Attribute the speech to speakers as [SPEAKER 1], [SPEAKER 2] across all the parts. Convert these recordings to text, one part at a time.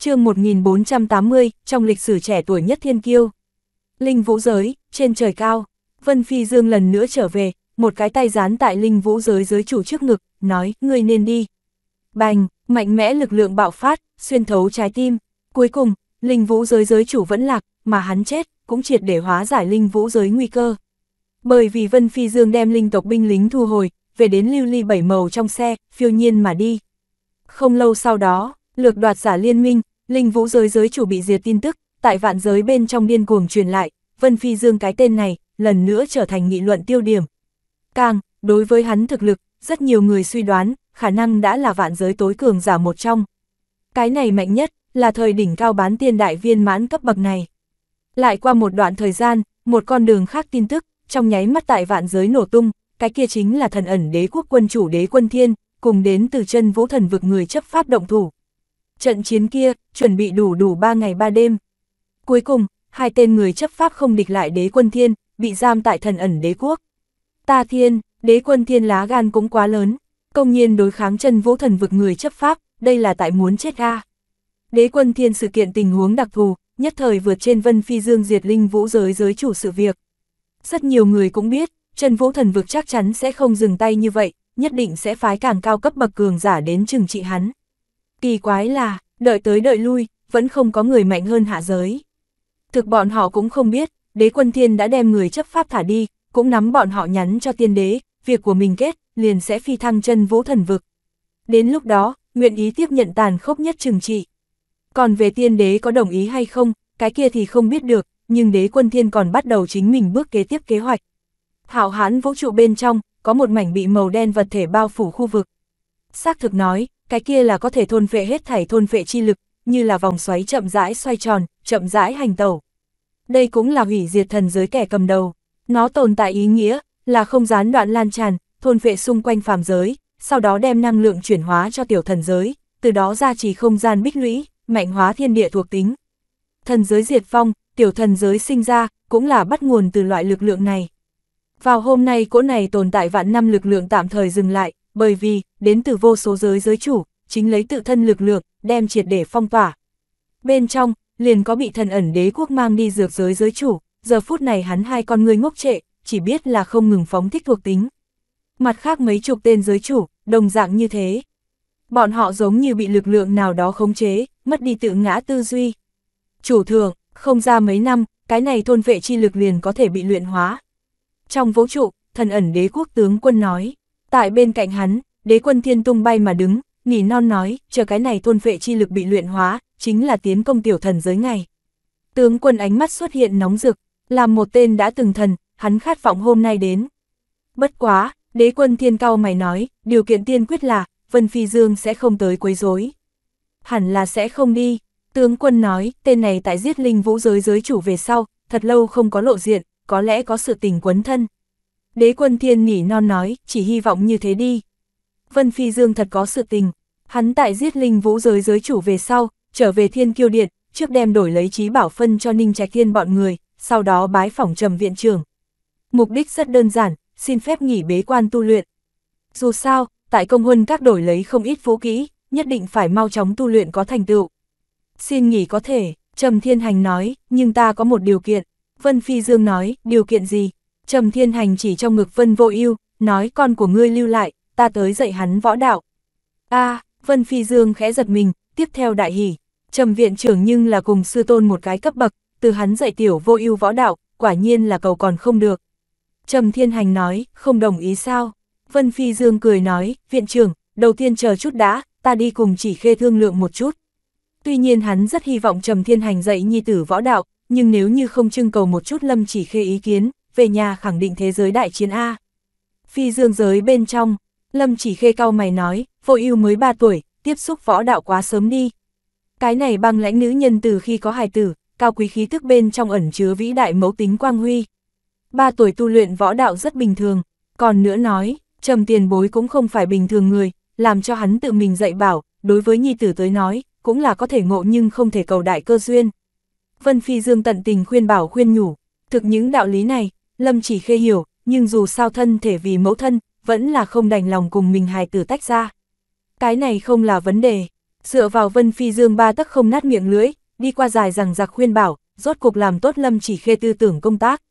[SPEAKER 1] chương 1480, trong lịch sử trẻ tuổi nhất thiên kiêu. Linh vũ giới, trên trời cao, Vân Phi Dương lần nữa trở về, một cái tay dán tại linh vũ giới giới chủ trước ngực, nói, ngươi nên đi. Bành, mạnh mẽ lực lượng bạo phát, xuyên thấu trái tim. Cuối cùng, linh vũ giới giới chủ vẫn lạc, mà hắn chết, cũng triệt để hóa giải linh vũ giới nguy cơ. Bởi vì Vân Phi Dương đem linh tộc binh lính thu hồi, về đến lưu ly bảy màu trong xe, phiêu nhiên mà đi. Không lâu sau đó, lược đoạt giả liên minh, Linh vũ giới giới chủ bị diệt tin tức, tại vạn giới bên trong điên cuồng truyền lại, Vân Phi Dương cái tên này, lần nữa trở thành nghị luận tiêu điểm. Càng, đối với hắn thực lực, rất nhiều người suy đoán, khả năng đã là vạn giới tối cường giả một trong. Cái này mạnh nhất, là thời đỉnh cao bán tiên đại viên mãn cấp bậc này. Lại qua một đoạn thời gian, một con đường khác tin tức, trong nháy mắt tại vạn giới nổ tung, cái kia chính là thần ẩn đế quốc quân chủ đế quân thiên, cùng đến từ chân vũ thần vực người chấp pháp động thủ trận chiến kia, chuẩn bị đủ đủ 3 ngày 3 đêm. Cuối cùng, hai tên người chấp pháp không địch lại đế quân thiên, bị giam tại thần ẩn đế quốc. Ta thiên, đế quân thiên lá gan cũng quá lớn, công nhiên đối kháng chân vũ thần vực người chấp pháp, đây là tại muốn chết ga Đế quân thiên sự kiện tình huống đặc thù, nhất thời vượt trên vân phi dương diệt linh vũ giới giới chủ sự việc. Rất nhiều người cũng biết, chân vũ thần vực chắc chắn sẽ không dừng tay như vậy, nhất định sẽ phái càng cao cấp bậc cường giả đến trừng trị hắn. Kỳ quái là, đợi tới đợi lui, vẫn không có người mạnh hơn hạ giới. Thực bọn họ cũng không biết, đế quân thiên đã đem người chấp pháp thả đi, cũng nắm bọn họ nhắn cho tiên đế, việc của mình kết, liền sẽ phi thăng chân vũ thần vực. Đến lúc đó, nguyện ý tiếp nhận tàn khốc nhất trừng trị. Còn về tiên đế có đồng ý hay không, cái kia thì không biết được, nhưng đế quân thiên còn bắt đầu chính mình bước kế tiếp kế hoạch. hảo hán vũ trụ bên trong, có một mảnh bị màu đen vật thể bao phủ khu vực. Xác thực nói, cái kia là có thể thôn vệ hết thảy thôn vệ chi lực, như là vòng xoáy chậm rãi xoay tròn, chậm rãi hành tẩu. Đây cũng là hủy diệt thần giới kẻ cầm đầu. Nó tồn tại ý nghĩa là không gián đoạn lan tràn, thôn vệ xung quanh phàm giới, sau đó đem năng lượng chuyển hóa cho tiểu thần giới, từ đó ra trì không gian bích lũy, mạnh hóa thiên địa thuộc tính. Thần giới diệt vong, tiểu thần giới sinh ra, cũng là bắt nguồn từ loại lực lượng này. Vào hôm nay cỗ này tồn tại vạn năm lực lượng tạm thời dừng lại, bởi vì đến từ vô số giới giới chủ, chính lấy tự thân lực lượng, đem triệt để phong tỏa. Bên trong, liền có bị thần ẩn đế quốc mang đi dược giới giới chủ, giờ phút này hắn hai con người ngốc trệ, chỉ biết là không ngừng phóng thích thuộc tính. Mặt khác mấy chục tên giới chủ, đồng dạng như thế. Bọn họ giống như bị lực lượng nào đó khống chế, mất đi tự ngã tư duy. Chủ thường, không ra mấy năm, cái này thôn vệ chi lực liền có thể bị luyện hóa. Trong vũ trụ, thần ẩn đế quốc tướng quân nói, tại bên cạnh hắn, đế quân thiên tung bay mà đứng, nỉ non nói, chờ cái này thôn vệ chi lực bị luyện hóa, chính là tiến công tiểu thần giới ngày. Tướng quân ánh mắt xuất hiện nóng rực, làm một tên đã từng thần, hắn khát vọng hôm nay đến. Bất quá, đế quân thiên cao mày nói, điều kiện tiên quyết là, Vân Phi Dương sẽ không tới quấy rối Hẳn là sẽ không đi, tướng quân nói, tên này tại giết linh vũ giới giới chủ về sau, thật lâu không có lộ diện, có lẽ có sự tình quấn thân. Đế quân thiên nỉ non nói, chỉ hy vọng như thế đi. Vân Phi Dương thật có sự tình. Hắn tại giết linh vũ giới giới chủ về sau, trở về thiên kiêu điện, trước đem đổi lấy trí bảo phân cho Ninh Trạch Thiên bọn người, sau đó bái phỏng trầm viện trưởng. Mục đích rất đơn giản, xin phép nghỉ bế quan tu luyện. Dù sao, tại công huân các đổi lấy không ít vũ kỹ, nhất định phải mau chóng tu luyện có thành tựu. Xin nghỉ có thể, Trầm Thiên Hành nói, nhưng ta có một điều kiện. Vân Phi Dương nói, điều kiện gì? Trầm Thiên Hành chỉ trong ngực Vân Vô Ưu, nói con của ngươi lưu lại, ta tới dạy hắn võ đạo. a à, Vân Phi Dương khẽ giật mình, tiếp theo đại hỉ, trầm viện trưởng nhưng là cùng sư tôn một cái cấp bậc, từ hắn dạy tiểu vô ưu võ đạo, quả nhiên là cầu còn không được. Trầm Thiên Hành nói, không đồng ý sao? Vân Phi Dương cười nói, viện trưởng, đầu tiên chờ chút đã, ta đi cùng chỉ khê thương lượng một chút. Tuy nhiên hắn rất hy vọng Trầm Thiên Hành dạy nhi tử võ đạo, nhưng nếu như không trưng cầu một chút lâm chỉ khê ý kiến, về nhà khẳng định thế giới đại chiến A. Phi dương giới bên trong, Lâm chỉ khê cau mày nói, vô ưu mới 3 tuổi, tiếp xúc võ đạo quá sớm đi. Cái này băng lãnh nữ nhân từ khi có hài tử, cao quý khí thức bên trong ẩn chứa vĩ đại mẫu tính quang huy. 3 tuổi tu luyện võ đạo rất bình thường, còn nữa nói, trầm tiền bối cũng không phải bình thường người, làm cho hắn tự mình dạy bảo, đối với nhi tử tới nói, cũng là có thể ngộ nhưng không thể cầu đại cơ duyên. Vân Phi Dương tận tình khuyên bảo khuyên nhủ, thực những đạo lý này, Lâm chỉ khê hiểu, nhưng dù sao thân thể vì mẫu thân, vẫn là không đành lòng cùng mình hài tử tách ra. Cái này không là vấn đề, dựa vào Vân Phi Dương ba tắc không nát miệng lưỡi, đi qua dài rằng giặc khuyên bảo, rốt cục làm tốt lâm chỉ khê tư tưởng công tác.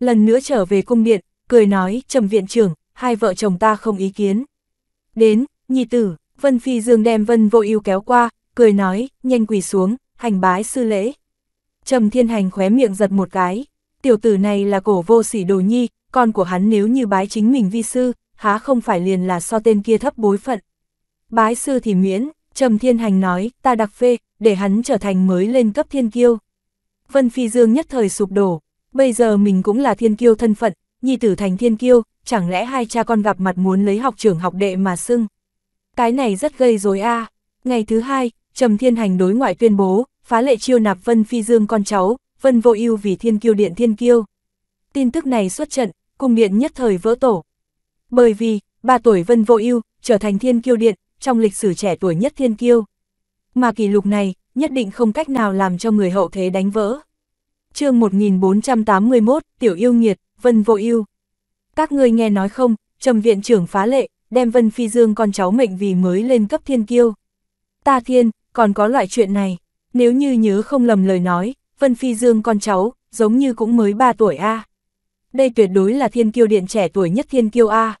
[SPEAKER 1] Lần nữa trở về cung điện, cười nói, trầm viện trưởng, hai vợ chồng ta không ý kiến. Đến, nhi tử, Vân Phi Dương đem Vân vô ưu kéo qua, cười nói, nhanh quỳ xuống, hành bái sư lễ. Trầm thiên hành khóe miệng giật một cái, tiểu tử này là cổ vô sỉ đồ nhi, con của hắn nếu như bái chính mình vi sư, há không phải liền là so tên kia thấp bối phận. Bái sư thì miễn, Trầm Thiên Hành nói, ta đặc phê, để hắn trở thành mới lên cấp thiên kiêu. Vân Phi Dương nhất thời sụp đổ, bây giờ mình cũng là thiên kiêu thân phận, nhi tử thành thiên kiêu, chẳng lẽ hai cha con gặp mặt muốn lấy học trưởng học đệ mà xưng. Cái này rất gây rối a. Ngày thứ hai, Trầm Thiên Hành đối ngoại tuyên bố, phá lệ chiêu nạp Vân Phi Dương con cháu, Vân Vô Ưu vì thiên kiêu điện thiên kiêu. Tin tức này xuất trận, cung điện nhất thời vỡ tổ bởi vì, ba tuổi Vân Vô ưu trở thành thiên kiêu điện, trong lịch sử trẻ tuổi nhất thiên kiêu. Mà kỷ lục này, nhất định không cách nào làm cho người hậu thế đánh vỡ. chương 1481, Tiểu Yêu Nghiệt, Vân Vô ưu Các ngươi nghe nói không, trầm viện trưởng phá lệ, đem Vân Phi Dương con cháu mệnh vì mới lên cấp thiên kiêu. Ta thiên, còn có loại chuyện này, nếu như nhớ không lầm lời nói, Vân Phi Dương con cháu, giống như cũng mới 3 tuổi A. Đây tuyệt đối là thiên kiêu điện trẻ tuổi nhất thiên kiêu A.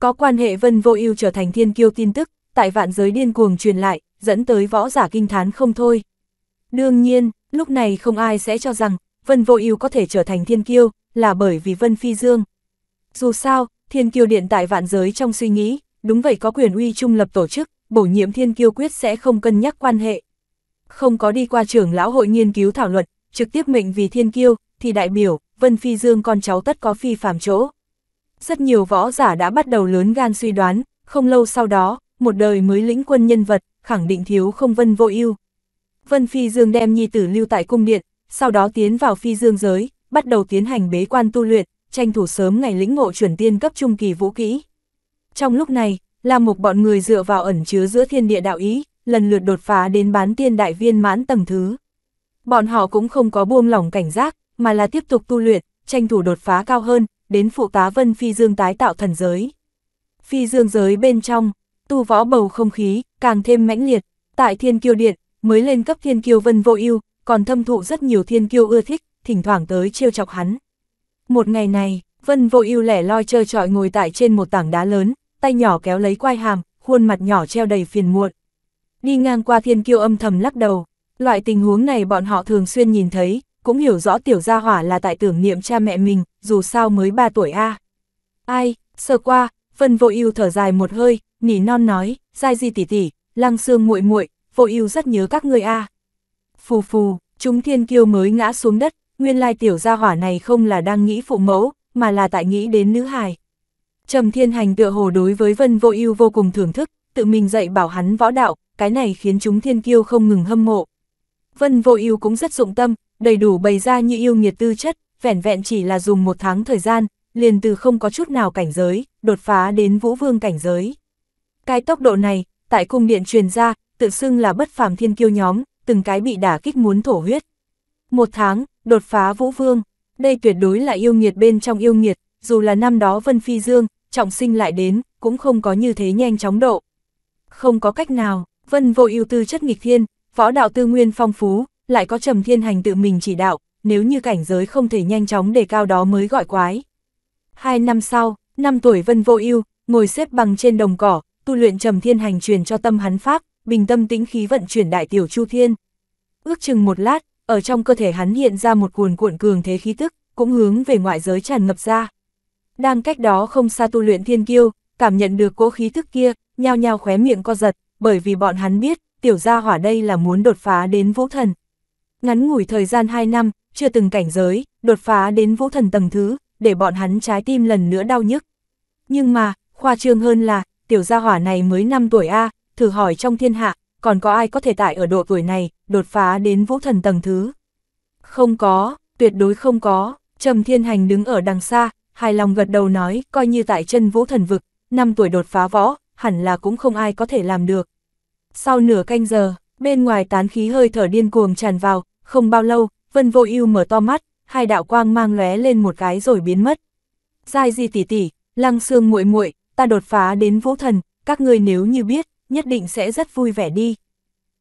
[SPEAKER 1] Có quan hệ Vân Vô Ưu trở thành thiên kiêu tin tức, tại vạn giới điên cuồng truyền lại, dẫn tới võ giả kinh thán không thôi. Đương nhiên, lúc này không ai sẽ cho rằng Vân Vô Ưu có thể trở thành thiên kiêu là bởi vì Vân Phi Dương. Dù sao, thiên kiêu điện tại vạn giới trong suy nghĩ, đúng vậy có quyền uy trung lập tổ chức, bổ nhiệm thiên kiêu quyết sẽ không cân nhắc quan hệ. Không có đi qua trưởng lão hội nghiên cứu thảo luận, trực tiếp mệnh vì thiên kiêu thì đại biểu Vân Phi Dương con cháu tất có phi phạm chỗ. Rất nhiều võ giả đã bắt đầu lớn gan suy đoán, không lâu sau đó, một đời mới lĩnh quân nhân vật, khẳng định thiếu không Vân Vô ưu. Vân Phi Dương đem nhi tử lưu tại cung điện, sau đó tiến vào Phi Dương giới, bắt đầu tiến hành bế quan tu luyện, tranh thủ sớm ngày lĩnh ngộ chuyển tiên cấp trung kỳ vũ kỹ. Trong lúc này, là một bọn người dựa vào ẩn chứa giữa thiên địa đạo ý, lần lượt đột phá đến bán tiên đại viên mãn tầng thứ. Bọn họ cũng không có buông lỏng cảnh giác, mà là tiếp tục tu luyện, tranh thủ đột phá cao hơn, đến phụ tá Vân Phi Dương tái tạo thần giới. Phi Dương giới bên trong, tu võ bầu không khí, càng thêm mãnh liệt, tại Thiên Kiêu Điện, mới lên cấp Thiên Kiêu Vân Vô ưu còn thâm thụ rất nhiều Thiên Kiêu ưa thích, thỉnh thoảng tới trêu chọc hắn. Một ngày này, Vân Vô ưu lẻ loi chơi trọi ngồi tại trên một tảng đá lớn, tay nhỏ kéo lấy quai hàm, khuôn mặt nhỏ treo đầy phiền muộn. Đi ngang qua Thiên Kiêu âm thầm lắc đầu, loại tình huống này bọn họ thường xuyên nhìn thấy, cũng hiểu rõ tiểu gia hỏa là tại tưởng niệm cha mẹ mình, dù sao mới 3 tuổi a. À. Ai, sơ qua, Vân Vô Ưu thở dài một hơi, nỉ non nói, "Giai Di tỷ tỷ, Lăng Xương muội muội, Vô Ưu rất nhớ các ngươi a." Phù phù, chúng thiên kiêu mới ngã xuống đất, nguyên lai tiểu gia hỏa này không là đang nghĩ phụ mẫu, mà là tại nghĩ đến nữ hài. Trầm Thiên Hành tựa hồ đối với Vân Vô Ưu vô cùng thưởng thức, tự mình dạy bảo hắn võ đạo, cái này khiến chúng thiên kiêu không ngừng hâm mộ. Vân Vô Ưu cũng rất dụng tâm, đầy đủ bày ra như yêu nghiệt tư chất, vẻn vẹn chỉ là dùng một tháng thời gian, liền từ không có chút nào cảnh giới, đột phá đến vũ vương cảnh giới. Cái tốc độ này, tại cung điện truyền ra, tự xưng là bất phàm thiên kiêu nhóm, từng cái bị đả kích muốn thổ huyết. Một tháng, đột phá vũ vương, đây tuyệt đối là yêu nghiệt bên trong yêu nghiệt, dù là năm đó Vân Phi Dương, trọng sinh lại đến, cũng không có như thế nhanh chóng độ. Không có cách nào, Vân vô ưu tư chất nghịch thiên, võ đạo tư nguyên phong phú, lại có Trầm Thiên Hành tự mình chỉ đạo, nếu như cảnh giới không thể nhanh chóng đề cao đó mới gọi quái. Hai năm sau, năm tuổi Vân Vô Ưu ngồi xếp bằng trên đồng cỏ, tu luyện Trầm Thiên Hành truyền cho tâm hắn pháp, bình tâm tĩnh khí vận chuyển đại tiểu chu thiên. Ước chừng một lát, ở trong cơ thể hắn hiện ra một cuồn cuộn cường thế khí tức, cũng hướng về ngoại giới tràn ngập ra. Đang cách đó không xa tu luyện thiên kiêu, cảm nhận được cỗ khí tức kia, nhao nhao khóe miệng co giật, bởi vì bọn hắn biết, tiểu gia hỏa đây là muốn đột phá đến vũ thần. Ngắn ngủi thời gian 2 năm, chưa từng cảnh giới, đột phá đến vũ thần tầng thứ, để bọn hắn trái tim lần nữa đau nhức. Nhưng mà, khoa trương hơn là, tiểu gia hỏa này mới 5 tuổi A, thử hỏi trong thiên hạ, còn có ai có thể tại ở độ tuổi này, đột phá đến vũ thần tầng thứ? Không có, tuyệt đối không có, Trầm Thiên Hành đứng ở đằng xa, hài lòng gật đầu nói, coi như tại chân vũ thần vực, 5 tuổi đột phá võ, hẳn là cũng không ai có thể làm được. Sau nửa canh giờ, Bên ngoài tán khí hơi thở điên cuồng tràn vào, không bao lâu, Vân Vô Ưu mở to mắt, hai đạo quang mang lóe lên một cái rồi biến mất. Giai Di tỷ tỷ, Lăng Xương muội muội, ta đột phá đến Vũ Thần, các ngươi nếu như biết, nhất định sẽ rất vui vẻ đi."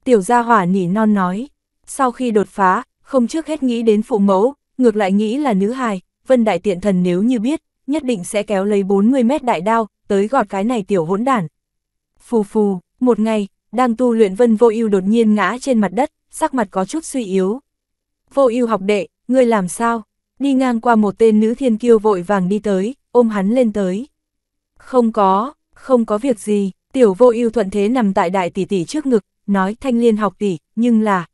[SPEAKER 1] Tiểu Gia Hỏa nỉ non nói. Sau khi đột phá, không trước hết nghĩ đến phụ mẫu, ngược lại nghĩ là nữ hài, Vân Đại Tiện Thần nếu như biết, nhất định sẽ kéo lấy 40 mét đại đao, tới gọt cái này tiểu hỗn đản. Phù phù, một ngày, đang tu luyện Vân Vô Ưu đột nhiên ngã trên mặt đất, sắc mặt có chút suy yếu. "Vô Ưu học đệ, ngươi làm sao?" Đi ngang qua một tên nữ thiên kiêu vội vàng đi tới, ôm hắn lên tới. "Không có, không có việc gì." Tiểu Vô Ưu thuận thế nằm tại đại tỷ tỷ trước ngực, nói Thanh Liên học tỷ, nhưng là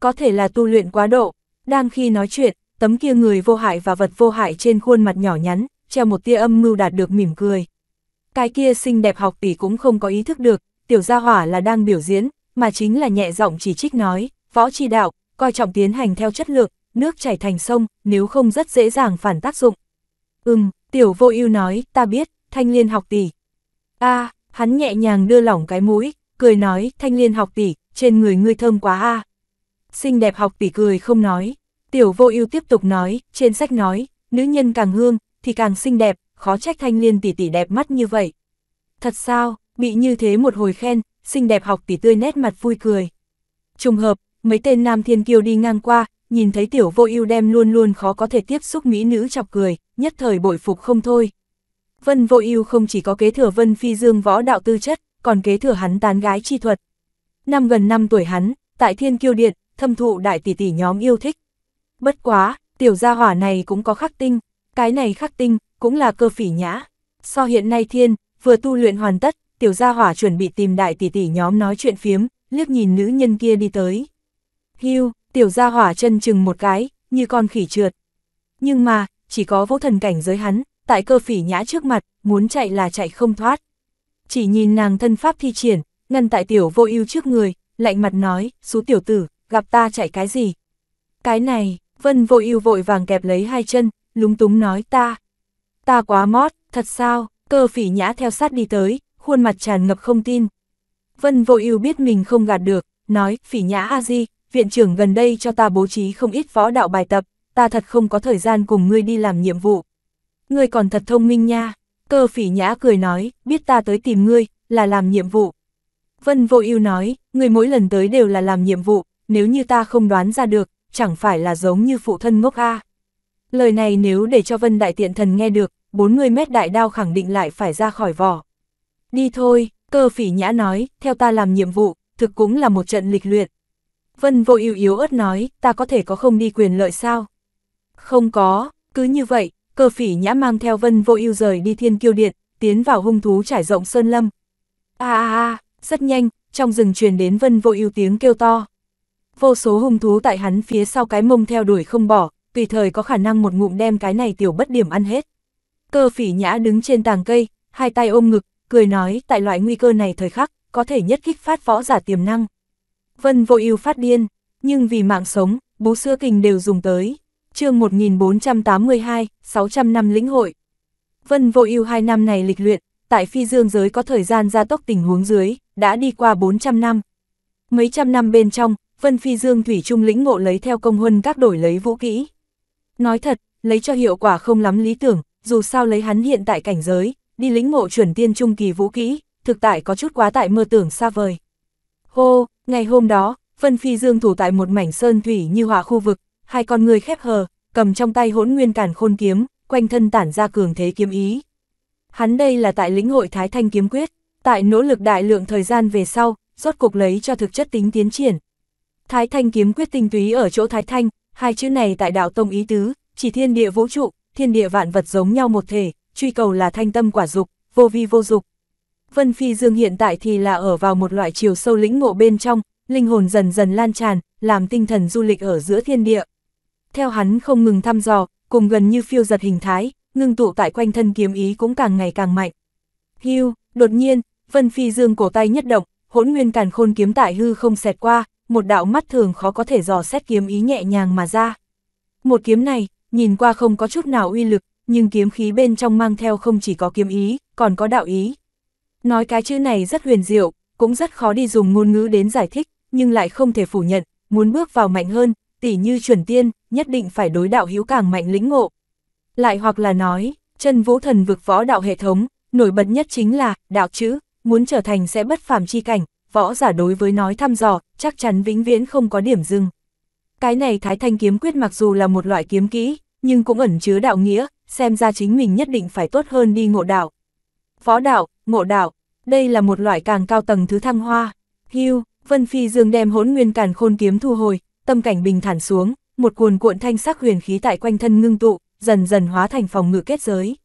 [SPEAKER 1] có thể là tu luyện quá độ. Đang khi nói chuyện, tấm kia người vô hại và vật vô hại trên khuôn mặt nhỏ nhắn, treo một tia âm mưu đạt được mỉm cười. Cái kia xinh đẹp học tỷ cũng không có ý thức được, tiểu gia hỏa là đang biểu diễn, mà chính là nhẹ giọng chỉ trích nói, võ chi đạo, coi trọng tiến hành theo chất lượng, nước chảy thành sông, nếu không rất dễ dàng phản tác dụng. Ừm, tiểu vô ưu nói, ta biết, thanh liên học tỷ. a à, hắn nhẹ nhàng đưa lỏng cái mũi, cười nói, thanh liên học tỷ, trên người ngươi thơm quá a à. Xinh đẹp học tỷ cười không nói, tiểu vô ưu tiếp tục nói, trên sách nói, nữ nhân càng hương, thì càng xinh đẹp, khó trách thanh liên tỷ tỷ đẹp mắt như vậy. Thật sao, bị như thế một hồi khen, xinh đẹp học tỷ tươi nét mặt vui cười. Trùng hợp, mấy tên nam thiên kiêu đi ngang qua, nhìn thấy tiểu vô ưu đem luôn luôn khó có thể tiếp xúc mỹ nữ chọc cười, nhất thời bội phục không thôi. Vân vô ưu không chỉ có kế thừa Vân Phi Dương võ đạo tư chất, còn kế thừa hắn tán gái chi thuật. Năm gần năm tuổi hắn, tại thiên kiêu điện, thâm thụ đại tỷ tỷ nhóm yêu thích. Bất quá, tiểu gia hỏa này cũng có khắc tinh, cái này khắc tinh, cũng là cơ phỉ nhã. So hiện nay thiên, vừa tu luyện hoàn tất, tiểu gia hỏa chuẩn bị tìm đại tỷ tỷ nhóm nói chuyện phiếm, liếc nhìn nữ nhân kia đi tới. hưu, tiểu gia hỏa chân chừng một cái, như con khỉ trượt. Nhưng mà, chỉ có vô thần cảnh giới hắn, tại cơ phỉ nhã trước mặt, muốn chạy là chạy không thoát. Chỉ nhìn nàng thân pháp thi triển, ngăn tại tiểu vô ưu trước người, lạnh mặt nói, số tiểu tử, gặp ta chạy cái gì? Cái này, vân vô ưu vội vàng kẹp lấy hai chân, lúng túng nói ta. Ta quá mót, thật sao, cơ phỉ nhã theo sát đi tới, khuôn mặt tràn ngập không tin. Vân vô ưu biết mình không gạt được, nói, phỉ nhã A-di, viện trưởng gần đây cho ta bố trí không ít võ đạo bài tập, ta thật không có thời gian cùng ngươi đi làm nhiệm vụ. Ngươi còn thật thông minh nha, cơ phỉ nhã cười nói, biết ta tới tìm ngươi, là làm nhiệm vụ. Vân vô ưu nói, ngươi mỗi lần tới đều là làm nhiệm vụ, nếu như ta không đoán ra được, chẳng phải là giống như phụ thân ngốc A. Lời này nếu để cho Vân Đại Tiện Thần nghe được, 40 mét đại đao khẳng định lại phải ra khỏi vỏ. Đi thôi, cơ phỉ nhã nói, theo ta làm nhiệm vụ, thực cũng là một trận lịch luyện. Vân vô ưu yếu ớt nói, ta có thể có không đi quyền lợi sao? Không có, cứ như vậy, cơ phỉ nhã mang theo vân vô ưu rời đi thiên kiêu điện, tiến vào hung thú trải rộng sơn lâm. a a a, rất nhanh, trong rừng truyền đến vân vô ưu tiếng kêu to. Vô số hung thú tại hắn phía sau cái mông theo đuổi không bỏ, tùy thời có khả năng một ngụm đem cái này tiểu bất điểm ăn hết. Cơ phỉ nhã đứng trên tàng cây, hai tay ôm ngực, cười nói tại loại nguy cơ này thời khắc, có thể nhất kích phát võ giả tiềm năng. Vân vô ưu phát điên, nhưng vì mạng sống, bú sữa kình đều dùng tới. chương 1482, 600 năm lĩnh hội. Vân vô ưu hai năm này lịch luyện, tại phi dương giới có thời gian gia tốc tình huống dưới, đã đi qua 400 năm. Mấy trăm năm bên trong, Vân Phi Dương Thủy Trung lĩnh ngộ lấy theo công huân các đổi lấy vũ kỹ. Nói thật, lấy cho hiệu quả không lắm lý tưởng, dù sao lấy hắn hiện tại cảnh giới, đi lĩnh ngộ chuẩn tiên trung kỳ vũ kỹ, thực tại có chút quá tại mơ tưởng xa vời. Hô, ngày hôm đó, Vân Phi Dương thủ tại một mảnh sơn thủy như hỏa khu vực, hai con người khép hờ, cầm trong tay hỗn nguyên cản khôn kiếm, quanh thân tản ra cường thế kiếm ý. Hắn đây là tại lĩnh hội Thái Thanh kiếm quyết, tại nỗ lực đại lượng thời gian về sau, rốt cục lấy cho thực chất tính tiến triển. Thái Thanh kiếm quyết tinh túy ở chỗ Thái Thanh, hai chữ này tại đạo tông ý tứ, chỉ thiên địa vũ trụ, thiên địa vạn vật giống nhau một thể, truy cầu là thanh tâm quả dục, vô vi vô dục. Vân Phi Dương hiện tại thì là ở vào một loại chiều sâu lĩnh ngộ bên trong, linh hồn dần dần lan tràn, làm tinh thần du lịch ở giữa thiên địa. Theo hắn không ngừng thăm dò, cùng gần như phiêu giật hình thái, ngưng tụ tại quanh thân kiếm ý cũng càng ngày càng mạnh. Hưu, đột nhiên, Vân Phi Dương cổ tay nhất động, hỗn nguyên càn khôn kiếm tại hư không xẹt qua, một đạo mắt thường khó có thể dò xét kiếm ý nhẹ nhàng mà ra. Một kiếm này, nhìn qua không có chút nào uy lực, nhưng kiếm khí bên trong mang theo không chỉ có kiếm ý, còn có đạo ý. Nói cái chữ này rất huyền diệu, cũng rất khó đi dùng ngôn ngữ đến giải thích, nhưng lại không thể phủ nhận, muốn bước vào mạnh hơn, tỉ như chuẩn tiên, nhất định phải đối đạo hữu càng mạnh lĩnh ngộ. Lại hoặc là nói, chân vũ thần vực võ đạo hệ thống, nổi bật nhất chính là, đạo chữ, muốn trở thành sẽ bất phàm chi cảnh, võ giả đối với nói thăm dò, chắc chắn vĩnh viễn không có điểm dừng. Cái này Thái Thanh kiếm quyết mặc dù là một loại kiếm kỹ, nhưng cũng ẩn chứa đạo nghĩa, xem ra chính mình nhất định phải tốt hơn đi ngộ đạo. Phó đạo, ngộ đạo, đây là một loại càng cao tầng thứ thăng hoa. Hưu, Vân Phi Dương đem hỗn nguyên càn khôn kiếm thu hồi, tâm cảnh bình thản xuống, một cuồn cuộn thanh sắc huyền khí tại quanh thân ngưng tụ, dần dần hóa thành phòng ngự kết giới.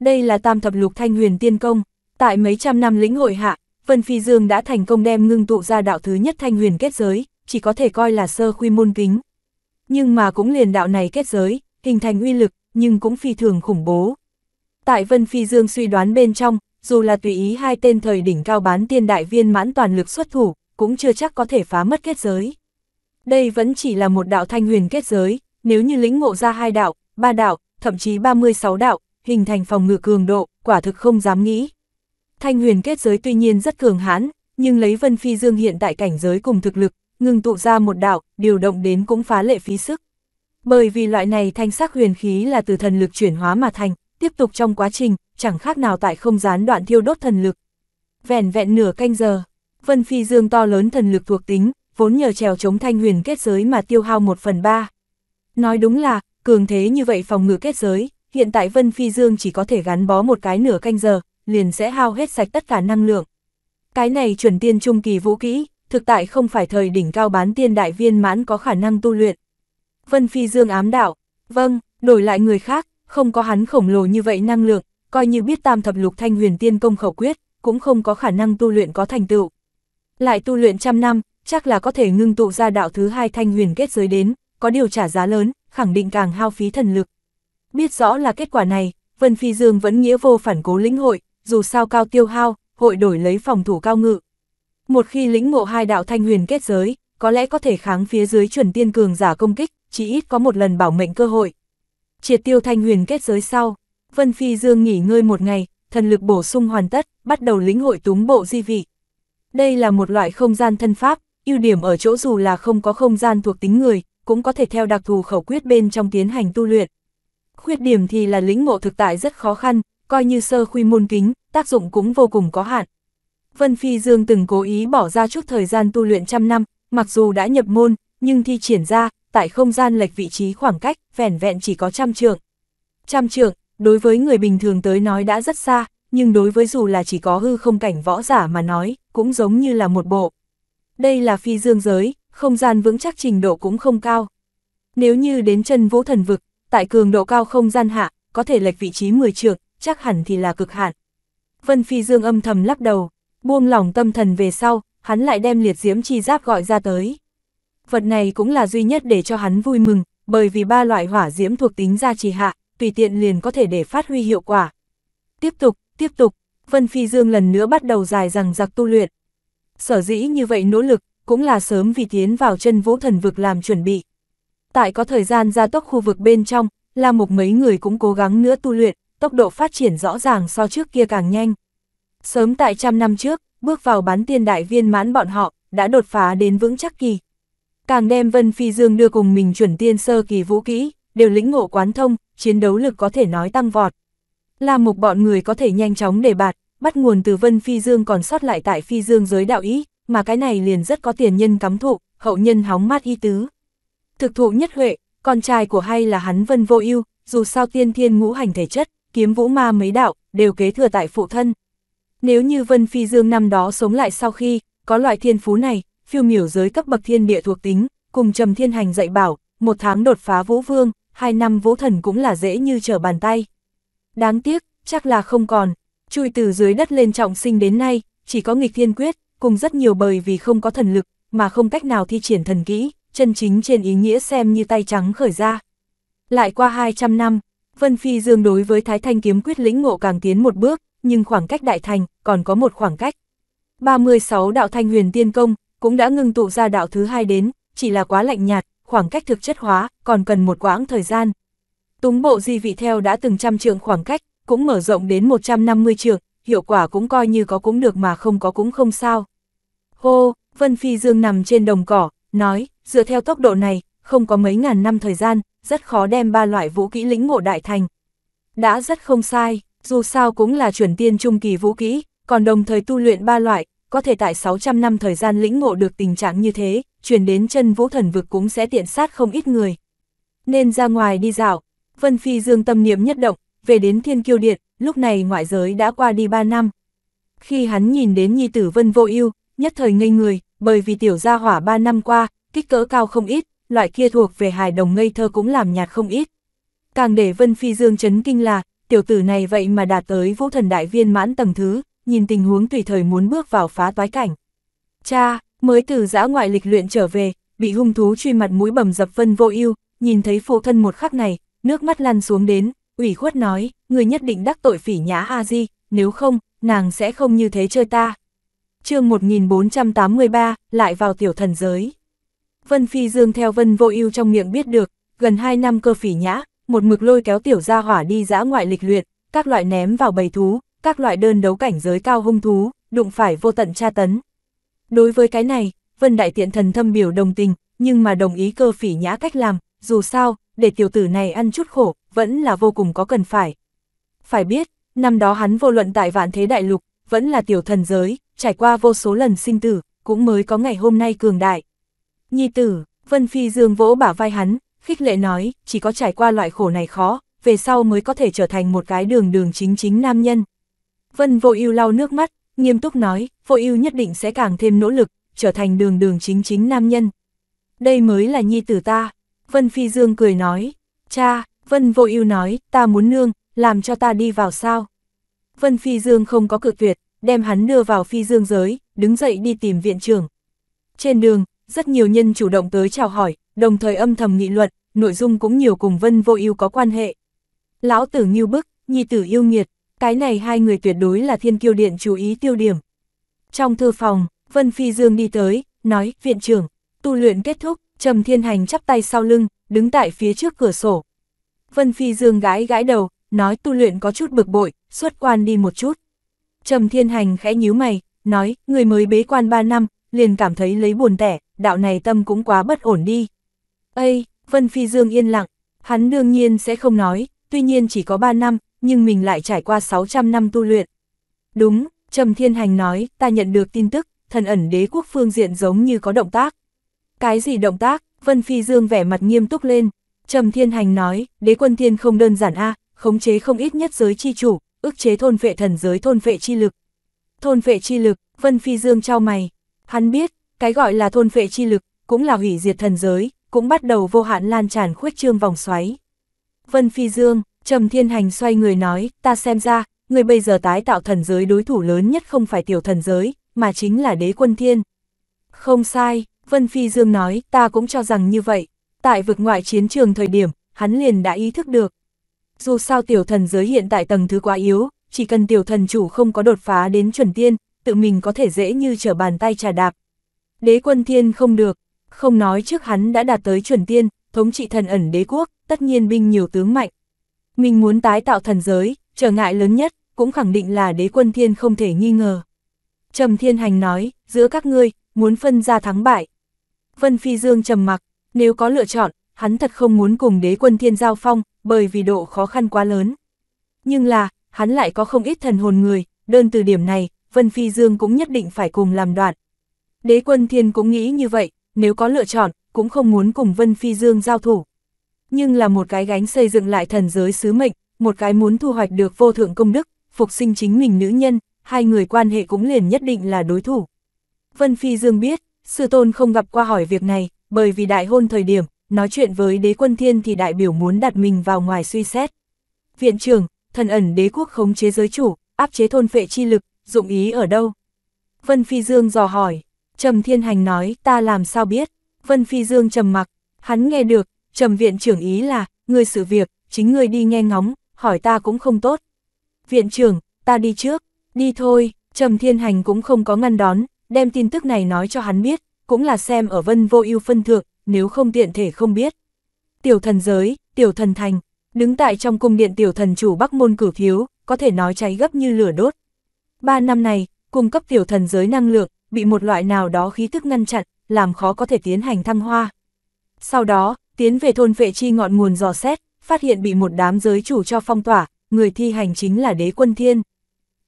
[SPEAKER 1] Đây là tam thập lục thanh huyền tiên công, tại mấy trăm năm lĩnh hội hạ, Vân Phi Dương đã thành công đem ngưng tụ ra đạo thứ nhất thanh huyền kết giới, chỉ có thể coi là sơ quy môn kính. Nhưng mà cũng liền đạo này kết giới, hình thành uy lực, nhưng cũng phi thường khủng bố. Tại Vân Phi Dương suy đoán bên trong, dù là tùy ý hai tên thời đỉnh cao bán tiên đại viên mãn toàn lực xuất thủ, cũng chưa chắc có thể phá mất kết giới. Đây vẫn chỉ là một đạo thanh huyền kết giới, nếu như lĩnh ngộ ra hai đạo, ba đạo, thậm chí 36 đạo, hình thành phòng ngự cường độ, quả thực không dám nghĩ. Thanh huyền kết giới tuy nhiên rất cường hãn, nhưng lấy Vân Phi Dương hiện tại cảnh giới cùng thực lực, ngừng tụ ra một đạo, điều động đến cũng phá lệ phí sức. Bởi vì loại này thanh sắc huyền khí là từ thần lực chuyển hóa mà thành, tiếp tục trong quá trình, chẳng khác nào tại không gián đoạn thiêu đốt thần lực. Vẹn vẹn nửa canh giờ, Vân Phi Dương to lớn thần lực thuộc tính, vốn nhờ trèo chống thanh huyền kết giới mà tiêu hao một phần ba. Nói đúng là, cường thế như vậy phòng ngự kết giới, hiện tại Vân Phi Dương chỉ có thể gắn bó một cái nửa canh giờ, liền sẽ hao hết sạch tất cả năng lượng. Cái này chuẩn tiên trung kỳ vũ kỹ, thực tại không phải thời đỉnh cao bán tiên đại viên mãn có khả năng tu luyện, Vân Phi Dương ám đạo, vâng, đổi lại người khác, không có hắn khổng lồ như vậy năng lượng, coi như biết tam thập lục thanh huyền tiên công khẩu quyết, cũng không có khả năng tu luyện có thành tựu. Lại tu luyện trăm năm, chắc là có thể ngưng tụ ra đạo thứ hai thanh huyền kết giới đến, có điều trả giá lớn, khẳng định càng hao phí thần lực. Biết rõ là kết quả này, Vân Phi Dương vẫn nghĩa vô phản cố lĩnh hội, dù sao cao tiêu hao, hội đổi lấy phòng thủ cao ngự. Một khi lĩnh ngộ hai đạo thanh huyền kết giới, có lẽ có thể kháng phía dưới chuẩn tiên cường giả công kích, chỉ ít có một lần bảo mệnh cơ hội. Triệt tiêu thanh huyền kết giới sau, Vân Phi Dương nghỉ ngơi một ngày, thần lực bổ sung hoàn tất, bắt đầu lĩnh hội túng bộ di vị. Đây là một loại không gian thân pháp, ưu điểm ở chỗ dù là không có không gian thuộc tính người, cũng có thể theo đặc thù khẩu quyết bên trong tiến hành tu luyện. Khuyết điểm thì là lĩnh ngộ thực tại rất khó khăn, coi như sơ khuy môn kính, tác dụng cũng vô cùng có hạn. Vân Phi Dương từng cố ý bỏ ra chút thời gian tu luyện trăm năm, mặc dù đã nhập môn, nhưng thi triển ra, tại không gian lệch vị trí khoảng cách, vẻn vẹn chỉ có trăm trượng. Trăm trượng, đối với người bình thường tới nói đã rất xa, nhưng đối với dù là chỉ có hư không cảnh võ giả mà nói, cũng giống như là một bộ. Đây là phi dương giới, không gian vững chắc trình độ cũng không cao. Nếu như đến chân vũ thần vực, tại cường độ cao không gian hạ, có thể lệch vị trí 10 trượng, chắc hẳn thì là cực hạn. Vân Phi Dương âm thầm lắc đầu, buông lỏng tâm thần về sau, hắn lại đem liệt diễm chi giáp gọi ra tới vật này cũng là duy nhất để cho hắn vui mừng, bởi vì ba loại hỏa diễm thuộc tính gia trì hạ, tùy tiện liền có thể để phát huy hiệu quả. Tiếp tục, tiếp tục, Vân Phi Dương lần nữa bắt đầu dài rằng giặc tu luyện. Sở dĩ như vậy nỗ lực, cũng là sớm vì tiến vào chân vũ thần vực làm chuẩn bị. Tại có thời gian gia tốc khu vực bên trong, là một mấy người cũng cố gắng nữa tu luyện, tốc độ phát triển rõ ràng so trước kia càng nhanh. Sớm tại trăm năm trước, bước vào bán tiên đại viên mãn bọn họ, đã đột phá đến vững chắc kỳ, càng đem Vân Phi Dương đưa cùng mình chuẩn tiên sơ kỳ vũ kỹ, đều lĩnh ngộ quán thông, chiến đấu lực có thể nói tăng vọt. Là một bọn người có thể nhanh chóng đề bạt, bắt nguồn từ Vân Phi Dương còn sót lại tại Phi Dương giới đạo ý, mà cái này liền rất có tiền nhân cắm thụ, hậu nhân hóng mát y tứ. Thực thụ nhất huệ, con trai của hay là hắn Vân Vô ưu dù sao tiên thiên ngũ hành thể chất, kiếm vũ ma mấy đạo, đều kế thừa tại phụ thân. Nếu như Vân Phi Dương năm đó sống lại sau khi, có loại thiên phú này, phiêu miểu giới cấp bậc thiên địa thuộc tính, cùng trầm thiên hành dạy bảo, một tháng đột phá vũ vương, hai năm vũ thần cũng là dễ như trở bàn tay. Đáng tiếc, chắc là không còn, chui từ dưới đất lên trọng sinh đến nay, chỉ có nghịch thiên quyết, cùng rất nhiều bời vì không có thần lực, mà không cách nào thi triển thần kỹ, chân chính trên ý nghĩa xem như tay trắng khởi ra. Lại qua 200 năm, Vân Phi Dương đối với Thái Thanh kiếm quyết lĩnh ngộ càng tiến một bước, nhưng khoảng cách đại thành còn có một khoảng cách. 36 đạo thanh huyền tiên công, cũng đã ngưng tụ ra đạo thứ hai đến, chỉ là quá lạnh nhạt, khoảng cách thực chất hóa, còn cần một quãng thời gian. Túng bộ di vị theo đã từng trăm trượng khoảng cách, cũng mở rộng đến 150 trượng, hiệu quả cũng coi như có cũng được mà không có cũng không sao. Hô, Vân Phi Dương nằm trên đồng cỏ, nói, dựa theo tốc độ này, không có mấy ngàn năm thời gian, rất khó đem ba loại vũ kỹ lĩnh ngộ đại thành. Đã rất không sai, dù sao cũng là chuẩn tiên trung kỳ vũ kỹ, còn đồng thời tu luyện ba loại, có thể tại 600 năm thời gian lĩnh ngộ được tình trạng như thế, truyền đến chân vũ thần vực cũng sẽ tiện sát không ít người. Nên ra ngoài đi dạo, Vân Phi Dương tâm niệm nhất động, về đến Thiên Kiêu Điện, lúc này ngoại giới đã qua đi 3 năm. Khi hắn nhìn đến nhi tử Vân Vô Ưu, nhất thời ngây người, bởi vì tiểu gia hỏa 3 năm qua, kích cỡ cao không ít, loại kia thuộc về hài đồng ngây thơ cũng làm nhạt không ít. Càng để Vân Phi Dương chấn kinh là, tiểu tử này vậy mà đạt tới vũ thần đại viên mãn tầng thứ, nhìn tình huống tùy thời muốn bước vào phá toái cảnh. Cha, mới từ giã ngoại lịch luyện trở về, bị hung thú truy mặt mũi bầm dập vân vô ưu nhìn thấy phụ thân một khắc này, nước mắt lăn xuống đến, ủy khuất nói, người nhất định đắc tội phỉ nhã A-di, nếu không, nàng sẽ không như thế chơi ta. chương 1483, lại vào tiểu thần giới. Vân Phi Dương theo Vân Vô ưu trong miệng biết được, gần 2 năm cơ phỉ nhã, một mực lôi kéo tiểu gia hỏa đi giã ngoại lịch luyện, các loại ném vào bầy thú, các loại đơn đấu cảnh giới cao hung thú, đụng phải vô tận tra tấn. Đối với cái này, Vân Đại Tiện Thần thâm biểu đồng tình, nhưng mà đồng ý cơ phỉ nhã cách làm, dù sao, để tiểu tử này ăn chút khổ, vẫn là vô cùng có cần phải. Phải biết, năm đó hắn vô luận tại vạn thế đại lục, vẫn là tiểu thần giới, trải qua vô số lần sinh tử, cũng mới có ngày hôm nay cường đại. Nhi tử, Vân Phi Dương vỗ bả vai hắn, khích lệ nói, chỉ có trải qua loại khổ này khó, về sau mới có thể trở thành một cái đường đường chính chính nam nhân. Vân Vô Ưu lau nước mắt, nghiêm túc nói, Vô Ưu nhất định sẽ càng thêm nỗ lực, trở thành đường đường chính chính nam nhân. Đây mới là nhi tử ta." Vân Phi Dương cười nói, "Cha." Vân Vô Ưu nói, "Ta muốn nương, làm cho ta đi vào sao?" Vân Phi Dương không có cự tuyệt, đem hắn đưa vào phi dương giới, đứng dậy đi tìm viện trưởng. Trên đường, rất nhiều nhân chủ động tới chào hỏi, đồng thời âm thầm nghị luận, nội dung cũng nhiều cùng Vân Vô Ưu có quan hệ. Lão tử Ngưu Bức, nhi tử yêu nghiệt, cái này hai người tuyệt đối là thiên kiêu điện chú ý tiêu điểm. Trong thư phòng, Vân Phi Dương đi tới, nói, viện trưởng, tu luyện kết thúc, Trầm Thiên Hành chắp tay sau lưng, đứng tại phía trước cửa sổ. Vân Phi Dương gãi gãi đầu, nói tu luyện có chút bực bội, xuất quan đi một chút. Trầm Thiên Hành khẽ nhíu mày, nói, người mới bế quan 3 năm, liền cảm thấy lấy buồn tẻ, đạo này tâm cũng quá bất ổn đi. Ây, Vân Phi Dương yên lặng, hắn đương nhiên sẽ không nói, tuy nhiên chỉ có 3 năm, nhưng mình lại trải qua 600 năm tu luyện. Đúng, Trầm Thiên Hành nói, ta nhận được tin tức, thần ẩn đế quốc phương diện giống như có động tác. Cái gì động tác? Vân Phi Dương vẻ mặt nghiêm túc lên. Trầm Thiên Hành nói, đế quân thiên không đơn giản a, khống chế không ít nhất giới chi chủ, ức chế thôn vệ thần giới thôn vệ chi lực. Thôn vệ chi lực, Vân Phi Dương trao mày. Hắn biết, cái gọi là thôn vệ chi lực, cũng là hủy diệt thần giới, cũng bắt đầu vô hạn lan tràn khuếch trương vòng xoáy. Vân Phi Dương, Trầm Thiên Hành xoay người nói, ta xem ra, người bây giờ tái tạo thần giới đối thủ lớn nhất không phải tiểu thần giới, mà chính là đế quân thiên. Không sai, Vân Phi Dương nói, ta cũng cho rằng như vậy, tại vực ngoại chiến trường thời điểm, hắn liền đã ý thức được. Dù sao tiểu thần giới hiện tại tầng thứ quá yếu, chỉ cần tiểu thần chủ không có đột phá đến chuẩn tiên, tự mình có thể dễ như trở bàn tay trà đạp. Đế quân thiên không được, không nói trước hắn đã đạt tới chuẩn tiên, thống trị thần ẩn đế quốc, tất nhiên binh nhiều tướng mạnh, mình muốn tái tạo thần giới, trở ngại lớn nhất, cũng khẳng định là đế quân thiên không thể nghi ngờ. Trầm Thiên Hành nói, giữa các ngươi, muốn phân ra thắng bại. Vân Phi Dương trầm mặc, nếu có lựa chọn, hắn thật không muốn cùng đế quân thiên giao phong, bởi vì độ khó khăn quá lớn. Nhưng là, hắn lại có không ít thần hồn người, đơn từ điểm này, Vân Phi Dương cũng nhất định phải cùng làm đoạn. Đế quân thiên cũng nghĩ như vậy, nếu có lựa chọn, cũng không muốn cùng Vân Phi Dương giao thủ nhưng là một cái gánh xây dựng lại thần giới sứ mệnh, một cái muốn thu hoạch được vô thượng công đức, phục sinh chính mình nữ nhân, hai người quan hệ cũng liền nhất định là đối thủ. Vân Phi Dương biết, sư tôn không gặp qua hỏi việc này, bởi vì đại hôn thời điểm, nói chuyện với đế quân thiên thì đại biểu muốn đặt mình vào ngoài suy xét. Viện trưởng, thần ẩn đế quốc khống chế giới chủ, áp chế thôn phệ chi lực, dụng ý ở đâu? Vân Phi Dương dò hỏi, Trầm Thiên Hành nói, ta làm sao biết? Vân Phi Dương trầm mặc, hắn nghe được, trầm viện trưởng ý là, ngươi xử việc, chính ngươi đi nghe ngóng, hỏi ta cũng không tốt. Viện trưởng, ta đi trước, đi thôi, trầm thiên hành cũng không có ngăn đón, đem tin tức này nói cho hắn biết, cũng là xem ở vân vô ưu phân thượng, nếu không tiện thể không biết. Tiểu thần giới, tiểu thần thành, đứng tại trong cung điện tiểu thần chủ bắc môn cử phiếu, có thể nói cháy gấp như lửa đốt. Ba năm này, cung cấp tiểu thần giới năng lượng, bị một loại nào đó khí thức ngăn chặn, làm khó có thể tiến hành thăng hoa. Sau đó, tiến về thôn vệ chi ngọn nguồn dò xét, phát hiện bị một đám giới chủ cho phong tỏa, người thi hành chính là đế quân thiên.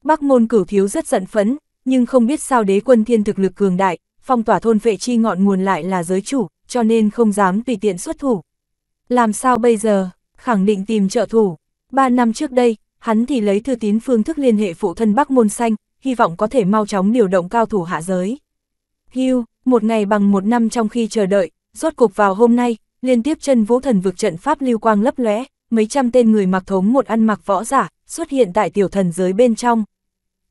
[SPEAKER 1] Bắc môn cửu thiếu rất giận phấn, nhưng không biết sao đế quân thiên thực lực cường đại, phong tỏa thôn vệ chi ngọn nguồn lại là giới chủ, cho nên không dám tùy tiện xuất thủ. Làm sao bây giờ, khẳng định tìm trợ thủ. Ba năm trước đây, hắn thì lấy thư tín phương thức liên hệ phụ thân Bắc Môn Xanh, hy vọng có thể mau chóng điều động cao thủ hạ giới. Hưu, một ngày bằng một năm trong khi chờ đợi, rốt cục vào hôm nay, liên tiếp chân vũ thần vực trận pháp lưu quang lấp lóe, mấy trăm tên người mặc thống một ăn mặc võ giả xuất hiện tại tiểu thần giới bên trong.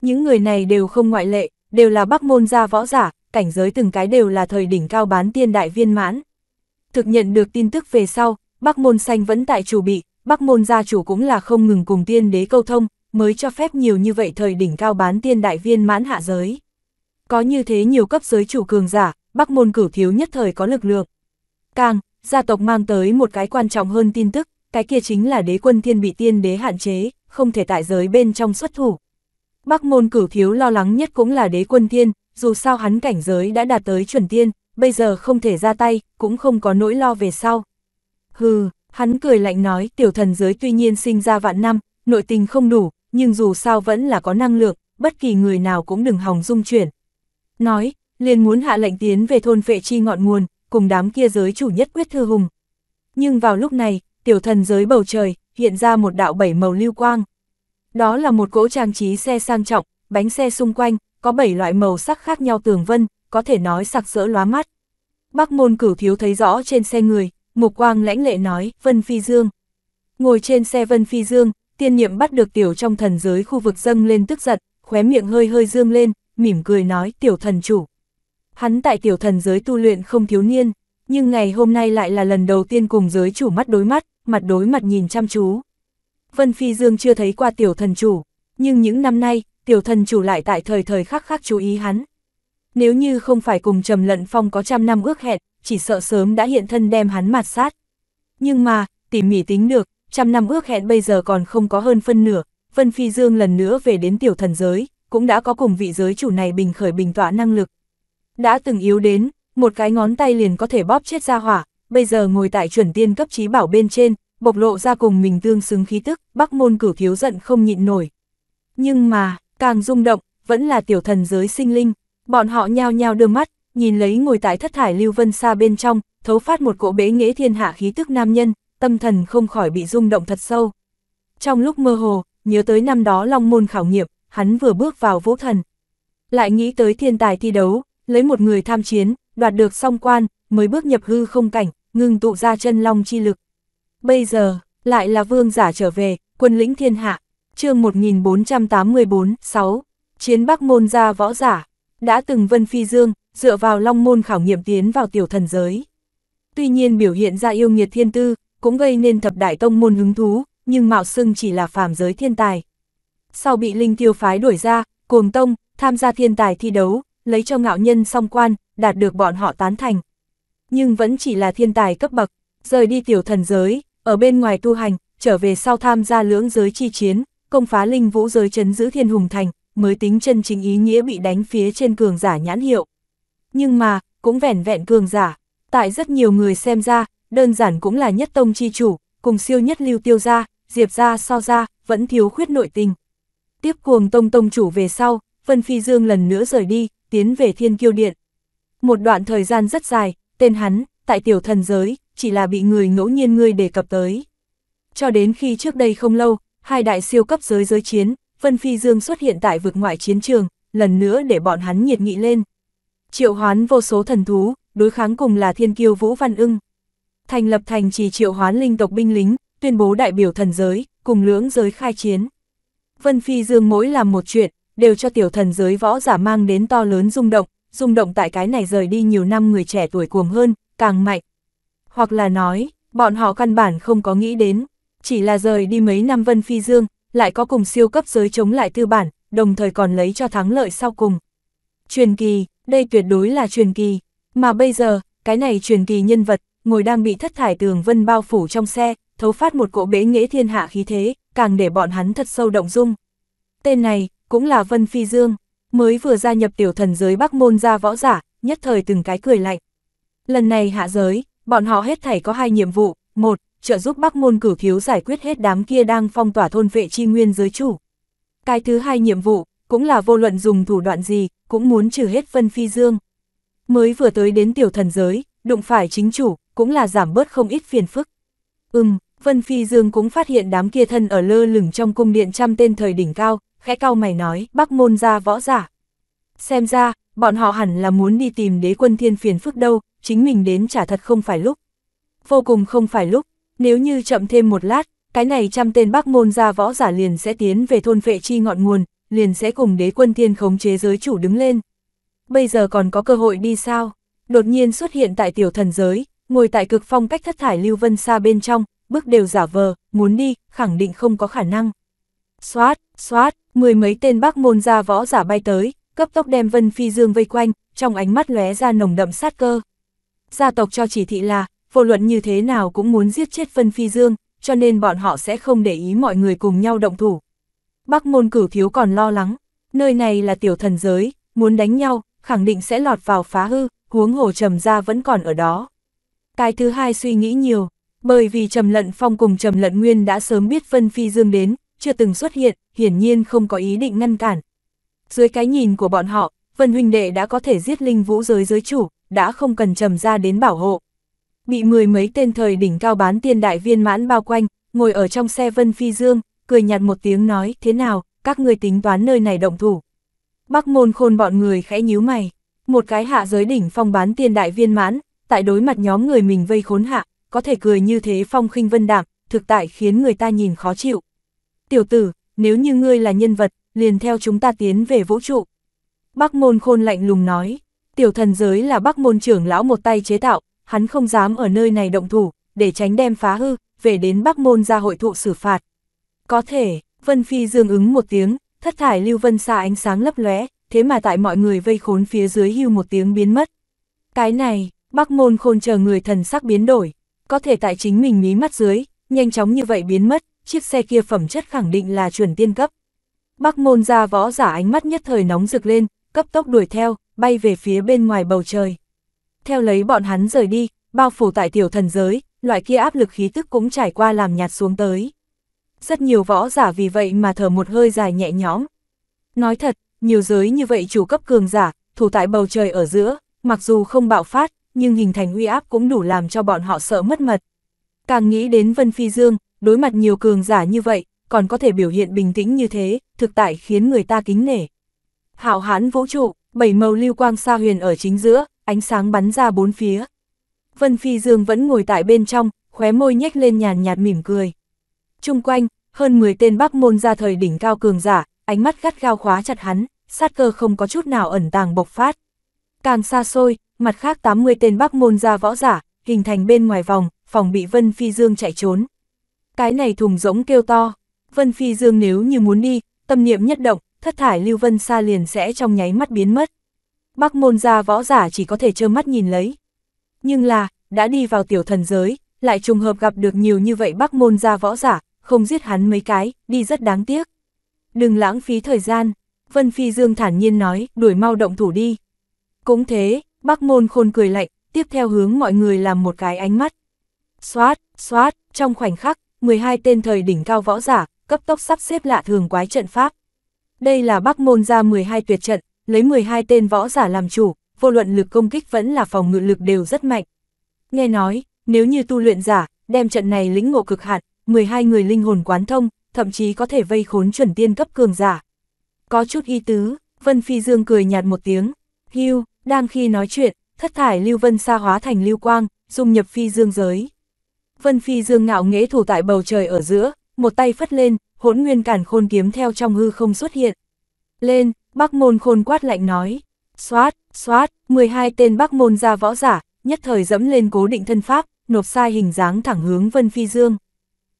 [SPEAKER 1] Những người này đều không ngoại lệ, đều là bắc môn gia võ giả, cảnh giới từng cái đều là thời đỉnh cao bán tiên đại viên mãn. Thực nhận được tin tức về sau, bắc môn xanh vẫn tại chủ bị, bắc môn gia chủ cũng là không ngừng cùng tiên đế câu thông, mới cho phép nhiều như vậy thời đỉnh cao bán tiên đại viên mãn hạ giới. Có như thế nhiều cấp giới chủ cường giả, bắc môn cửu thiếu nhất thời có lực lượng. Càng, gia tộc mang tới một cái quan trọng hơn tin tức, cái kia chính là đế quân thiên bị tiên đế hạn chế, không thể tại giới bên trong xuất thủ. Bắc môn cử thiếu lo lắng nhất cũng là đế quân thiên, dù sao hắn cảnh giới đã đạt tới chuẩn tiên, bây giờ không thể ra tay, cũng không có nỗi lo về sau. Hừ, hắn cười lạnh nói, tiểu thần giới tuy nhiên sinh ra vạn năm, nội tình không đủ, nhưng dù sao vẫn là có năng lượng, bất kỳ người nào cũng đừng hòng dung chuyển. Nói, liền muốn hạ lệnh tiến về thôn vệ chi ngọn nguồn, cùng đám kia giới chủ nhất quyết thư hùng. Nhưng vào lúc này, tiểu thần giới bầu trời, hiện ra một đạo bảy màu lưu quang. Đó là một cỗ trang trí xe sang trọng, bánh xe xung quanh, có bảy loại màu sắc khác nhau tường vân, có thể nói sặc sỡ lóa mắt. Bác môn cửu thiếu thấy rõ trên xe người, mục quang lãnh lệ nói, Vân Phi Dương. Ngồi trên xe Vân Phi Dương, tiên niệm bắt được tiểu trong thần giới khu vực dâng lên tức giận, khóe miệng hơi hơi dương lên, mỉm cười nói, tiểu thần chủ. Hắn tại tiểu thần giới tu luyện không thiếu niên, nhưng ngày hôm nay lại là lần đầu tiên cùng giới chủ mắt đối mắt, mặt đối mặt nhìn chăm chú. Vân Phi Dương chưa thấy qua tiểu thần chủ, nhưng những năm nay, tiểu thần chủ lại tại thời thời khắc khắc chú ý hắn. Nếu như không phải cùng Trầm Lận Phong có trăm năm ước hẹn, chỉ sợ sớm đã hiện thân đem hắn mạt sát. Nhưng mà, tỉ mỉ tính được, trăm năm ước hẹn bây giờ còn không có hơn phân nửa, Vân Phi Dương lần nữa về đến tiểu thần giới, cũng đã có cùng vị giới chủ này bình khởi bình tọa năng lực đã từng yếu đến, một cái ngón tay liền có thể bóp chết ra hỏa, bây giờ ngồi tại chuẩn tiên cấp trí bảo bên trên, bộc lộ ra cùng mình tương xứng khí tức, bắc môn cửu thiếu giận không nhịn nổi. Nhưng mà, càng rung động, vẫn là tiểu thần giới sinh linh, bọn họ nhao nhao đưa mắt, nhìn lấy ngồi tại thất thải lưu vân xa bên trong, thấu phát một cỗ bế nghễ thiên hạ khí tức nam nhân, tâm thần không khỏi bị rung động thật sâu. Trong lúc mơ hồ, nhớ tới năm đó long môn khảo nghiệm, hắn vừa bước vào vũ thần. Lại nghĩ tới thiên tài thi đấu, lấy một người tham chiến, đoạt được song quan, mới bước nhập hư không cảnh, ngừng tụ ra chân long chi lực. Bây giờ, lại là vương giả trở về, quân lĩnh thiên hạ, chương 1484, 6, chiến bắc môn gia võ giả, đã từng vân phi dương, dựa vào long môn khảo nghiệm tiến vào tiểu thần giới. Tuy nhiên biểu hiện ra yêu nghiệt thiên tư, cũng gây nên thập đại tông môn hứng thú, nhưng mạo xưng chỉ là phàm giới thiên tài. Sau bị linh tiêu phái đuổi ra, cuồng tông, tham gia thiên tài thi đấu, lấy cho ngạo nhân song quan, đạt được bọn họ tán thành. Nhưng vẫn chỉ là thiên tài cấp bậc, rời đi tiểu thần giới, ở bên ngoài tu hành, trở về sau tham gia lưỡng giới chi chiến, công phá linh vũ giới chấn giữ thiên hùng thành, mới tính chân chính ý nghĩa bị đánh phía trên cường giả nhãn hiệu. Nhưng mà, cũng vẻn vẹn cường giả, tại rất nhiều người xem ra, đơn giản cũng là nhất tông chi chủ, cùng siêu nhất lưu tiêu gia diệp gia so gia vẫn thiếu khuyết nội tình. Tiếp cuồng tông tông chủ về sau, Vân Phi Dương lần nữa rời đi, tiến về thiên kiêu điện. Một đoạn thời gian rất dài, tên hắn, tại tiểu thần giới, chỉ là bị người ngẫu nhiên ngươi đề cập tới. Cho đến khi trước đây không lâu, hai đại siêu cấp giới giới chiến, Vân Phi Dương xuất hiện tại vực ngoại chiến trường, lần nữa để bọn hắn nhiệt nghị lên. Triệu hoán vô số thần thú, đối kháng cùng là thiên kiêu Vũ Văn ưng. Thành lập thành trì triệu hoán linh tộc binh lính, tuyên bố đại biểu thần giới, cùng lưỡng giới khai chiến. Vân Phi Dương mỗi làm một chuyện, đều cho tiểu thần giới võ giả mang đến to lớn rung động, rung động tại cái này rời đi nhiều năm người trẻ tuổi cuồng hơn, càng mạnh. Hoặc là nói, bọn họ căn bản không có nghĩ đến, chỉ là rời đi mấy năm Vân Phi Dương, lại có cùng siêu cấp giới chống lại tư bản, đồng thời còn lấy cho thắng lợi sau cùng. Truyền kỳ, đây tuyệt đối là truyền kỳ, mà bây giờ, cái này truyền kỳ nhân vật, ngồi đang bị thất thải tường vân bao phủ trong xe, thấu phát một cỗ bế nghĩa thiên hạ khí thế, càng để bọn hắn thật sâu động dung. Tên này, cũng là Vân Phi Dương, mới vừa gia nhập tiểu thần giới Bắc Môn ra võ giả, nhất thời từng cái cười lạnh. Lần này hạ giới, bọn họ hết thảy có hai nhiệm vụ, một, trợ giúp Bắc Môn cử thiếu giải quyết hết đám kia đang phong tỏa thôn vệ chi nguyên giới chủ. Cái thứ hai nhiệm vụ, cũng là vô luận dùng thủ đoạn gì, cũng muốn trừ hết Vân Phi Dương. Mới vừa tới đến tiểu thần giới, đụng phải chính chủ, cũng là giảm bớt không ít phiền phức. Ừm, Vân Phi Dương cũng phát hiện đám kia thân ở lơ lửng trong cung điện trăm tên thời đỉnh cao, khẽ cao mày nói, bắc môn ra võ giả. Xem ra, bọn họ hẳn là muốn đi tìm đế quân thiên phiền phức đâu, chính mình đến trả thật không phải lúc. Vô cùng không phải lúc, nếu như chậm thêm một lát, cái này trăm tên bắc môn ra võ giả liền sẽ tiến về thôn vệ chi ngọn nguồn, liền sẽ cùng đế quân thiên khống chế giới chủ đứng lên. Bây giờ còn có cơ hội đi sao? Đột nhiên xuất hiện tại tiểu thần giới, ngồi tại cực phong cách thất thải Lưu Vân xa bên trong, bước đều giả vờ, muốn đi, khẳng định không có khả năng. Xoát, xoát, mười mấy tên bác môn gia võ giả bay tới, cấp tốc đem Vân Phi Dương vây quanh, trong ánh mắt lóe ra nồng đậm sát cơ. Gia tộc cho chỉ thị là, vô luận như thế nào cũng muốn giết chết Vân Phi Dương, cho nên bọn họ sẽ không để ý mọi người cùng nhau động thủ. Bác môn cử thiếu còn lo lắng, nơi này là tiểu thần giới, muốn đánh nhau, khẳng định sẽ lọt vào phá hư, huống hồ trầm gia vẫn còn ở đó. Cái thứ hai suy nghĩ nhiều, bởi vì Trầm Lận Phong cùng Trầm Lận Nguyên đã sớm biết Vân Phi Dương đến, chưa từng xuất hiện, hiển nhiên không có ý định ngăn cản. Dưới cái nhìn của bọn họ, Vân huynh đệ đã có thể giết linh vũ giới giới chủ, đã không cần trầm ra đến bảo hộ. Bị mười mấy tên thời đỉnh cao bán tiên đại viên mãn bao quanh, ngồi ở trong xe Vân Phi Dương, cười nhạt một tiếng nói, thế nào, các người tính toán nơi này động thủ. Bác môn khôn bọn người khẽ nhíu mày, một cái hạ giới đỉnh phong bán tiên đại viên mãn, tại đối mặt nhóm người mình vây khốn hạ, có thể cười như thế phong khinh vân đạm, thực tại khiến người ta nhìn khó chịu tiểu tử, nếu như ngươi là nhân vật, liền theo chúng ta tiến về vũ trụ. Bác môn khôn lạnh lùng nói, tiểu thần giới là bác môn trưởng lão một tay chế tạo, hắn không dám ở nơi này động thủ, để tránh đem phá hư, về đến bác môn ra hội thụ xử phạt. Có thể, Vân Phi dương ứng một tiếng, thất thải lưu vân xa ánh sáng lấp lóe, thế mà tại mọi người vây khốn phía dưới hưu một tiếng biến mất. Cái này, bác môn khôn chờ người thần sắc biến đổi, có thể tại chính mình mí mắt dưới, nhanh chóng như vậy biến mất, chiếc xe kia phẩm chất khẳng định là chuẩn tiên cấp. Bắc môn ra võ giả ánh mắt nhất thời nóng rực lên, cấp tốc đuổi theo, bay về phía bên ngoài bầu trời. Theo lấy bọn hắn rời đi, bao phủ tại tiểu thần giới, loại kia áp lực khí tức cũng trải qua làm nhạt xuống tới. Rất nhiều võ giả vì vậy mà thở một hơi dài nhẹ nhõm. Nói thật, nhiều giới như vậy chủ cấp cường giả, thủ tại bầu trời ở giữa, mặc dù không bạo phát, nhưng hình thành uy áp cũng đủ làm cho bọn họ sợ mất mật. Càng nghĩ đến Vân Phi Dương, đối mặt nhiều cường giả như vậy, còn có thể biểu hiện bình tĩnh như thế, thực tại khiến người ta kính nể. Hạo hán vũ trụ, bảy màu lưu quang sa huyền ở chính giữa, ánh sáng bắn ra bốn phía. Vân Phi Dương vẫn ngồi tại bên trong, khóe môi nhếch lên nhàn nhạt mỉm cười. Trung quanh, hơn 10 tên bắc môn ra thời đỉnh cao cường giả, ánh mắt gắt gao khóa chặt hắn, sát cơ không có chút nào ẩn tàng bộc phát. Càng xa xôi, mặt khác 80 tên bắc môn ra võ giả, hình thành bên ngoài vòng, phòng bị Vân Phi Dương chạy trốn cái này thùng rỗng kêu to. Vân Phi Dương nếu như muốn đi, tâm niệm nhất động, thất thải Lưu Vân Sa liền sẽ trong nháy mắt biến mất. Bắc môn gia võ giả chỉ có thể trơ mắt nhìn lấy. Nhưng là, đã đi vào tiểu thần giới, lại trùng hợp gặp được nhiều như vậy Bắc môn gia võ giả, không giết hắn mấy cái, đi rất đáng tiếc. Đừng lãng phí thời gian, Vân Phi Dương thản nhiên nói, đuổi mau động thủ đi. Cũng thế, Bắc môn khôn cười lạnh, tiếp theo hướng mọi người làm một cái ánh mắt. Xoát, xoát, trong khoảnh khắc, 12 tên thời đỉnh cao võ giả, cấp tốc sắp xếp lạ thường quái trận pháp. Đây là Bắc Môn ra 12 tuyệt trận, lấy 12 tên võ giả làm chủ, vô luận lực công kích vẫn là phòng ngự lực đều rất mạnh. Nghe nói, nếu như tu luyện giả, đem trận này lĩnh ngộ cực hạn, 12 người linh hồn quán thông, thậm chí có thể vây khốn chuẩn tiên cấp cường giả. Có chút y tứ, Vân Phi Dương cười nhạt một tiếng, hưu, đang khi nói chuyện, thất thải Lưu Vân xa hóa thành Lưu Quang, dung nhập Phi Dương giới. Vân Phi Dương ngạo nghễ thủ tại bầu trời ở giữa, một tay phất lên, hỗn nguyên cản khôn kiếm theo trong hư không xuất hiện. Lên, Bắc Môn khôn quát lạnh nói, xoát, xoát, 12 tên Bắc Môn ra võ giả, nhất thời dẫm lên cố định thân pháp, nộp sai hình dáng thẳng hướng Vân Phi Dương.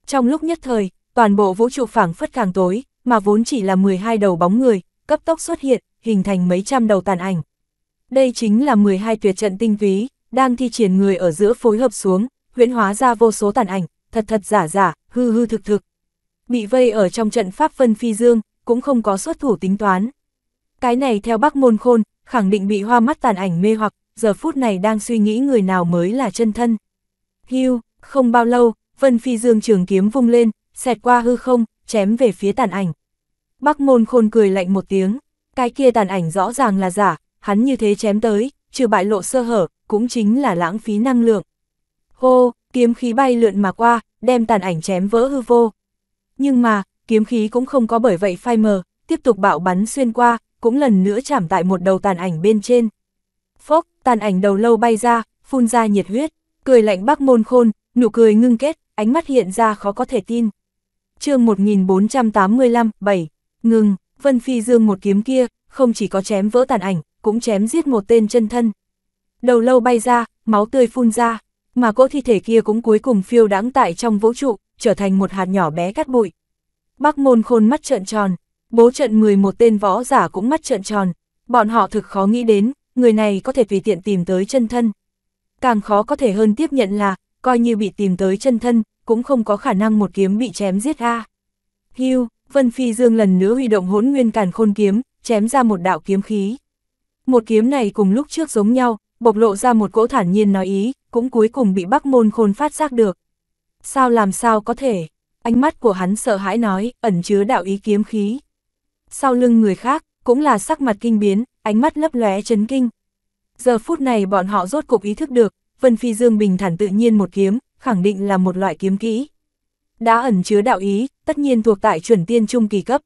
[SPEAKER 1] Trong lúc nhất thời, toàn bộ vũ trụ phảng phất càng tối, mà vốn chỉ là 12 đầu bóng người, cấp tốc xuất hiện, hình thành mấy trăm đầu tàn ảnh. Đây chính là 12 tuyệt trận tinh ví, đang thi triển người ở giữa phối hợp xuống, huyễn hóa ra vô số tàn ảnh, thật thật giả giả, hư hư thực thực. Bị vây ở trong trận pháp phân phi dương, cũng không có xuất thủ tính toán. Cái này theo bác môn khôn, khẳng định bị hoa mắt tàn ảnh mê hoặc, giờ phút này đang suy nghĩ người nào mới là chân thân. Hưu, không bao lâu, Vân Phi Dương trường kiếm vung lên, xẹt qua hư không, chém về phía tàn ảnh. Bác môn khôn cười lạnh một tiếng, cái kia tàn ảnh rõ ràng là giả, hắn như thế chém tới, trừ bại lộ sơ hở, cũng chính là lãng phí năng lượng. Hô, kiếm khí bay lượn mà qua, đem tàn ảnh chém vỡ hư vô. Nhưng mà, kiếm khí cũng không có bởi vậy phai mờ, tiếp tục bạo bắn xuyên qua, cũng lần nữa chạm tại một đầu tàn ảnh bên trên. Phốc, tàn ảnh đầu lâu bay ra, phun ra nhiệt huyết, cười lạnh bác môn khôn, nụ cười ngưng kết, ánh mắt hiện ra khó có thể tin. chương 1485, 7, ngừng, Vân Phi Dương một kiếm kia, không chỉ có chém vỡ tàn ảnh, cũng chém giết một tên chân thân. Đầu lâu bay ra, máu tươi phun ra, mà cỗ thi thể kia cũng cuối cùng phiêu đáng tại trong vũ trụ, trở thành một hạt nhỏ bé cát bụi. Bác môn khôn mắt trợn tròn, bố trận 11 tên võ giả cũng mắt trợn tròn, bọn họ thực khó nghĩ đến, người này có thể tùy tiện tìm tới chân thân. Càng khó có thể hơn tiếp nhận là, coi như bị tìm tới chân thân, cũng không có khả năng một kiếm bị chém giết a. À. Hưu, Vân Phi Dương lần nữa huy động hỗn nguyên càn khôn kiếm, chém ra một đạo kiếm khí. Một kiếm này cùng lúc trước giống nhau, bộc lộ ra một cỗ thản nhiên nói ý, cũng cuối cùng bị Bắc Môn Khôn phát giác được. Sao làm sao có thể? Ánh mắt của hắn sợ hãi nói, ẩn chứa đạo ý kiếm khí. Sau lưng người khác, cũng là sắc mặt kinh biến, ánh mắt lấp lóe chấn kinh. Giờ phút này bọn họ rốt cục ý thức được, Vân Phi Dương bình thản tự nhiên một kiếm, khẳng định là một loại kiếm kỹ. Đã ẩn chứa đạo ý, tất nhiên thuộc tại chuẩn tiên trung kỳ cấp.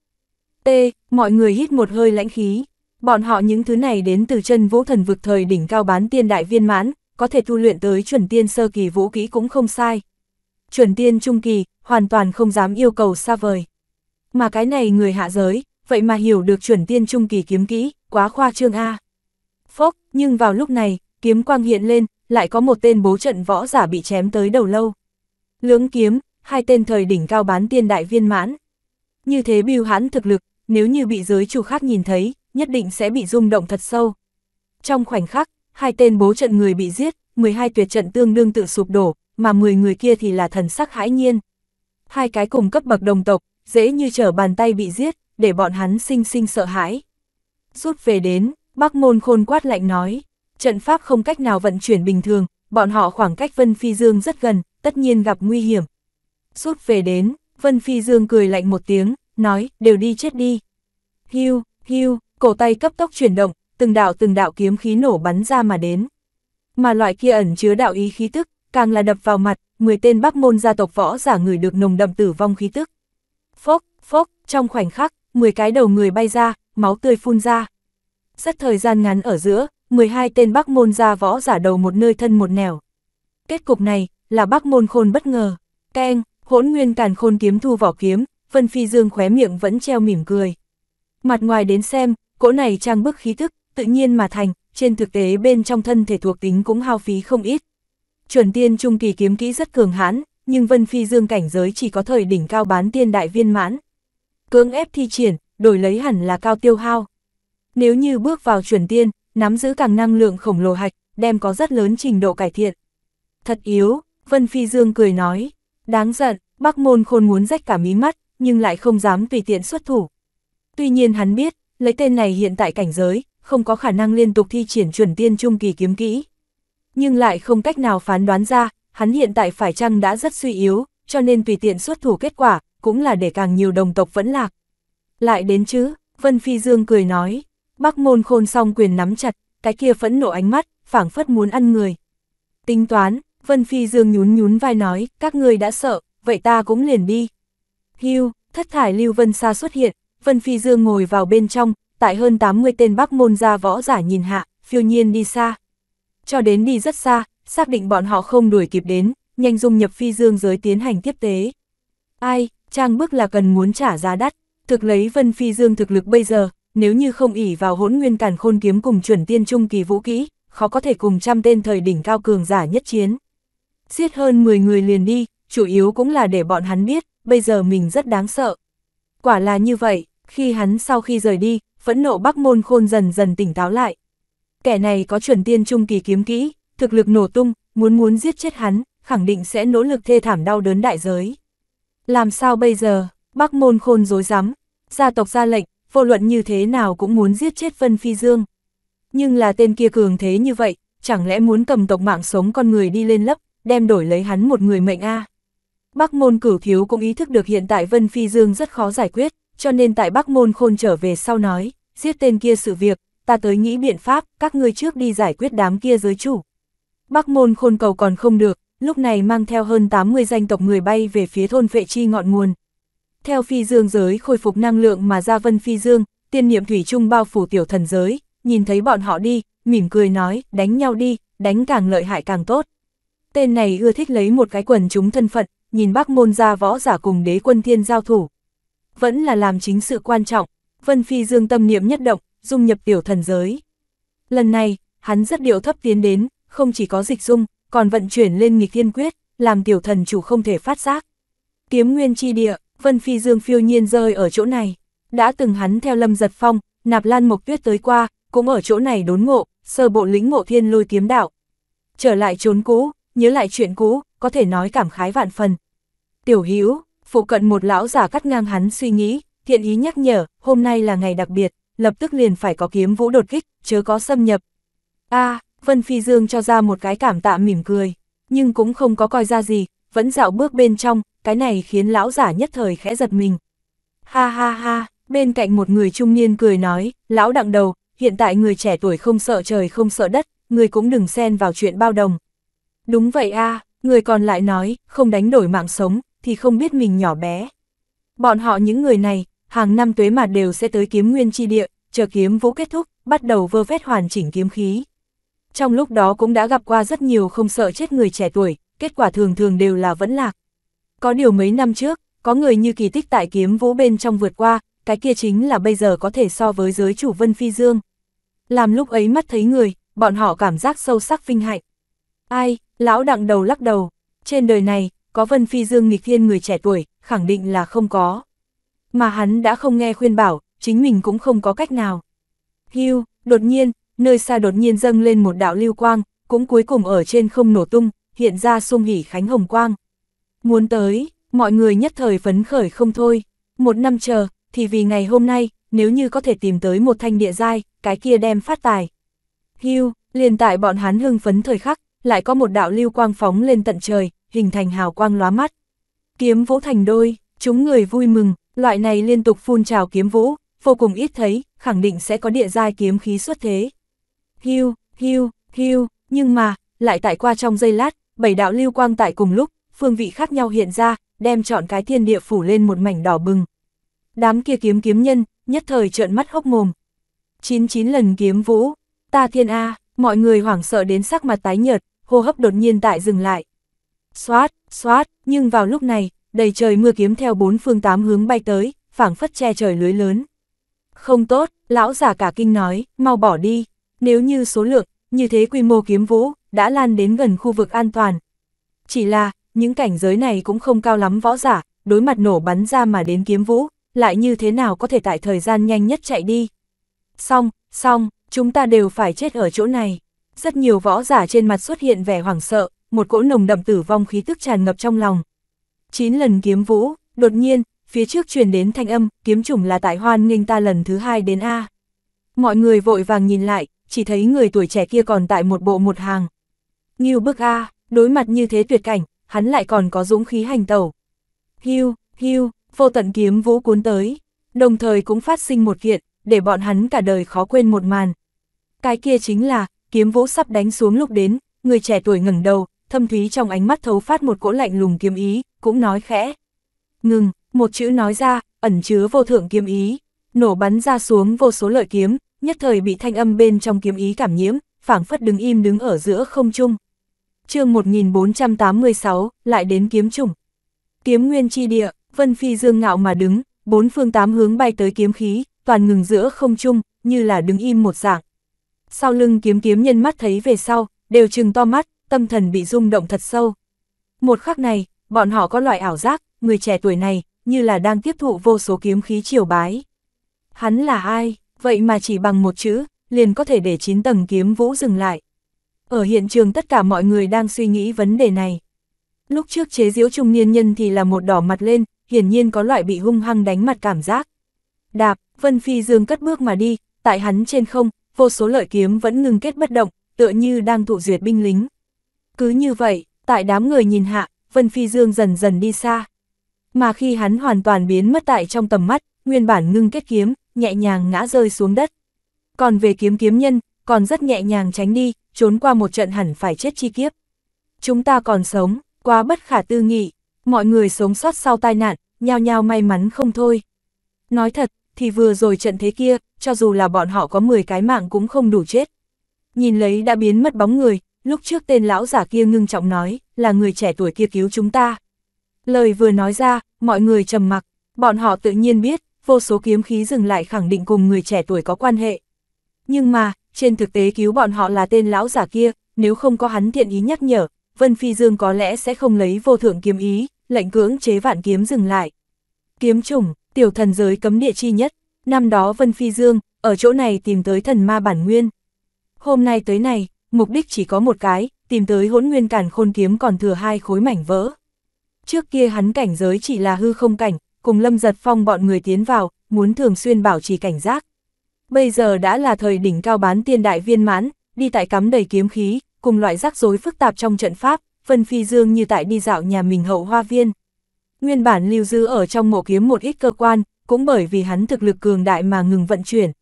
[SPEAKER 1] T, mọi người hít một hơi lãnh khí. Bọn họ những thứ này đến từ chân vũ thần vực thời đỉnh cao bán tiên đại viên mãn, có thể tu luyện tới chuẩn tiên sơ kỳ vũ kỹ cũng không sai. Chuẩn tiên trung kỳ, hoàn toàn không dám yêu cầu xa vời. Mà cái này người hạ giới, vậy mà hiểu được chuẩn tiên trung kỳ kiếm kỹ, quá khoa trương A. Phốc, nhưng vào lúc này, kiếm quang hiện lên, lại có một tên bố trận võ giả bị chém tới đầu lâu. Lưỡng kiếm, hai tên thời đỉnh cao bán tiên đại viên mãn. Như thế biêu hãn thực lực, nếu như bị giới chủ khác nhìn thấy, nhất định sẽ bị rung động thật sâu. Trong khoảnh khắc, hai tên bố trận người bị giết, 12 tuyệt trận tương đương tự sụp đổ, mà 10 người kia thì là thần sắc hãi nhiên. Hai cái cùng cấp bậc đồng tộc, dễ như trở bàn tay bị giết, để bọn hắn sinh sinh sợ hãi. Rút về đến, bác môn khôn quát lạnh nói, trận pháp không cách nào vận chuyển bình thường, bọn họ khoảng cách Vân Phi Dương rất gần, tất nhiên gặp nguy hiểm. Rút về đến, Vân Phi Dương cười lạnh một tiếng, nói, đều đi chết đi. Hiu, hiu, cổ tay cấp tốc chuyển động, từng đạo từng đạo kiếm khí nổ bắn ra mà đến. Mà loại kia ẩn chứa đạo ý khí tức, càng là đập vào mặt, 10 tên bắc môn gia tộc võ giả người được nồng đậm tử vong khí tức. Phốc, phốc, trong khoảnh khắc, 10 cái đầu người bay ra, máu tươi phun ra. Rất thời gian ngắn ở giữa, 12 tên bắc môn gia võ giả đầu một nơi thân một nẻo. Kết cục này, là bắc môn khôn bất ngờ. Keng, hỗn nguyên càn khôn kiếm thu vỏ kiếm, phân Phi Dương khóe miệng vẫn treo mỉm cười. Mặt ngoài đến xem, cỗ này trang bức khí thức, tự nhiên mà thành, trên thực tế bên trong thân thể thuộc tính cũng hao phí không ít. Chuẩn tiên trung kỳ kiếm kỹ rất cường hãn, nhưng Vân Phi Dương cảnh giới chỉ có thời đỉnh cao bán tiên đại viên mãn. Cưỡng ép thi triển, đổi lấy hẳn là cao tiêu hao. Nếu như bước vào chuẩn tiên, nắm giữ càng năng lượng khổng lồ hạch, đem có rất lớn trình độ cải thiện. Thật yếu, Vân Phi Dương cười nói, đáng giận, Bắc Môn Khôn muốn rách cả mí mắt, nhưng lại không dám tùy tiện xuất thủ. Tuy nhiên hắn biết, lấy tên này hiện tại cảnh giới, không có khả năng liên tục thi triển chuẩn tiên trung kỳ kiếm kỹ. Nhưng lại không cách nào phán đoán ra, hắn hiện tại phải chăng đã rất suy yếu, cho nên tùy tiện xuất thủ kết quả, cũng là để càng nhiều đồng tộc vẫn lạc. Lại đến chứ, Vân Phi Dương cười nói, bác môn khôn song quyền nắm chặt, cái kia phẫn nộ ánh mắt, phảng phất muốn ăn người. Tính toán, Vân Phi Dương nhún nhún vai nói, các người đã sợ, vậy ta cũng liền đi. Hưu, thất thải Lưu Vân Sa xuất hiện, Vân Phi Dương ngồi vào bên trong, tại hơn 80 tên bắc môn gia võ giả nhìn hạ, phiêu nhiên đi xa. Cho đến đi rất xa, xác định bọn họ không đuổi kịp đến, nhanh dung nhập Phi Dương giới tiến hành tiếp tế. Ai, trang bước là cần muốn trả giá đắt, thực lấy Vân Phi Dương thực lực bây giờ, nếu như không ỉ vào hỗn nguyên cản khôn kiếm cùng chuẩn tiên trung kỳ vũ kỹ, khó có thể cùng trăm tên thời đỉnh cao cường giả nhất chiến. Giết hơn 10 người liền đi, chủ yếu cũng là để bọn hắn biết, bây giờ mình rất đáng sợ. Quả là như vậy, khi hắn sau khi rời đi, phẫn nộ Bắc Môn Khôn dần dần tỉnh táo lại. Kẻ này có chuẩn tiên trung kỳ kiếm kỹ, thực lực nổ tung, muốn muốn giết chết hắn, khẳng định sẽ nỗ lực thê thảm đau đớn đại giới. Làm sao bây giờ, Bắc Môn Khôn dối rắm gia tộc ra lệnh, vô luận như thế nào cũng muốn giết chết Vân Phi Dương. Nhưng là tên kia cường thế như vậy, chẳng lẽ muốn cầm tộc mạng sống con người đi lên lấp, đem đổi lấy hắn một người mệnh a à? Bắc Môn cửu thiếu cũng ý thức được hiện tại Vân Phi Dương rất khó giải quyết cho nên tại Bắc Môn Khôn trở về sau nói, giết tên kia sự việc, ta tới nghĩ biện pháp, các ngươi trước đi giải quyết đám kia giới chủ. Bắc Môn Khôn cầu còn không được, lúc này mang theo hơn 80 danh tộc người bay về phía thôn vệ Chi ngọn nguồn. Theo phi dương giới khôi phục năng lượng mà Gia Vân phi dương, tiên niệm thủy trung bao phủ tiểu thần giới, nhìn thấy bọn họ đi, mỉm cười nói, đánh nhau đi, đánh càng lợi hại càng tốt. Tên này ưa thích lấy một cái quần chúng thân phận, nhìn bác môn ra võ giả cùng đế quân thiên giao thủ vẫn là làm chính sự quan trọng, Vân Phi Dương tâm niệm nhất động, dung nhập tiểu thần giới. Lần này, hắn rất điệu thấp tiến đến, không chỉ có dịch dung, còn vận chuyển lên nghịch thiên quyết, làm tiểu thần chủ không thể phát giác. Kiếm nguyên chi địa, Vân Phi Dương phiêu nhiên rơi ở chỗ này, đã từng hắn theo lâm giật phong, nạp lan mộc tuyết tới qua, cũng ở chỗ này đốn ngộ, sơ bộ lĩnh ngộ thiên lôi kiếm đạo. Trở lại trốn cũ, nhớ lại chuyện cũ, có thể nói cảm khái vạn phần. Tiểu Hữu phụ cận một lão giả cắt ngang hắn suy nghĩ, thiện ý nhắc nhở, hôm nay là ngày đặc biệt, lập tức liền phải có kiếm vũ đột kích, chớ có xâm nhập. a Vân Phi Dương cho ra một cái cảm tạ mỉm cười, nhưng cũng không có coi ra gì, vẫn dạo bước bên trong, cái này khiến lão giả nhất thời khẽ giật mình. Ha ha ha, bên cạnh một người trung niên cười nói, lão đặng đầu, hiện tại người trẻ tuổi không sợ trời không sợ đất, người cũng đừng xen vào chuyện bao đồng. Đúng vậy a người còn lại nói, không đánh đổi mạng sống, thì không biết mình nhỏ bé. Bọn họ những người này, hàng năm tuế mà đều sẽ tới kiếm nguyên chi địa, chờ kiếm vũ kết thúc, bắt đầu vơ vét hoàn chỉnh kiếm khí. Trong lúc đó cũng đã gặp qua rất nhiều không sợ chết người trẻ tuổi, kết quả thường thường đều là vẫn lạc. Có điều mấy năm trước, có người như kỳ tích tại kiếm vũ bên trong vượt qua, cái kia chính là bây giờ có thể so với giới chủ Vân Phi Dương. Làm lúc ấy mắt thấy người, bọn họ cảm giác sâu sắc vinh hạnh. Ai, lão đặng đầu lắc đầu, trên đời này, có Vân Phi Dương nghịch thiên người trẻ tuổi, khẳng định là không có. Mà hắn đã không nghe khuyên bảo, chính mình cũng không có cách nào. Hưu, đột nhiên, nơi xa đột nhiên dâng lên một đạo lưu quang, cũng cuối cùng ở trên không nổ tung, hiện ra sung hỉ khánh hồng quang. Muốn tới, mọi người nhất thời phấn khởi không thôi. Một năm chờ, thì vì ngày hôm nay, nếu như có thể tìm tới một thanh địa giai, cái kia đem phát tài. Hưu, liền tại bọn hắn hưng phấn thời khắc, lại có một đạo lưu quang phóng lên tận trời, hình thành hào quang lóa mắt. Kiếm vũ thành đôi, chúng người vui mừng, loại này liên tục phun trào kiếm vũ, vô cùng ít thấy, khẳng định sẽ có địa giai kiếm khí xuất thế. Hưu, hưu, hưu, nhưng mà, lại tại qua trong giây lát, bảy đạo lưu quang tại cùng lúc, phương vị khác nhau hiện ra, đem chọn cái thiên địa phủ lên một mảnh đỏ bừng. Đám kia kiếm kiếm nhân, nhất thời trợn mắt hốc mồm. 99 lần kiếm vũ, ta thiên A, mọi người hoảng sợ đến sắc mặt tái nhợt, hô hấp đột nhiên tại dừng lại, xoát, xoát, nhưng vào lúc này, đầy trời mưa kiếm theo bốn phương tám hướng bay tới, phảng phất che trời lưới lớn. Không tốt, lão giả cả kinh nói, mau bỏ đi, nếu như số lượng, như thế quy mô kiếm vũ, đã lan đến gần khu vực an toàn. Chỉ là, những cảnh giới này cũng không cao lắm võ giả, đối mặt nổ bắn ra mà đến kiếm vũ, lại như thế nào có thể tại thời gian nhanh nhất chạy đi. Xong, xong, chúng ta đều phải chết ở chỗ này. Rất nhiều võ giả trên mặt xuất hiện vẻ hoảng sợ, một cỗ nồng đậm tử vong khí tức tràn ngập trong lòng. Chín lần kiếm vũ, đột nhiên, phía trước truyền đến thanh âm, kiếm chủng là tại hoan nghênh ta lần thứ hai đến A. Mọi người vội vàng nhìn lại, chỉ thấy người tuổi trẻ kia còn tại một bộ một hàng. Nghiêu bức A, đối mặt như thế tuyệt cảnh, hắn lại còn có dũng khí hành tẩu. Hiu, hiu, vô tận kiếm vũ cuốn tới, đồng thời cũng phát sinh một kiện, để bọn hắn cả đời khó quên một màn. Cái kia chính là, kiếm vũ sắp đánh xuống lúc đến, người trẻ tuổi ngẩng đầu, thâm thúy trong ánh mắt thấu phát một cỗ lạnh lùng kiếm ý, cũng nói khẽ. Ngừng, một chữ nói ra, ẩn chứa vô thượng kiếm ý, nổ bắn ra xuống vô số lợi kiếm, nhất thời bị thanh âm bên trong kiếm ý cảm nhiễm, phảng phất đứng im đứng ở giữa không trung. chương 1486, lại đến kiếm trùng. Kiếm nguyên chi địa, Vân Phi dương ngạo mà đứng, bốn phương tám hướng bay tới kiếm khí, toàn ngừng giữa không trung, như là đứng im một dạng. Sau lưng kiếm kiếm nhân mắt thấy về sau, đều trừng to mắt, tâm thần bị rung động thật sâu. Một khắc này, bọn họ có loại ảo giác, người trẻ tuổi này, như là đang tiếp thụ vô số kiếm khí triều bái. Hắn là ai, vậy mà chỉ bằng một chữ, liền có thể để 9 tầng kiếm vũ dừng lại. Ở hiện trường tất cả mọi người đang suy nghĩ vấn đề này. Lúc trước chế diễu trung niên nhân thì là một đỏ mặt lên, hiển nhiên có loại bị hung hăng đánh mặt cảm giác. Đạp, Vân Phi Dương cất bước mà đi, tại hắn trên không, vô số lợi kiếm vẫn ngừng kết bất động, tựa như đang thụ duyệt binh lính. Cứ như vậy, tại đám người nhìn hạ, Vân Phi Dương dần dần đi xa. Mà khi hắn hoàn toàn biến mất tại trong tầm mắt, nguyên bản ngưng kết kiếm, nhẹ nhàng ngã rơi xuống đất. Còn về kiếm kiếm nhân, còn rất nhẹ nhàng tránh đi, trốn qua một trận hẳn phải chết chi kiếp. Chúng ta còn sống, quá bất khả tư nghị, mọi người sống sót sau tai nạn, nhao nhao may mắn không thôi. Nói thật, thì vừa rồi trận thế kia, cho dù là bọn họ có 10 cái mạng cũng không đủ chết. Nhìn lấy đã biến mất bóng người, lúc trước tên lão giả kia ngưng trọng nói, là người trẻ tuổi kia cứu chúng ta. Lời vừa nói ra, mọi người trầm mặc, bọn họ tự nhiên biết, vô số kiếm khí dừng lại khẳng định cùng người trẻ tuổi có quan hệ. Nhưng mà, trên thực tế cứu bọn họ là tên lão giả kia, nếu không có hắn thiện ý nhắc nhở, Vân Phi Dương có lẽ sẽ không lấy vô thượng kiếm ý, lệnh cưỡng chế vạn kiếm dừng lại. Kiếm trùng, tiểu thần giới cấm địa chi nhất, năm đó Vân Phi Dương, ở chỗ này tìm tới thần ma bản nguyên. Hôm nay tới này, mục đích chỉ có một cái, tìm tới hỗn nguyên cản khôn kiếm còn thừa hai khối mảnh vỡ. Trước kia hắn cảnh giới chỉ là hư không cảnh, cùng lâm giật phong bọn người tiến vào, muốn thường xuyên bảo trì cảnh giác. Bây giờ đã là thời đỉnh cao bán tiên đại viên mãn, đi tại cắm đầy kiếm khí, cùng loại rắc rối phức tạp trong trận pháp, phân phi dương như tại đi dạo nhà mình hậu hoa viên. Nguyên bản lưu dư ở trong mộ kiếm một ít cơ quan, cũng bởi vì hắn thực lực cường đại mà ngừng vận chuyển.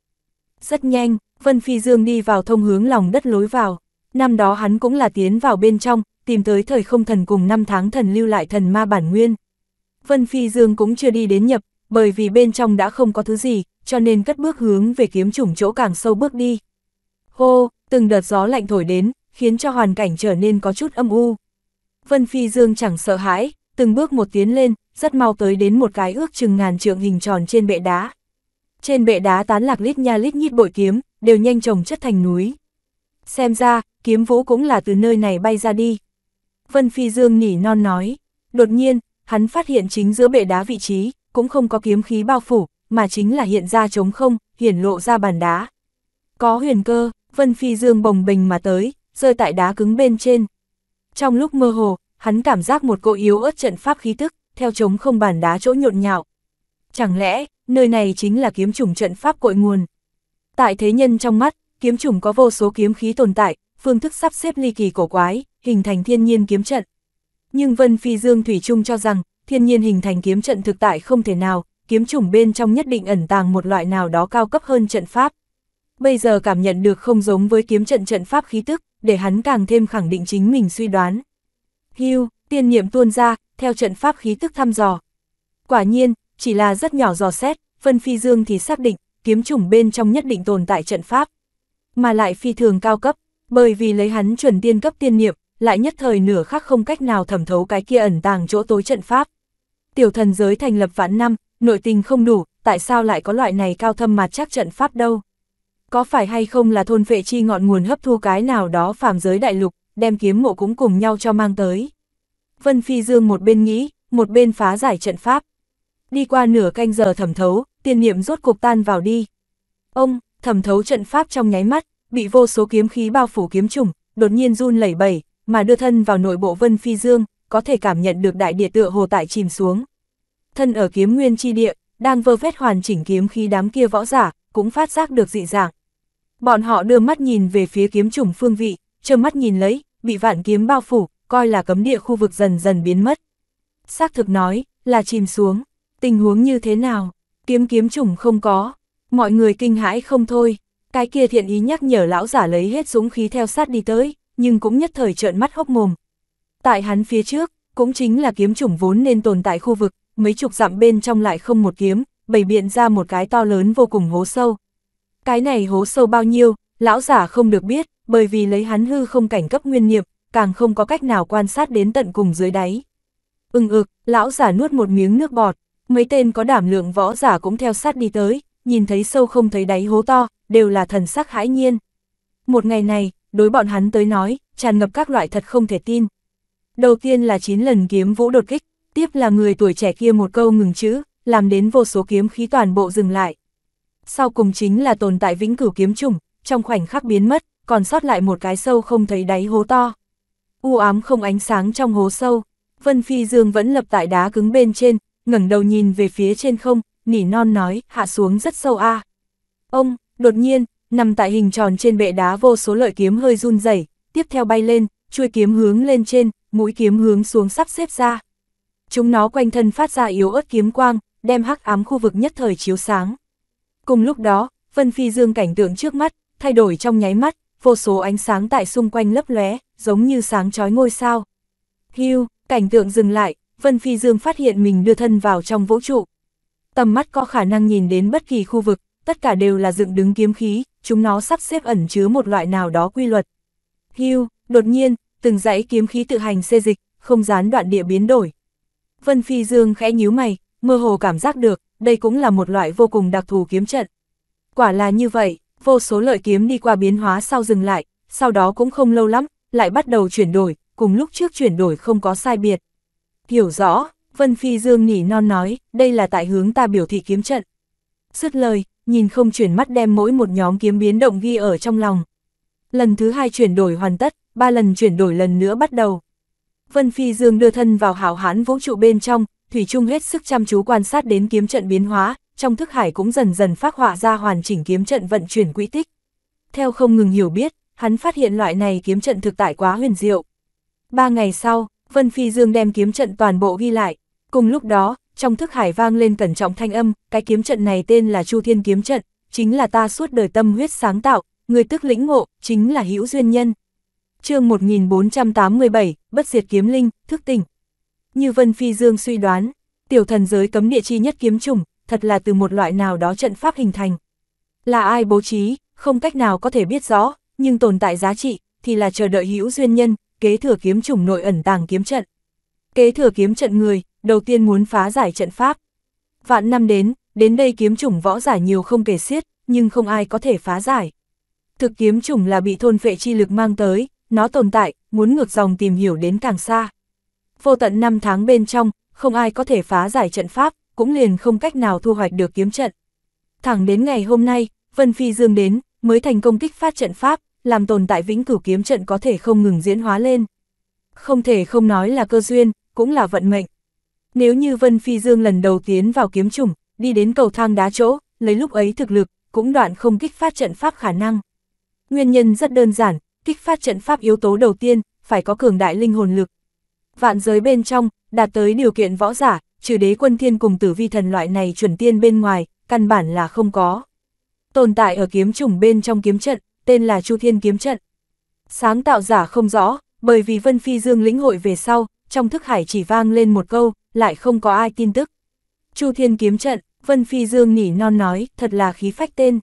[SPEAKER 1] Rất nhanh, Vân Phi Dương đi vào thông hướng lòng đất lối vào, năm đó hắn cũng là tiến vào bên trong, tìm tới thời không thần cùng năm tháng thần lưu lại thần ma bản nguyên. Vân Phi Dương cũng chưa đi đến nhập, bởi vì bên trong đã không có thứ gì, cho nên cất bước hướng về kiếm chủng chỗ càng sâu bước đi. Hô, từng đợt gió lạnh thổi đến, khiến cho hoàn cảnh trở nên có chút âm u. Vân Phi Dương chẳng sợ hãi, từng bước một tiến lên, rất mau tới đến một cái ước chừng ngàn trượng hình tròn trên bệ đá. Trên bệ đá tán lạc lít nha lít nhít bội kiếm, đều nhanh chồng chất thành núi. Xem ra, kiếm vũ cũng là từ nơi này bay ra đi. Vân Phi Dương nỉ non nói, đột nhiên, hắn phát hiện chính giữa bệ đá vị trí, cũng không có kiếm khí bao phủ, mà chính là hiện ra trống không, hiển lộ ra bàn đá. Có huyền cơ, Vân Phi Dương bồng bình mà tới, rơi tại đá cứng bên trên. Trong lúc mơ hồ, hắn cảm giác một cỗ yếu ớt trận pháp khí tức, theo trống không bàn đá chỗ nhộn nhạo. Chẳng lẽ, nơi này chính là kiếm chủng trận pháp cội nguồn? Tại thế nhân trong mắt, kiếm chủng có vô số kiếm khí tồn tại, phương thức sắp xếp ly kỳ cổ quái, hình thành thiên nhiên kiếm trận. Nhưng Vân Phi Dương Thủy Trung cho rằng, thiên nhiên hình thành kiếm trận thực tại không thể nào, kiếm chủng bên trong nhất định ẩn tàng một loại nào đó cao cấp hơn trận pháp. Bây giờ cảm nhận được không giống với kiếm trận trận pháp khí tức, để hắn càng thêm khẳng định chính mình suy đoán. Hưu, tiên niệm tuôn ra, theo trận pháp khí tức thăm dò. Quả nhiên, chỉ là rất nhỏ dò xét, Vân Phi Dương thì xác định kiếm chủng bên trong nhất định tồn tại trận pháp. Mà lại phi thường cao cấp, bởi vì lấy hắn chuẩn tiên cấp tiên niệm, lại nhất thời nửa khắc không cách nào thẩm thấu cái kia ẩn tàng chỗ tối trận pháp. Tiểu thần giới thành lập vạn năm, nội tình không đủ, tại sao lại có loại này cao thâm mà chắc trận pháp đâu? Có phải hay không là thôn vệ chi ngọn nguồn hấp thu cái nào đó phàm giới đại lục, đem kiếm mộ cũng cùng nhau cho mang tới? Vân Phi Dương một bên nghĩ, một bên phá giải trận pháp. Đi qua nửa canh giờ thẩm thấu, tiên niệm rốt cục tan vào đi. Ông, thẩm thấu trận pháp trong nháy mắt, bị vô số kiếm khí bao phủ kiếm trùng, đột nhiên run lẩy bẩy, mà đưa thân vào nội bộ Vân Phi Dương, có thể cảm nhận được đại địa tựa hồ tại chìm xuống. Thân ở kiếm nguyên chi địa, đang vơ vét hoàn chỉnh kiếm khí đám kia võ giả, cũng phát giác được dị dạng. Bọn họ đưa mắt nhìn về phía kiếm trùng phương vị, trơ mắt nhìn lấy, bị vạn kiếm bao phủ, coi là cấm địa khu vực dần dần biến mất. Xác thực nói, là chìm xuống, tình huống như thế nào? kiếm kiếm trùng không có, mọi người kinh hãi không thôi, cái kia thiện ý nhắc nhở lão giả lấy hết súng khí theo sát đi tới, nhưng cũng nhất thời trợn mắt hốc mồm. Tại hắn phía trước, cũng chính là kiếm chủng vốn nên tồn tại khu vực, mấy chục dặm bên trong lại không một kiếm, bày biện ra một cái to lớn vô cùng hố sâu. Cái này hố sâu bao nhiêu, lão giả không được biết, bởi vì lấy hắn hư không cảnh cấp nguyên niệm, càng không có cách nào quan sát đến tận cùng dưới đáy. Ưng ực, lão giả nuốt một miếng nước bọt, mấy tên có đảm lượng võ giả cũng theo sát đi tới, nhìn thấy sâu không thấy đáy hố to, đều là thần sắc hãi nhiên. Một ngày này, đối bọn hắn tới nói, tràn ngập các loại thật không thể tin. Đầu tiên là 9 lần kiếm vũ đột kích, tiếp là người tuổi trẻ kia một câu ngừng chữ, làm đến vô số kiếm khí toàn bộ dừng lại. Sau cùng chính là tồn tại vĩnh cửu kiếm trùng, trong khoảnh khắc biến mất, còn sót lại một cái sâu không thấy đáy hố to. U ám không ánh sáng trong hố sâu, Vân Phi Dương vẫn lập tại đá cứng bên trên, ngẩng đầu nhìn về phía trên không, nỉ non nói, hạ xuống rất sâu a. Ông, đột nhiên, nằm tại hình tròn trên bệ đá vô số lợi kiếm hơi run rẩy, tiếp theo bay lên, chuôi kiếm hướng lên trên, mũi kiếm hướng xuống sắp xếp ra. Chúng nó quanh thân phát ra yếu ớt kiếm quang, đem hắc ám khu vực nhất thời chiếu sáng. Cùng lúc đó, Vân Phi Dương cảnh tượng trước mắt, thay đổi trong nháy mắt, vô số ánh sáng tại xung quanh lấp lóe, giống như sáng chói ngôi sao. Hưu, cảnh tượng dừng lại, Vân Phi Dương phát hiện mình đưa thân vào trong vũ trụ. Tầm mắt có khả năng nhìn đến bất kỳ khu vực, tất cả đều là dựng đứng kiếm khí, chúng nó sắp xếp ẩn chứa một loại nào đó quy luật. Hưu, đột nhiên, từng dãy kiếm khí tự hành xê dịch, không gián đoạn địa biến đổi. Vân Phi Dương khẽ nhíu mày, mơ hồ cảm giác được, đây cũng là một loại vô cùng đặc thù kiếm trận. Quả là như vậy, vô số lợi kiếm đi qua biến hóa sau dừng lại, sau đó cũng không lâu lắm, lại bắt đầu chuyển đổi, cùng lúc trước chuyển đổi không có sai biệt. Hiểu rõ, Vân Phi Dương nỉ non nói, đây là tại hướng ta biểu thị kiếm trận. sứt lời, nhìn không chuyển mắt đem mỗi một nhóm kiếm biến động ghi ở trong lòng. Lần thứ hai chuyển đổi hoàn tất, ba lần chuyển đổi lần nữa bắt đầu. Vân Phi Dương đưa thân vào hảo hán vũ trụ bên trong, Thủy Trung hết sức chăm chú quan sát đến kiếm trận biến hóa, trong thức hải cũng dần dần phát họa ra hoàn chỉnh kiếm trận vận chuyển quỹ tích. Theo không ngừng hiểu biết, hắn phát hiện loại này kiếm trận thực tại quá huyền diệu. Ba ngày sau, Vân Phi Dương đem kiếm trận toàn bộ ghi lại. Cùng lúc đó, trong thức hải vang lên cẩn trọng thanh âm, cái kiếm trận này tên là Chu Thiên Kiếm Trận, chính là ta suốt đời tâm huyết sáng tạo, người tức lĩnh ngộ, chính là hữu duyên nhân. chương 1487, Bất Diệt Kiếm Linh, Thức Tỉnh. Như Vân Phi Dương suy đoán, tiểu thần giới cấm địa chi nhất kiếm chủng, thật là từ một loại nào đó trận pháp hình thành. Là ai bố trí, không cách nào có thể biết rõ, nhưng tồn tại giá trị, thì là chờ đợi hữu duyên nhân, kế thừa kiếm chủng nội ẩn tàng kiếm trận. Kế thừa kiếm trận người, đầu tiên muốn phá giải trận pháp. Vạn năm đến, đến đây kiếm chủng võ giả nhiều không kể xiết, nhưng không ai có thể phá giải. Thực kiếm chủng là bị thôn phệ chi lực mang tới, nó tồn tại, muốn ngược dòng tìm hiểu đến càng xa. Vô tận năm tháng bên trong, không ai có thể phá giải trận pháp, cũng liền không cách nào thu hoạch được kiếm trận. Thẳng đến ngày hôm nay, Vân Phi Dương đến, mới thành công kích phát trận pháp, làm tồn tại vĩnh cửu kiếm trận có thể không ngừng diễn hóa lên. Không thể không nói là cơ duyên, cũng là vận mệnh. Nếu như Vân Phi Dương lần đầu tiến vào kiếm chủng, đi đến cầu thang đá chỗ, lấy lúc ấy thực lực, cũng đoạn không kích phát trận pháp khả năng. Nguyên nhân rất đơn giản, kích phát trận pháp yếu tố đầu tiên, phải có cường đại linh hồn lực. Vạn giới bên trong, đạt tới điều kiện võ giả, trừ đế quân thiên cùng tử vi thần loại này chuẩn tiên bên ngoài, căn bản là không có. Tồn tại ở kiếm chủng bên trong kiếm trận, tên là Chu Thiên Kiếm Trận. Sáng tạo giả không rõ, bởi vì Vân Phi Dương lĩnh hội về sau, trong thức hải chỉ vang lên một câu, lại không có ai tin tức. Chu Thiên Kiếm Trận, Vân Phi Dương nỉ non nói, thật là khí phách tên.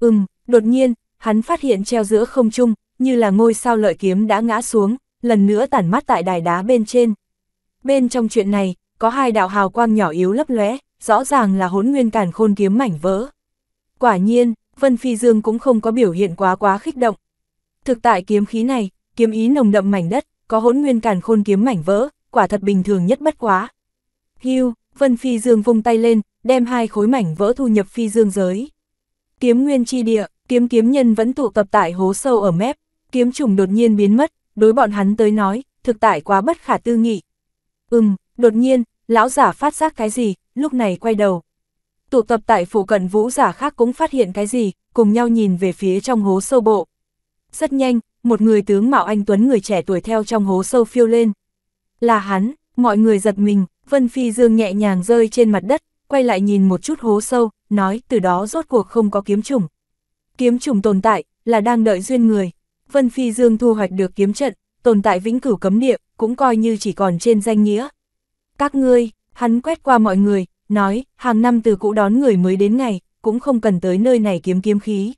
[SPEAKER 1] Ừm, đột nhiên, hắn phát hiện treo giữa không trung, như là ngôi sao lợi kiếm đã ngã xuống, lần nữa tản mắt tại đài đá bên trên. Bên trong chuyện này, có hai đạo hào quang nhỏ yếu lấp lóe, rõ ràng là hốn nguyên cản khôn kiếm mảnh vỡ. Quả nhiên, Vân Phi Dương cũng không có biểu hiện quá quá khích động. Thực tại kiếm khí này, kiếm ý nồng đậm mảnh đất, có hỗn nguyên càn khôn kiếm mảnh vỡ, quả thật bình thường nhất bất quá. Hưu, Vân Phi Dương vung tay lên, đem hai khối mảnh vỡ thu nhập Phi Dương giới. Kiếm nguyên chi địa, kiếm kiếm nhân vẫn tụ tập tại hố sâu ở mép, kiếm trùng đột nhiên biến mất, đối bọn hắn tới nói, thực tại quá bất khả tư nghị. Ừm, đột nhiên, lão giả phát giác cái gì, lúc này quay đầu, tụ tập tại phủ cận vũ giả khác cũng phát hiện cái gì, cùng nhau nhìn về phía trong hố sâu bộ. Rất nhanh, một người tướng Mạo Anh Tuấn người trẻ tuổi theo trong hố sâu phiêu lên. Là hắn, mọi người giật mình, Vân Phi Dương nhẹ nhàng rơi trên mặt đất, quay lại nhìn một chút hố sâu, nói từ đó rốt cuộc không có kiếm trùng. Kiếm trùng tồn tại, là đang đợi duyên người. Vân Phi Dương thu hoạch được kiếm trận, tồn tại vĩnh cửu cấm địa, cũng coi như chỉ còn trên danh nghĩa. Các ngươi, hắn quét qua mọi người, nói, hàng năm từ cũ đón người mới đến ngày, cũng không cần tới nơi này kiếm kiếm khí.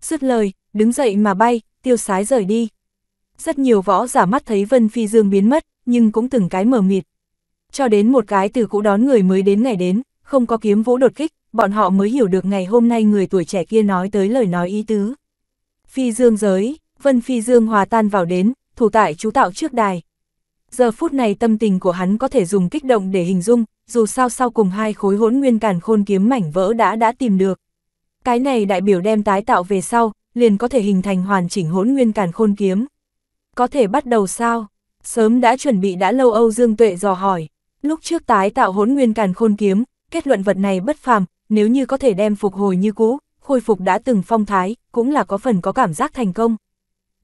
[SPEAKER 1] Dứt lời, đứng dậy mà bay, tiêu sái rời đi. Rất nhiều võ giả mắt thấy Vân Phi Dương biến mất, nhưng cũng từng cái mở mịt. Cho đến một cái từ cũ đón người mới đến ngày đến, không có kiếm vũ đột kích, bọn họ mới hiểu được ngày hôm nay người tuổi trẻ kia nói tới lời nói ý tứ. Phi Dương giới, Vân Phi Dương hòa tan vào đến, thủ tại chú tạo trước đài, Giờ phút này tâm tình của hắn có thể dùng kích động để hình dung, dù sao sau cùng hai khối hỗn nguyên càn khôn kiếm mảnh vỡ đã đã tìm được. Cái này đại biểu đem tái tạo về sau, liền có thể hình thành hoàn chỉnh hỗn nguyên càn khôn kiếm. Có thể bắt đầu sao? Sớm đã chuẩn bị đã lâu Âu Dương Tuệ dò hỏi. Lúc trước tái tạo hỗn nguyên càn khôn kiếm, kết luận vật này bất phàm, nếu như có thể đem phục hồi như cũ, khôi phục đã từng phong thái, cũng là có phần có cảm giác thành công.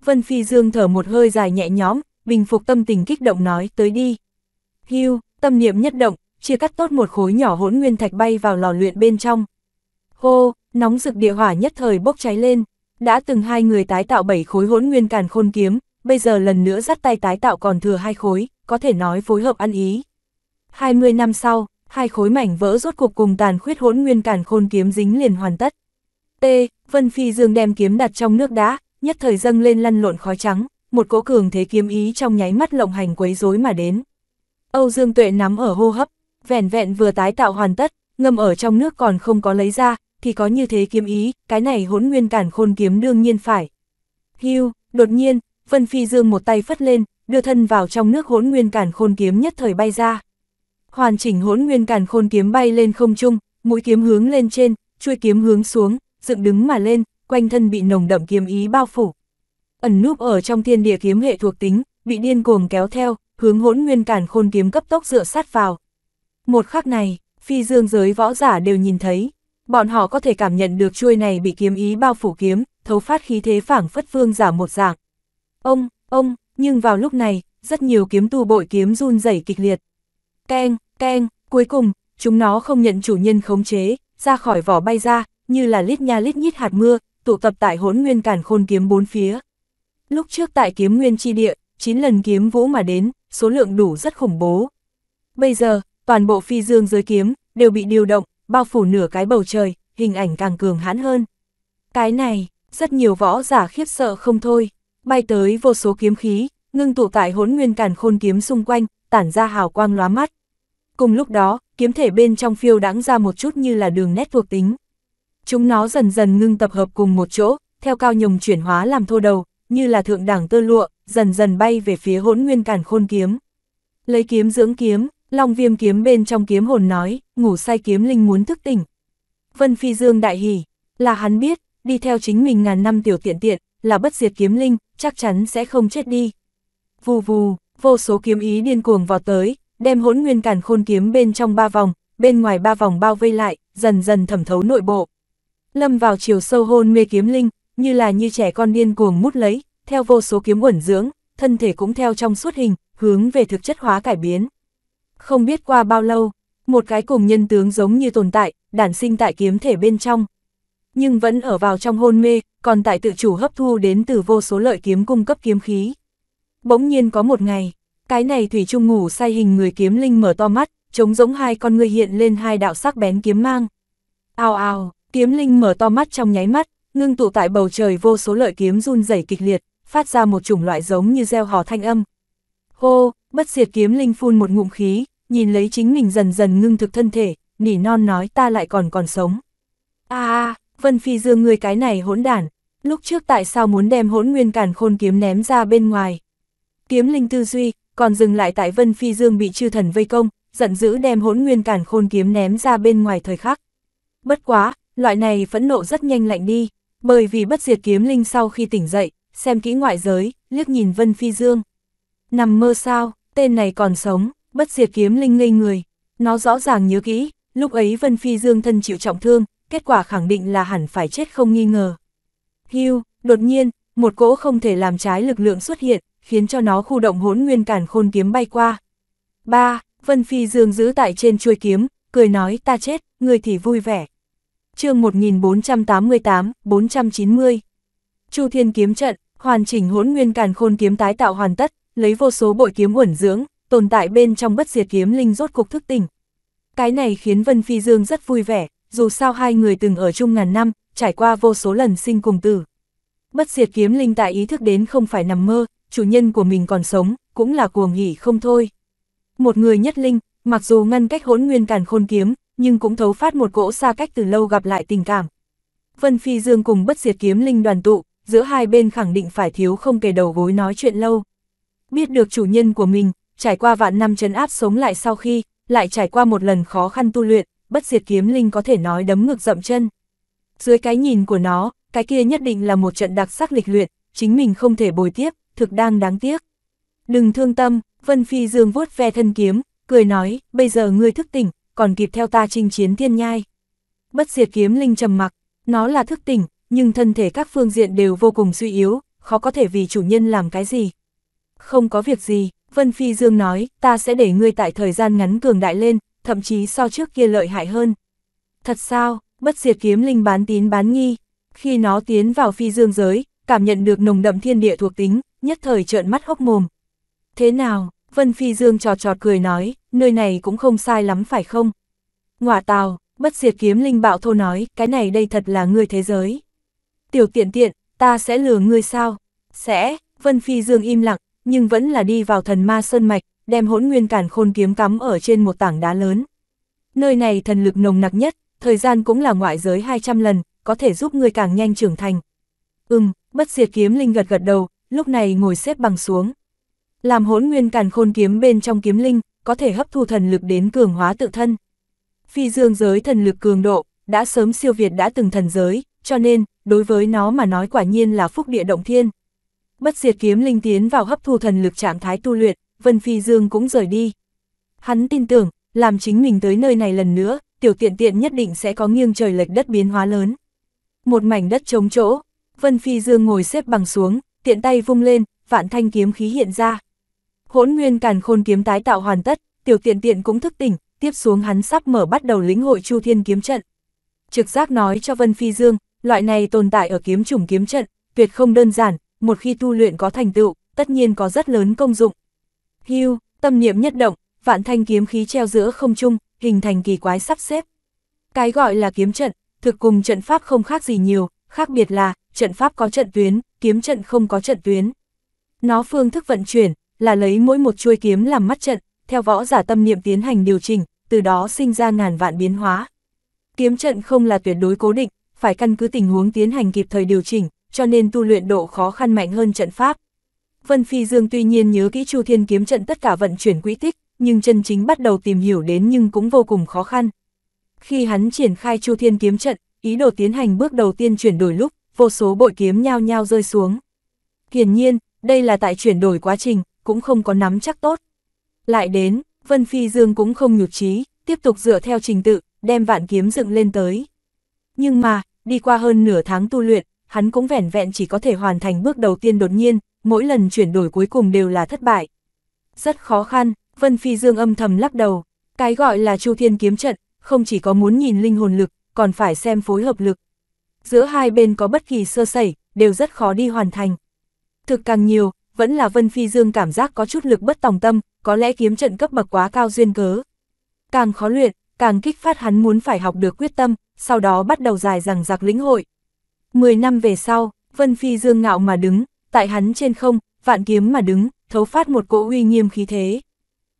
[SPEAKER 1] Vân Phi Dương thở một hơi dài nhẹ nhõm, bình phục tâm tình kích động nói tới đi. Hưu, tâm niệm nhất động, chia cắt tốt một khối nhỏ hỗn nguyên thạch bay vào lò luyện bên trong. Hô, nóng rực địa hỏa nhất thời bốc cháy lên, đã từng hai người tái tạo bảy khối hỗn nguyên càn khôn kiếm, bây giờ lần nữa dắt tay tái tạo còn thừa hai khối, có thể nói phối hợp ăn ý. 20 năm sau, hai khối mảnh vỡ rốt cuộc cùng tàn khuyết hỗn nguyên càn khôn kiếm dính liền hoàn tất. T, Vân Phi Dương đem kiếm đặt trong nước đá, nhất thời dâng lên lăn lộn khói trắng, một cỗ cường thế kiếm ý trong nháy mắt lộng hành quấy rối mà đến. Âu Dương Tuệ nắm ở hô hấp, vẹn vẹn vừa tái tạo hoàn tất, ngâm ở trong nước còn không có lấy ra, thì có như thế kiếm ý, cái này hỗn nguyên cản khôn kiếm đương nhiên phải. Hưu, đột nhiên, Vân Phi Dương một tay phất lên, đưa thân vào trong nước hỗn nguyên cản khôn kiếm nhất thời bay ra. Hoàn chỉnh hỗn nguyên cản khôn kiếm bay lên không trung, mũi kiếm hướng lên trên, chuôi kiếm hướng xuống, dựng đứng mà lên, quanh thân bị nồng đậm kiếm ý bao phủ ẩn núp ở trong thiên địa kiếm hệ thuộc tính, bị điên cuồng kéo theo, hướng hỗn nguyên cản khôn kiếm cấp tốc dựa sát vào. Một khắc này, phi dương giới võ giả đều nhìn thấy, bọn họ có thể cảm nhận được chuôi này bị kiếm ý bao phủ kiếm, thấu phát khí thế phảng phất vương giả một dạng. Ông, ông, nhưng vào lúc này, rất nhiều kiếm tu bội kiếm run rẩy kịch liệt. Keng, keng, cuối cùng, chúng nó không nhận chủ nhân khống chế, ra khỏi vỏ bay ra, như là lít nha lít nhít hạt mưa, tụ tập tại hỗn nguyên cản khôn kiếm bốn phía. Lúc trước tại kiếm nguyên chi địa, 9 lần kiếm vũ mà đến, số lượng đủ rất khủng bố. Bây giờ, toàn bộ phi dương giới kiếm, đều bị điều động, bao phủ nửa cái bầu trời, hình ảnh càng cường hãn hơn. Cái này, rất nhiều võ giả khiếp sợ không thôi, bay tới vô số kiếm khí, ngưng tụ tại hỗn nguyên càn khôn kiếm xung quanh, tản ra hào quang lóa mắt. Cùng lúc đó, kiếm thể bên trong phiêu đãng ra một chút như là đường nét thuộc tính. Chúng nó dần dần ngưng tập hợp cùng một chỗ, theo cao nhồng chuyển hóa làm thô đầu, như là thượng đẳng tơ lụa, dần dần bay về phía hỗn nguyên càn khôn kiếm. Lấy kiếm dưỡng kiếm, Long viêm kiếm bên trong kiếm hồn nói, ngủ say kiếm linh muốn thức tỉnh. Vân Phi Dương đại hỉ, là hắn biết, đi theo chính mình ngàn năm tiểu tiện tiện, là bất diệt kiếm linh, chắc chắn sẽ không chết đi. Vù vù, vô số kiếm ý điên cuồng vào tới, đem hỗn nguyên càn khôn kiếm bên trong ba vòng, bên ngoài ba vòng bao vây lại, dần dần thẩm thấu nội bộ. Lâm vào chiều sâu hôn mê kiếm linh, như là như trẻ con điên cuồng mút lấy, theo vô số kiếm uẩn dưỡng, thân thể cũng theo trong suốt hình, hướng về thực chất hóa cải biến. Không biết qua bao lâu, một cái cùng nhân tướng giống như tồn tại, đản sinh tại kiếm thể bên trong. Nhưng vẫn ở vào trong hôn mê, còn tại tự chủ hấp thu đến từ vô số lợi kiếm cung cấp kiếm khí. Bỗng nhiên có một ngày, cái này Thủy Trung ngủ say hình người kiếm linh mở to mắt, trống giống hai con người hiện lên hai đạo sắc bén kiếm mang. Ao ao, kiếm linh mở to mắt trong nháy mắt, ngưng tụ tại bầu trời vô số lợi kiếm run rẩy kịch liệt, phát ra một chủng loại giống như gieo hò thanh âm. Hô, bất diệt kiếm linh phun một ngụm khí, nhìn lấy chính mình dần dần ngưng thực thân thể, nỉ non nói ta lại còn còn sống. À, Vân Phi Dương người cái này hỗn đản, lúc trước tại sao muốn đem hỗn nguyên cản khôn kiếm ném ra bên ngoài. Kiếm linh tư duy, còn dừng lại tại Vân Phi Dương bị chư thần vây công, giận dữ đem hỗn nguyên cản khôn kiếm ném ra bên ngoài thời khắc. Bất quá, loại này phẫn nộ rất nhanh lạnh đi. Bởi vì bất diệt kiếm linh sau khi tỉnh dậy, xem kỹ ngoại giới, liếc nhìn Vân Phi Dương. Nằm mơ sao, tên này còn sống, bất diệt kiếm linh ngây người. Nó rõ ràng nhớ kỹ, lúc ấy Vân Phi Dương thân chịu trọng thương, kết quả khẳng định là hẳn phải chết không nghi ngờ. Hưu, đột nhiên, một cỗ không thể làm trái lực lượng xuất hiện, khiến cho nó khu động hỗn nguyên cản khôn kiếm bay qua. ba Vân Phi Dương giữ tại trên chuôi kiếm, cười nói ta chết, người thì vui vẻ, chương 1488, 490. Chu Thiên kiếm trận, hoàn chỉnh hỗn nguyên càn khôn kiếm tái tạo hoàn tất, lấy vô số bội kiếm uẩn dưỡng, tồn tại bên trong bất diệt kiếm linh rốt cục thức tỉnh. Cái này khiến Vân Phi Dương rất vui vẻ, dù sao hai người từng ở chung ngàn năm, trải qua vô số lần sinh cùng tử. Bất diệt kiếm linh tại ý thức đến không phải nằm mơ, chủ nhân của mình còn sống, cũng là cuồng hỉ không thôi. Một người nhất linh, mặc dù ngăn cách hỗn nguyên càn khôn kiếm, nhưng cũng thấu phát một cỗ xa cách từ lâu gặp lại tình cảm. Vân Phi Dương cùng bất diệt kiếm linh đoàn tụ, giữa hai bên khẳng định phải thiếu không kể đầu gối nói chuyện lâu. Biết được chủ nhân của mình, trải qua vạn năm trấn áp sống lại sau khi, lại trải qua một lần khó khăn tu luyện, bất diệt kiếm linh có thể nói đấm ngực dậm chân. Dưới cái nhìn của nó, cái kia nhất định là một trận đặc sắc lịch luyện, chính mình không thể bồi tiếp, thực đang đáng tiếc. Đừng thương tâm, Vân Phi Dương vuốt ve thân kiếm, cười nói, bây giờ ngươi thức tỉnh, còn kịp theo ta chinh chiến thiên nhai. Bất diệt kiếm linh trầm mặc, nó là thức tỉnh, nhưng thân thể các phương diện đều vô cùng suy yếu, khó có thể vì chủ nhân làm cái gì. Không có việc gì, Vân Phi Dương nói, ta sẽ để ngươi tại thời gian ngắn cường đại lên, thậm chí so trước kia lợi hại hơn. Thật sao, bất diệt kiếm linh bán tín bán nghi, khi nó tiến vào phi dương giới, cảm nhận được nồng đậm thiên địa thuộc tính, nhất thời trợn mắt hốc mồm. Thế nào, Vân Phi Dương trò trọt cười nói, nơi này cũng không sai lắm phải không? Ngoả tào, bất diệt kiếm linh bạo thô nói, cái này đây thật là người thế giới. Tiểu tiện tiện, ta sẽ lừa ngươi sao? Sẽ, Vân Phi Dương im lặng, nhưng vẫn là đi vào thần ma sơn mạch, đem hỗn nguyên cản khôn kiếm cắm ở trên một tảng đá lớn. Nơi này thần lực nồng nặc nhất, thời gian cũng là ngoại giới 200 lần, có thể giúp ngươi càng nhanh trưởng thành. Ừm, bất diệt kiếm linh gật gật đầu, lúc này ngồi xếp bằng xuống làm hỗn nguyên càn khôn kiếm bên trong kiếm linh, có thể hấp thu thần lực đến cường hóa tự thân. Phi dương giới thần lực cường độ, đã sớm siêu việt đã từng thần giới, cho nên, đối với nó mà nói quả nhiên là phúc địa động thiên. Bất diệt kiếm linh tiến vào hấp thu thần lực trạng thái tu luyện, Vân Phi Dương cũng rời đi. Hắn tin tưởng, làm chính mình tới nơi này lần nữa, tiểu tiện tiện nhất định sẽ có nghiêng trời lệch đất biến hóa lớn. Một mảnh đất trống chỗ, Vân Phi Dương ngồi xếp bằng xuống, tiện tay vung lên, vạn thanh kiếm khí hiện ra hỗn nguyên càn khôn kiếm tái tạo hoàn tất, tiểu tiện tiện cũng thức tỉnh, tiếp xuống hắn sắp mở bắt đầu lĩnh hội chu thiên kiếm trận. Trực giác nói cho Vân Phi Dương, loại này tồn tại ở kiếm chủng kiếm trận, tuyệt không đơn giản, một khi tu luyện có thành tựu, tất nhiên có rất lớn công dụng. Hưu, tâm niệm nhất động, vạn thanh kiếm khí treo giữa không trung, hình thành kỳ quái sắp xếp. Cái gọi là kiếm trận, thực cùng trận pháp không khác gì nhiều, khác biệt là, trận pháp có trận tuyến, kiếm trận không có trận tuyến. Nó phương thức vận chuyển, là lấy mỗi một chuôi kiếm làm mắt trận, theo võ giả tâm niệm tiến hành điều chỉnh, từ đó sinh ra ngàn vạn biến hóa. Kiếm trận không là tuyệt đối cố định, phải căn cứ tình huống tiến hành kịp thời điều chỉnh, cho nên tu luyện độ khó khăn mạnh hơn trận pháp. Vân Phi Dương tuy nhiên nhớ kỹ Chu Thiên kiếm trận tất cả vận chuyển quỹ tích, nhưng chân chính bắt đầu tìm hiểu đến nhưng cũng vô cùng khó khăn. Khi hắn triển khai Chu Thiên kiếm trận, ý đồ tiến hành bước đầu tiên chuyển đổi lúc, vô số bội kiếm nhao nhao rơi xuống. Hiển nhiên, đây là tại chuyển đổi quá trình, cũng không có nắm chắc tốt. Lại đến, Vân Phi Dương cũng không nhụt chí, tiếp tục dựa theo trình tự, đem vạn kiếm dựng lên tới. Nhưng mà, đi qua hơn nửa tháng tu luyện, hắn cũng vẻn vẹn chỉ có thể hoàn thành bước đầu tiên đột nhiên, mỗi lần chuyển đổi cuối cùng đều là thất bại. Rất khó khăn, Vân Phi Dương âm thầm lắc đầu, cái gọi là Chu Thiên kiếm trận, không chỉ có muốn nhìn linh hồn lực, còn phải xem phối hợp lực. Giữa hai bên có bất kỳ sơ sẩy, đều rất khó đi hoàn thành. Thực càng nhiều, vẫn là Vân Phi Dương cảm giác có chút lực bất tòng tâm, có lẽ kiếm trận cấp bậc quá cao duyên cớ. Càng khó luyện, càng kích phát hắn muốn phải học được quyết tâm, sau đó bắt đầu dài rằng giặc lĩnh hội. Mười năm về sau, Vân Phi Dương ngạo mà đứng, tại hắn trên không, vạn kiếm mà đứng, thấu phát một cỗ uy nghiêm khí thế.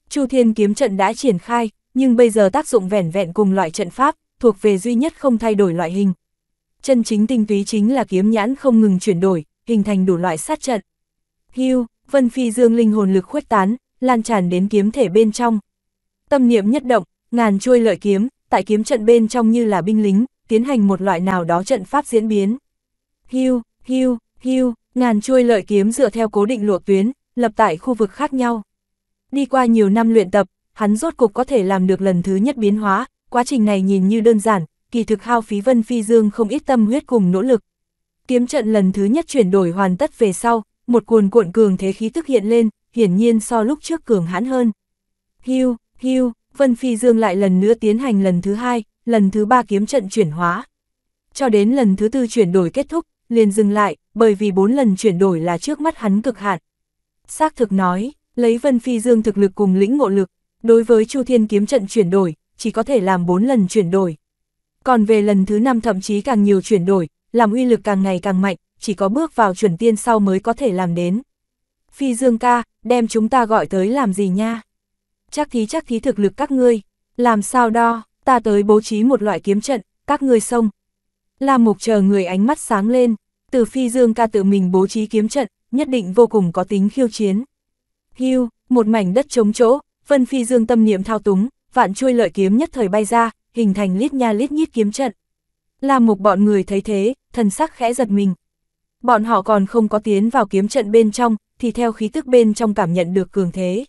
[SPEAKER 1] Chu Thiên kiếm trận đã triển khai, nhưng bây giờ tác dụng vẻn vẹn cùng loại trận pháp, thuộc về duy nhất không thay đổi loại hình. Chân chính tinh túy chính là kiếm nhãn không ngừng chuyển đổi, hình thành đủ loại sát trận. Hưu, Vân Phi Dương linh hồn lực khuếch tán, lan tràn đến kiếm thể bên trong. Tâm niệm nhất động, ngàn chuôi lợi kiếm, tại kiếm trận bên trong như là binh lính, tiến hành một loại nào đó trận pháp diễn biến. Hưu, hưu, hưu, ngàn chuôi lợi kiếm dựa theo cố định lụa tuyến, lập tại khu vực khác nhau. Đi qua nhiều năm luyện tập, hắn rốt cục có thể làm được lần thứ nhất biến hóa, quá trình này nhìn như đơn giản, kỳ thực hao phí Vân Phi Dương không ít tâm huyết cùng nỗ lực. Kiếm trận lần thứ nhất chuyển đổi hoàn tất về sau, một cuồn cuộn cường thế khí tức hiện lên, hiển nhiên so lúc trước cường hãn hơn. Hưu, hưu, Vân Phi Dương lại lần nữa tiến hành lần thứ hai, lần thứ ba kiếm trận chuyển hóa. Cho đến lần thứ tư chuyển đổi kết thúc, liền dừng lại, bởi vì bốn lần chuyển đổi là trước mắt hắn cực hạn. Xác thực nói, lấy Vân Phi Dương thực lực cùng lĩnh ngộ lực, đối với Chu Thiên kiếm trận chuyển đổi, chỉ có thể làm bốn lần chuyển đổi. Còn về lần thứ năm thậm chí càng nhiều chuyển đổi, làm uy lực càng ngày càng mạnh, chỉ có bước vào chuẩn tiên sau mới có thể làm đến. Phi Dương ca, đem chúng ta gọi tới làm gì nha? Chắc thí chắc thí thực lực các ngươi, làm sao đo, ta tới bố trí một loại kiếm trận, các ngươi xông. Lam Mục chờ người ánh mắt sáng lên, từ Phi Dương ca tự mình bố trí kiếm trận, nhất định vô cùng có tính khiêu chiến. Hưu, một mảnh đất trống chỗ, Vân Phi Dương tâm niệm thao túng, vạn chuôi lợi kiếm nhất thời bay ra, hình thành lít nha lít nhít kiếm trận. Lam Mục bọn người thấy thế, thần sắc khẽ giật mình, Bọn họ còn không có tiến vào kiếm trận bên trong, thì theo khí tức bên trong cảm nhận được cường thế.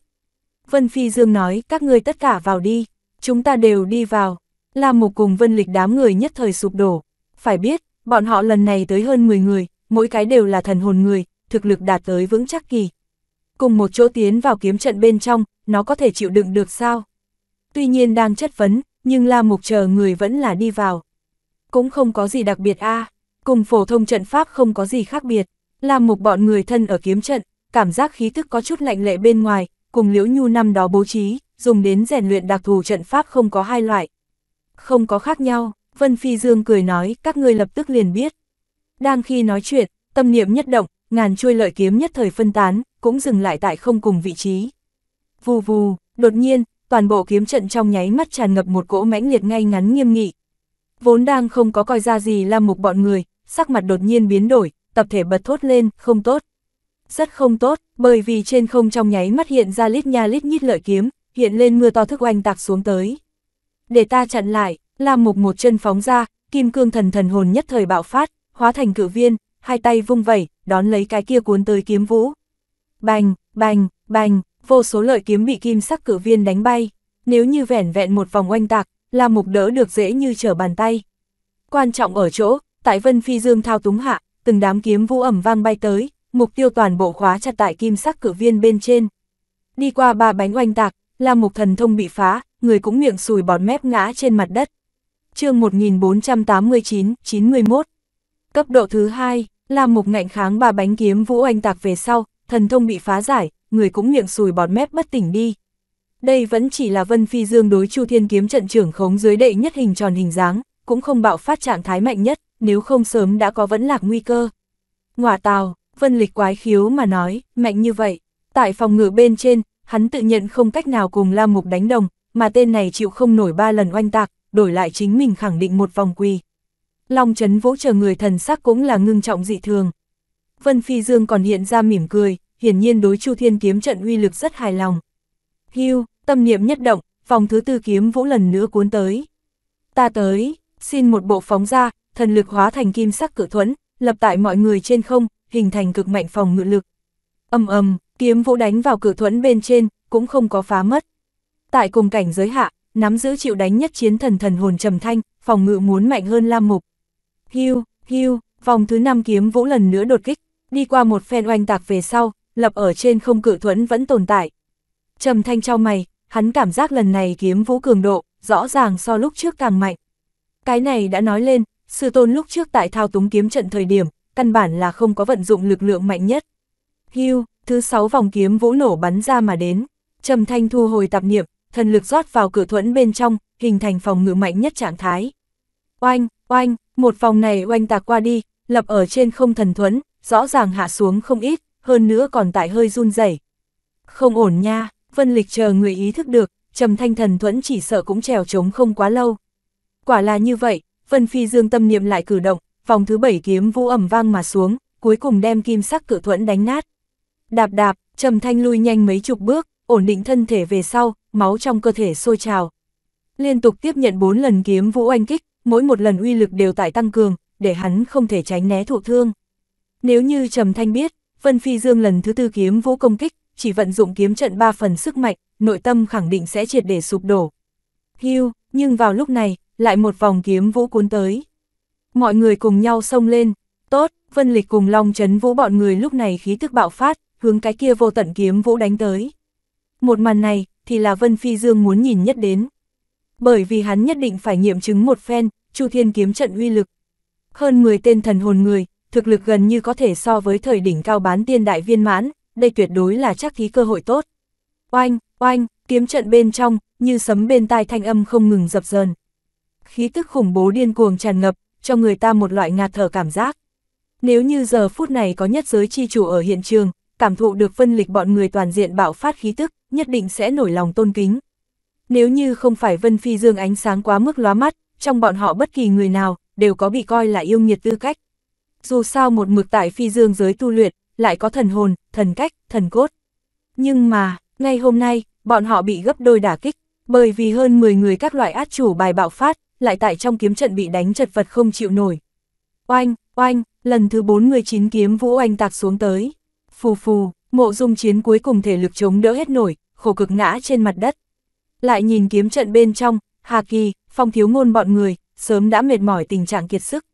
[SPEAKER 1] Vân Phi Dương nói, các ngươi tất cả vào đi, chúng ta đều đi vào. Làm một cùng vân lịch đám người nhất thời sụp đổ. Phải biết, bọn họ lần này tới hơn 10 người, mỗi cái đều là thần hồn người, thực lực đạt tới vững chắc kỳ. Cùng một chỗ tiến vào kiếm trận bên trong, nó có thể chịu đựng được sao? Tuy nhiên đang chất vấn, nhưng La Mục chờ người vẫn là đi vào. Cũng không có gì đặc biệt a à. Cùng phổ thông trận pháp không có gì khác biệt, làm một bọn người thân ở kiếm trận, cảm giác khí thức có chút lạnh lệ bên ngoài, cùng liễu nhu năm đó bố trí, dùng đến rèn luyện đặc thù trận pháp không có hai loại. Không có khác nhau, Vân Phi Dương cười nói, các ngươi lập tức liền biết. Đang khi nói chuyện, tâm niệm nhất động, ngàn chuôi lợi kiếm nhất thời phân tán, cũng dừng lại tại không cùng vị trí. Vù vù, đột nhiên, toàn bộ kiếm trận trong nháy mắt tràn ngập một cỗ mãnh liệt ngay ngắn nghiêm nghị. Vốn đang không có coi ra gì là mục bọn người, sắc mặt đột nhiên biến đổi, tập thể bật thốt lên, không tốt. Rất không tốt, bởi vì trên không trong nháy mắt hiện ra lít nha lít nhít lợi kiếm, hiện lên mưa to thức oanh tạc xuống tới. Để ta chặn lại, lam mục một chân phóng ra, kim cương thần thần hồn nhất thời bạo phát, hóa thành cử viên, hai tay vung vẩy, đón lấy cái kia cuốn tới kiếm vũ. Bành, bành, bành, vô số lợi kiếm bị kim sắc cử viên đánh bay, nếu như vẻn vẹn một vòng oanh tạc, lam mục đỡ được dễ như trở bàn tay. Quan trọng ở chỗ, tại Vân Phi Dương thao túng hạ, từng đám kiếm vũ ẩm vang bay tới, mục tiêu toàn bộ khóa chặt tại kim sắc cử viên bên trên. Đi qua ba bánh oanh tạc, Lam Mục Thần Thông bị phá, người cũng miệng sùi bọt mép ngã trên mặt đất. chương 1489, 91. Cấp độ thứ hai Lam Mục ngạnh kháng ba bánh kiếm vũ oanh tạc về sau, thần thông bị phá giải, người cũng miệng sùi bọt mép bất tỉnh đi. Đây vẫn chỉ là Vân Phi Dương đối Chu Thiên kiếm trận trưởng khống dưới đệ nhất hình tròn hình dáng, cũng không bạo phát trạng thái mạnh nhất nếu không sớm đã có vẫn lạc nguy cơ. Ngọa tào, vân lịch quái khiếu mà nói, mạnh như vậy, tại phòng ngự bên trên, hắn tự nhận không cách nào cùng la mục đánh đồng, mà tên này chịu không nổi ba lần oanh tạc, đổi lại chính mình khẳng định một vòng quỳ. Long chấn vỗ chờ người thần sắc cũng là ngưng trọng dị thường. Vân Phi Dương còn hiện ra mỉm cười, hiển nhiên đối Chu Thiên kiếm trận uy lực rất hài lòng. Hưu, tâm niệm nhất động, vòng thứ tư kiếm vũ lần nữa cuốn tới. Ta tới, xin một bộ phóng ra, thần lực hóa thành kim sắc cự thuẫn, lập tại mọi người trên không, hình thành cực mạnh phòng ngự lực. Âm ầm, kiếm vũ đánh vào cự thuẫn bên trên, cũng không có phá mất. Tại cùng cảnh giới hạ, nắm giữ chịu đánh nhất chiến thần thần hồn trầm thanh, phòng ngự muốn mạnh hơn Lam Mục. Hưu, hưu, vòng thứ 5 kiếm vũ lần nữa đột kích, đi qua một phen oanh tạc về sau, lập ở trên không cự thuẫn vẫn tồn tại. Trầm thanh trao mày, hắn cảm giác lần này kiếm vũ cường độ, rõ ràng so lúc trước càng mạnh. Cái này đã nói lên, Sư tôn lúc trước tại thao túng kiếm trận thời điểm, căn bản là không có vận dụng lực lượng mạnh nhất. Hưu, thứ sáu vòng kiếm vũ nổ bắn ra mà đến, trầm thanh thu hồi tạp niệm, thần lực rót vào cửa thuẫn bên trong, hình thành phòng ngự mạnh nhất trạng thái. Oanh, oanh, một vòng này oanh tạc qua đi, lập ở trên không thần thuẫn, rõ ràng hạ xuống không ít, hơn nữa còn tại hơi run rẩy. Không ổn nha, Vân Lịch chờ người ý thức được, trầm thanh thần thuẫn chỉ sợ cũng trèo trống không quá lâu. Quả là như vậy, Vân Phi Dương tâm niệm lại cử động, vòng thứ bảy kiếm vũ ẩm vang mà xuống, cuối cùng đem kim sắc cự thuẫn đánh nát. Đạp đạp, Trầm Thanh lui nhanh mấy chục bước, ổn định thân thể về sau, máu trong cơ thể sôi trào. Liên tục tiếp nhận bốn lần kiếm vũ oanh kích, mỗi một lần uy lực đều tại tăng cường, để hắn không thể tránh né thụ thương. Nếu như Trầm Thanh biết, Vân Phi Dương lần thứ tư kiếm vũ công kích, chỉ vận dụng kiếm trận ba phần sức mạnh, nội tâm khẳng định sẽ triệt để sụp đổ. Hưu, nhưng vào lúc này, lại một vòng kiếm vũ cuốn tới. Mọi người cùng nhau xông lên, tốt, Vân Lịch cùng Long Trấn Vũ bọn người lúc này khí tức bạo phát, hướng cái kia vô tận kiếm vũ đánh tới. Một màn này, thì là Vân Phi Dương muốn nhìn nhất đến. Bởi vì hắn nhất định phải nghiệm chứng một phen, Chu Thiên kiếm trận uy lực. Hơn 10 tên thần hồn người, thực lực gần như có thể so với thời đỉnh cao bán tiên đại viên mãn, đây tuyệt đối là chắc thí cơ hội tốt. Oanh, oanh, kiếm trận bên trong, như sấm bên tai thanh âm không ngừng dập dờn khí tức khủng bố điên cuồng tràn ngập, cho người ta một loại ngạt thở cảm giác. Nếu như giờ phút này có nhất giới chi chủ ở hiện trường, cảm thụ được phân lịch bọn người toàn diện bạo phát khí tức, nhất định sẽ nổi lòng tôn kính. Nếu như không phải Vân Phi Dương ánh sáng quá mức lóa mắt, trong bọn họ bất kỳ người nào, đều có bị coi là yêu nghiệt tư cách. Dù sao một mực tại Phi Dương giới tu luyện, lại có thần hồn, thần cách, thần cốt. Nhưng mà, ngay hôm nay, bọn họ bị gấp đôi đả kích, bởi vì hơn 10 người các loại át chủ bài bạo phát, lại tại trong kiếm trận bị đánh chật vật không chịu nổi. Oanh, oanh, lần thứ 49 kiếm vũ oanh tạc xuống tới. Phù phù, mộ dung chiến cuối cùng thể lực chống đỡ hết nổi, khổ cực ngã trên mặt đất. Lại nhìn kiếm trận bên trong, Hà Kỳ, phong thiếu ngôn bọn người, sớm đã mệt mỏi tình trạng kiệt sức.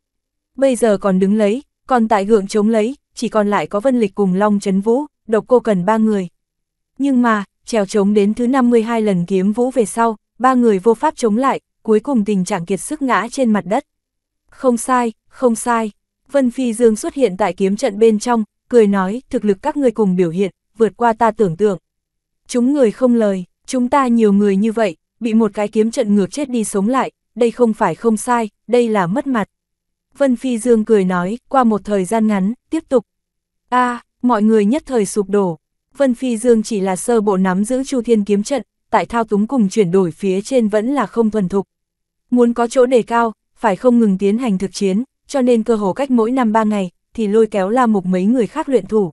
[SPEAKER 1] Bây giờ còn đứng lấy, còn tại gượng chống lấy, chỉ còn lại có Vân Lịch cùng Long chấn Vũ, độc cô cần ba người. Nhưng mà, trèo chống đến thứ 52 lần kiếm vũ về sau, ba người vô pháp chống lại, cuối cùng tình trạng kiệt sức ngã trên mặt đất. Không sai, không sai. Vân Phi Dương xuất hiện tại kiếm trận bên trong, cười nói, thực lực các người cùng biểu hiện, vượt qua ta tưởng tượng. Chúng người không lời, chúng ta nhiều người như vậy, bị một cái kiếm trận ngược chết đi sống lại, đây không phải không sai, đây là mất mặt. Vân Phi Dương cười nói, qua một thời gian ngắn, tiếp tục. a mọi người nhất thời sụp đổ. Vân Phi Dương chỉ là sơ bộ nắm giữ Chu Thiên kiếm trận, tại thao túng cùng chuyển đổi phía trên vẫn là không thuần thục. Muốn có chỗ đề cao, phải không ngừng tiến hành thực chiến, cho nên cơ hồ cách mỗi năm ba ngày, thì lôi kéo la mục mấy người khác luyện thủ.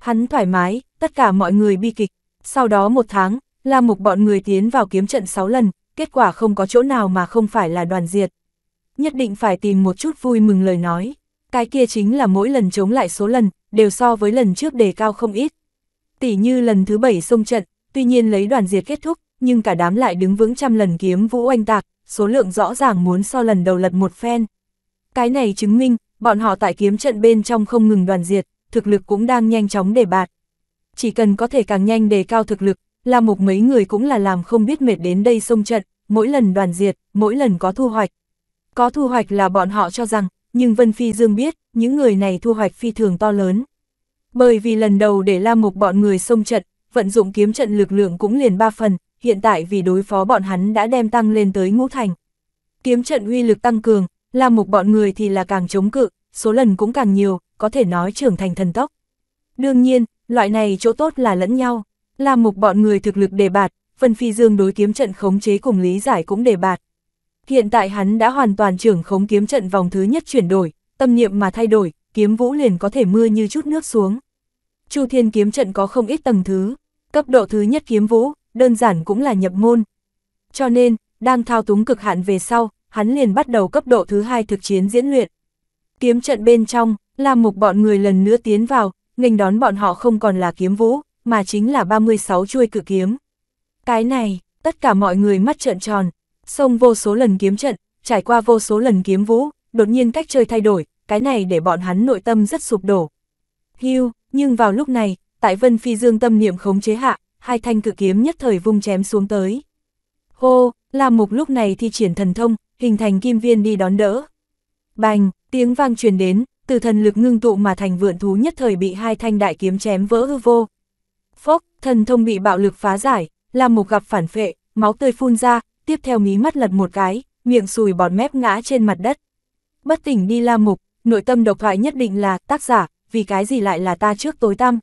[SPEAKER 1] Hắn thoải mái, tất cả mọi người bi kịch. Sau đó một tháng, la mục bọn người tiến vào kiếm trận 6 lần, kết quả không có chỗ nào mà không phải là đoàn diệt. Nhất định phải tìm một chút vui mừng lời nói. Cái kia chính là mỗi lần chống lại số lần, đều so với lần trước đề cao không ít. Tỷ như lần thứ bảy xông trận, tuy nhiên lấy đoàn diệt kết thúc, nhưng cả đám lại đứng vững trăm lần kiếm vũ oanh tạc, số lượng rõ ràng muốn so lần đầu lật một phen. Cái này chứng minh, bọn họ tại kiếm trận bên trong không ngừng đoàn diệt, thực lực cũng đang nhanh chóng đề bạt. Chỉ cần có thể càng nhanh đề cao thực lực, là một mấy người cũng là làm không biết mệt đến đây sông trận, mỗi lần đoàn diệt, mỗi lần có thu hoạch. Có thu hoạch là bọn họ cho rằng, nhưng Vân Phi Dương biết, những người này thu hoạch phi thường to lớn. Bởi vì lần đầu để la mục bọn người sông trận, vận dụng kiếm trận lực lượng cũng liền ba phần, hiện tại vì đối phó bọn hắn đã đem tăng lên tới ngũ thành. Kiếm trận uy lực tăng cường, làm một bọn người thì là càng chống cự, số lần cũng càng nhiều, có thể nói trưởng thành thần tốc. Đương nhiên, loại này chỗ tốt là lẫn nhau, làm một bọn người thực lực đề bạt, phân Phi Dương đối kiếm trận khống chế cùng lý giải cũng đề bạt. Hiện tại hắn đã hoàn toàn trưởng khống kiếm trận vòng thứ nhất chuyển đổi, tâm niệm mà thay đổi, kiếm vũ liền có thể mưa như chút nước xuống. Chu Thiên kiếm trận có không ít tầng thứ, cấp độ thứ nhất kiếm vũ, đơn giản cũng là nhập môn. Cho nên, đang thao túng cực hạn về sau, hắn liền bắt đầu cấp độ thứ hai thực chiến diễn luyện. Kiếm trận bên trong, làm mục bọn người lần nữa tiến vào, nghênh đón bọn họ không còn là kiếm vũ, mà chính là 36 chuôi cự kiếm. Cái này, tất cả mọi người mắt trợn tròn, xông vô số lần kiếm trận, trải qua vô số lần kiếm vũ, đột nhiên cách chơi thay đổi, cái này để bọn hắn nội tâm rất sụp đổ. Hưu, nhưng vào lúc này, tại Vân Phi Dương tâm niệm khống chế hạ, hai thanh cự kiếm nhất thời vung chém xuống tới. Hô, làm mục lúc này thi triển thần thông, hình thành kim viên đi đón đỡ. Bành, tiếng vang truyền đến, từ thần lực ngưng tụ mà thành vượn thú nhất thời bị hai thanh đại kiếm chém vỡ hư vô. Phốc, thần thông bị bạo lực phá giải, làm mục gặp phản phệ, máu tươi phun ra, tiếp theo mí mắt lật một cái, miệng sùi bọt mép ngã trên mặt đất. Bất tỉnh đi la mục, nội tâm độc thoại nhất định là tác giả, vì cái gì lại là ta trước tối tăm.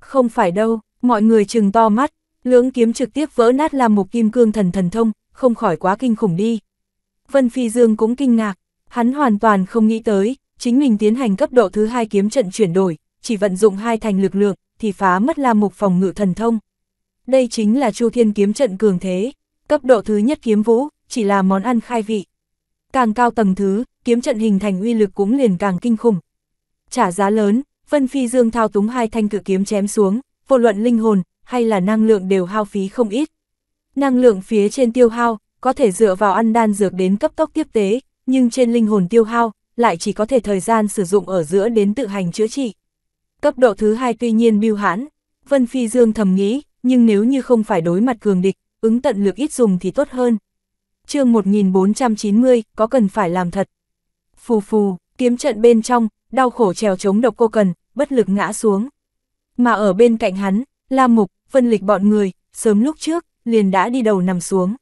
[SPEAKER 1] Không phải đâu, Mọi người chừng to mắt, lưỡng kiếm trực tiếp vỡ nát làm một kim cương thần thần thông, không khỏi quá kinh khủng đi. Vân Phi Dương cũng kinh ngạc, hắn hoàn toàn không nghĩ tới, chính mình tiến hành cấp độ thứ hai kiếm trận chuyển đổi, chỉ vận dụng hai thành lực lượng, thì phá mất làm mục phòng ngự thần thông. Đây chính là chu thiên kiếm trận cường thế, cấp độ thứ nhất kiếm vũ, chỉ là món ăn khai vị. Càng cao tầng thứ, kiếm trận hình thành uy lực cũng liền càng kinh khủng. Trả giá lớn, Vân Phi Dương thao túng hai thanh cự kiếm chém xuống, vô luận linh hồn hay là năng lượng đều hao phí không ít. Năng lượng phía trên tiêu hao có thể dựa vào ăn đan dược đến cấp tốc tiếp tế, nhưng trên linh hồn tiêu hao lại chỉ có thể thời gian sử dụng ở giữa đến tự hành chữa trị. Cấp độ thứ hai tuy nhiên biêu hãn, Vân Phi Dương thầm nghĩ, nhưng nếu như không phải đối mặt cường địch, ứng tận lực ít dùng thì tốt hơn. chương 1490, có cần phải làm thật. Phù phù, kiếm trận bên trong, đau khổ trèo chống độc cô cần, bất lực ngã xuống mà ở bên cạnh hắn, La Mục, Vân Lịch bọn người, sớm lúc trước, liền đã đi đầu nằm xuống.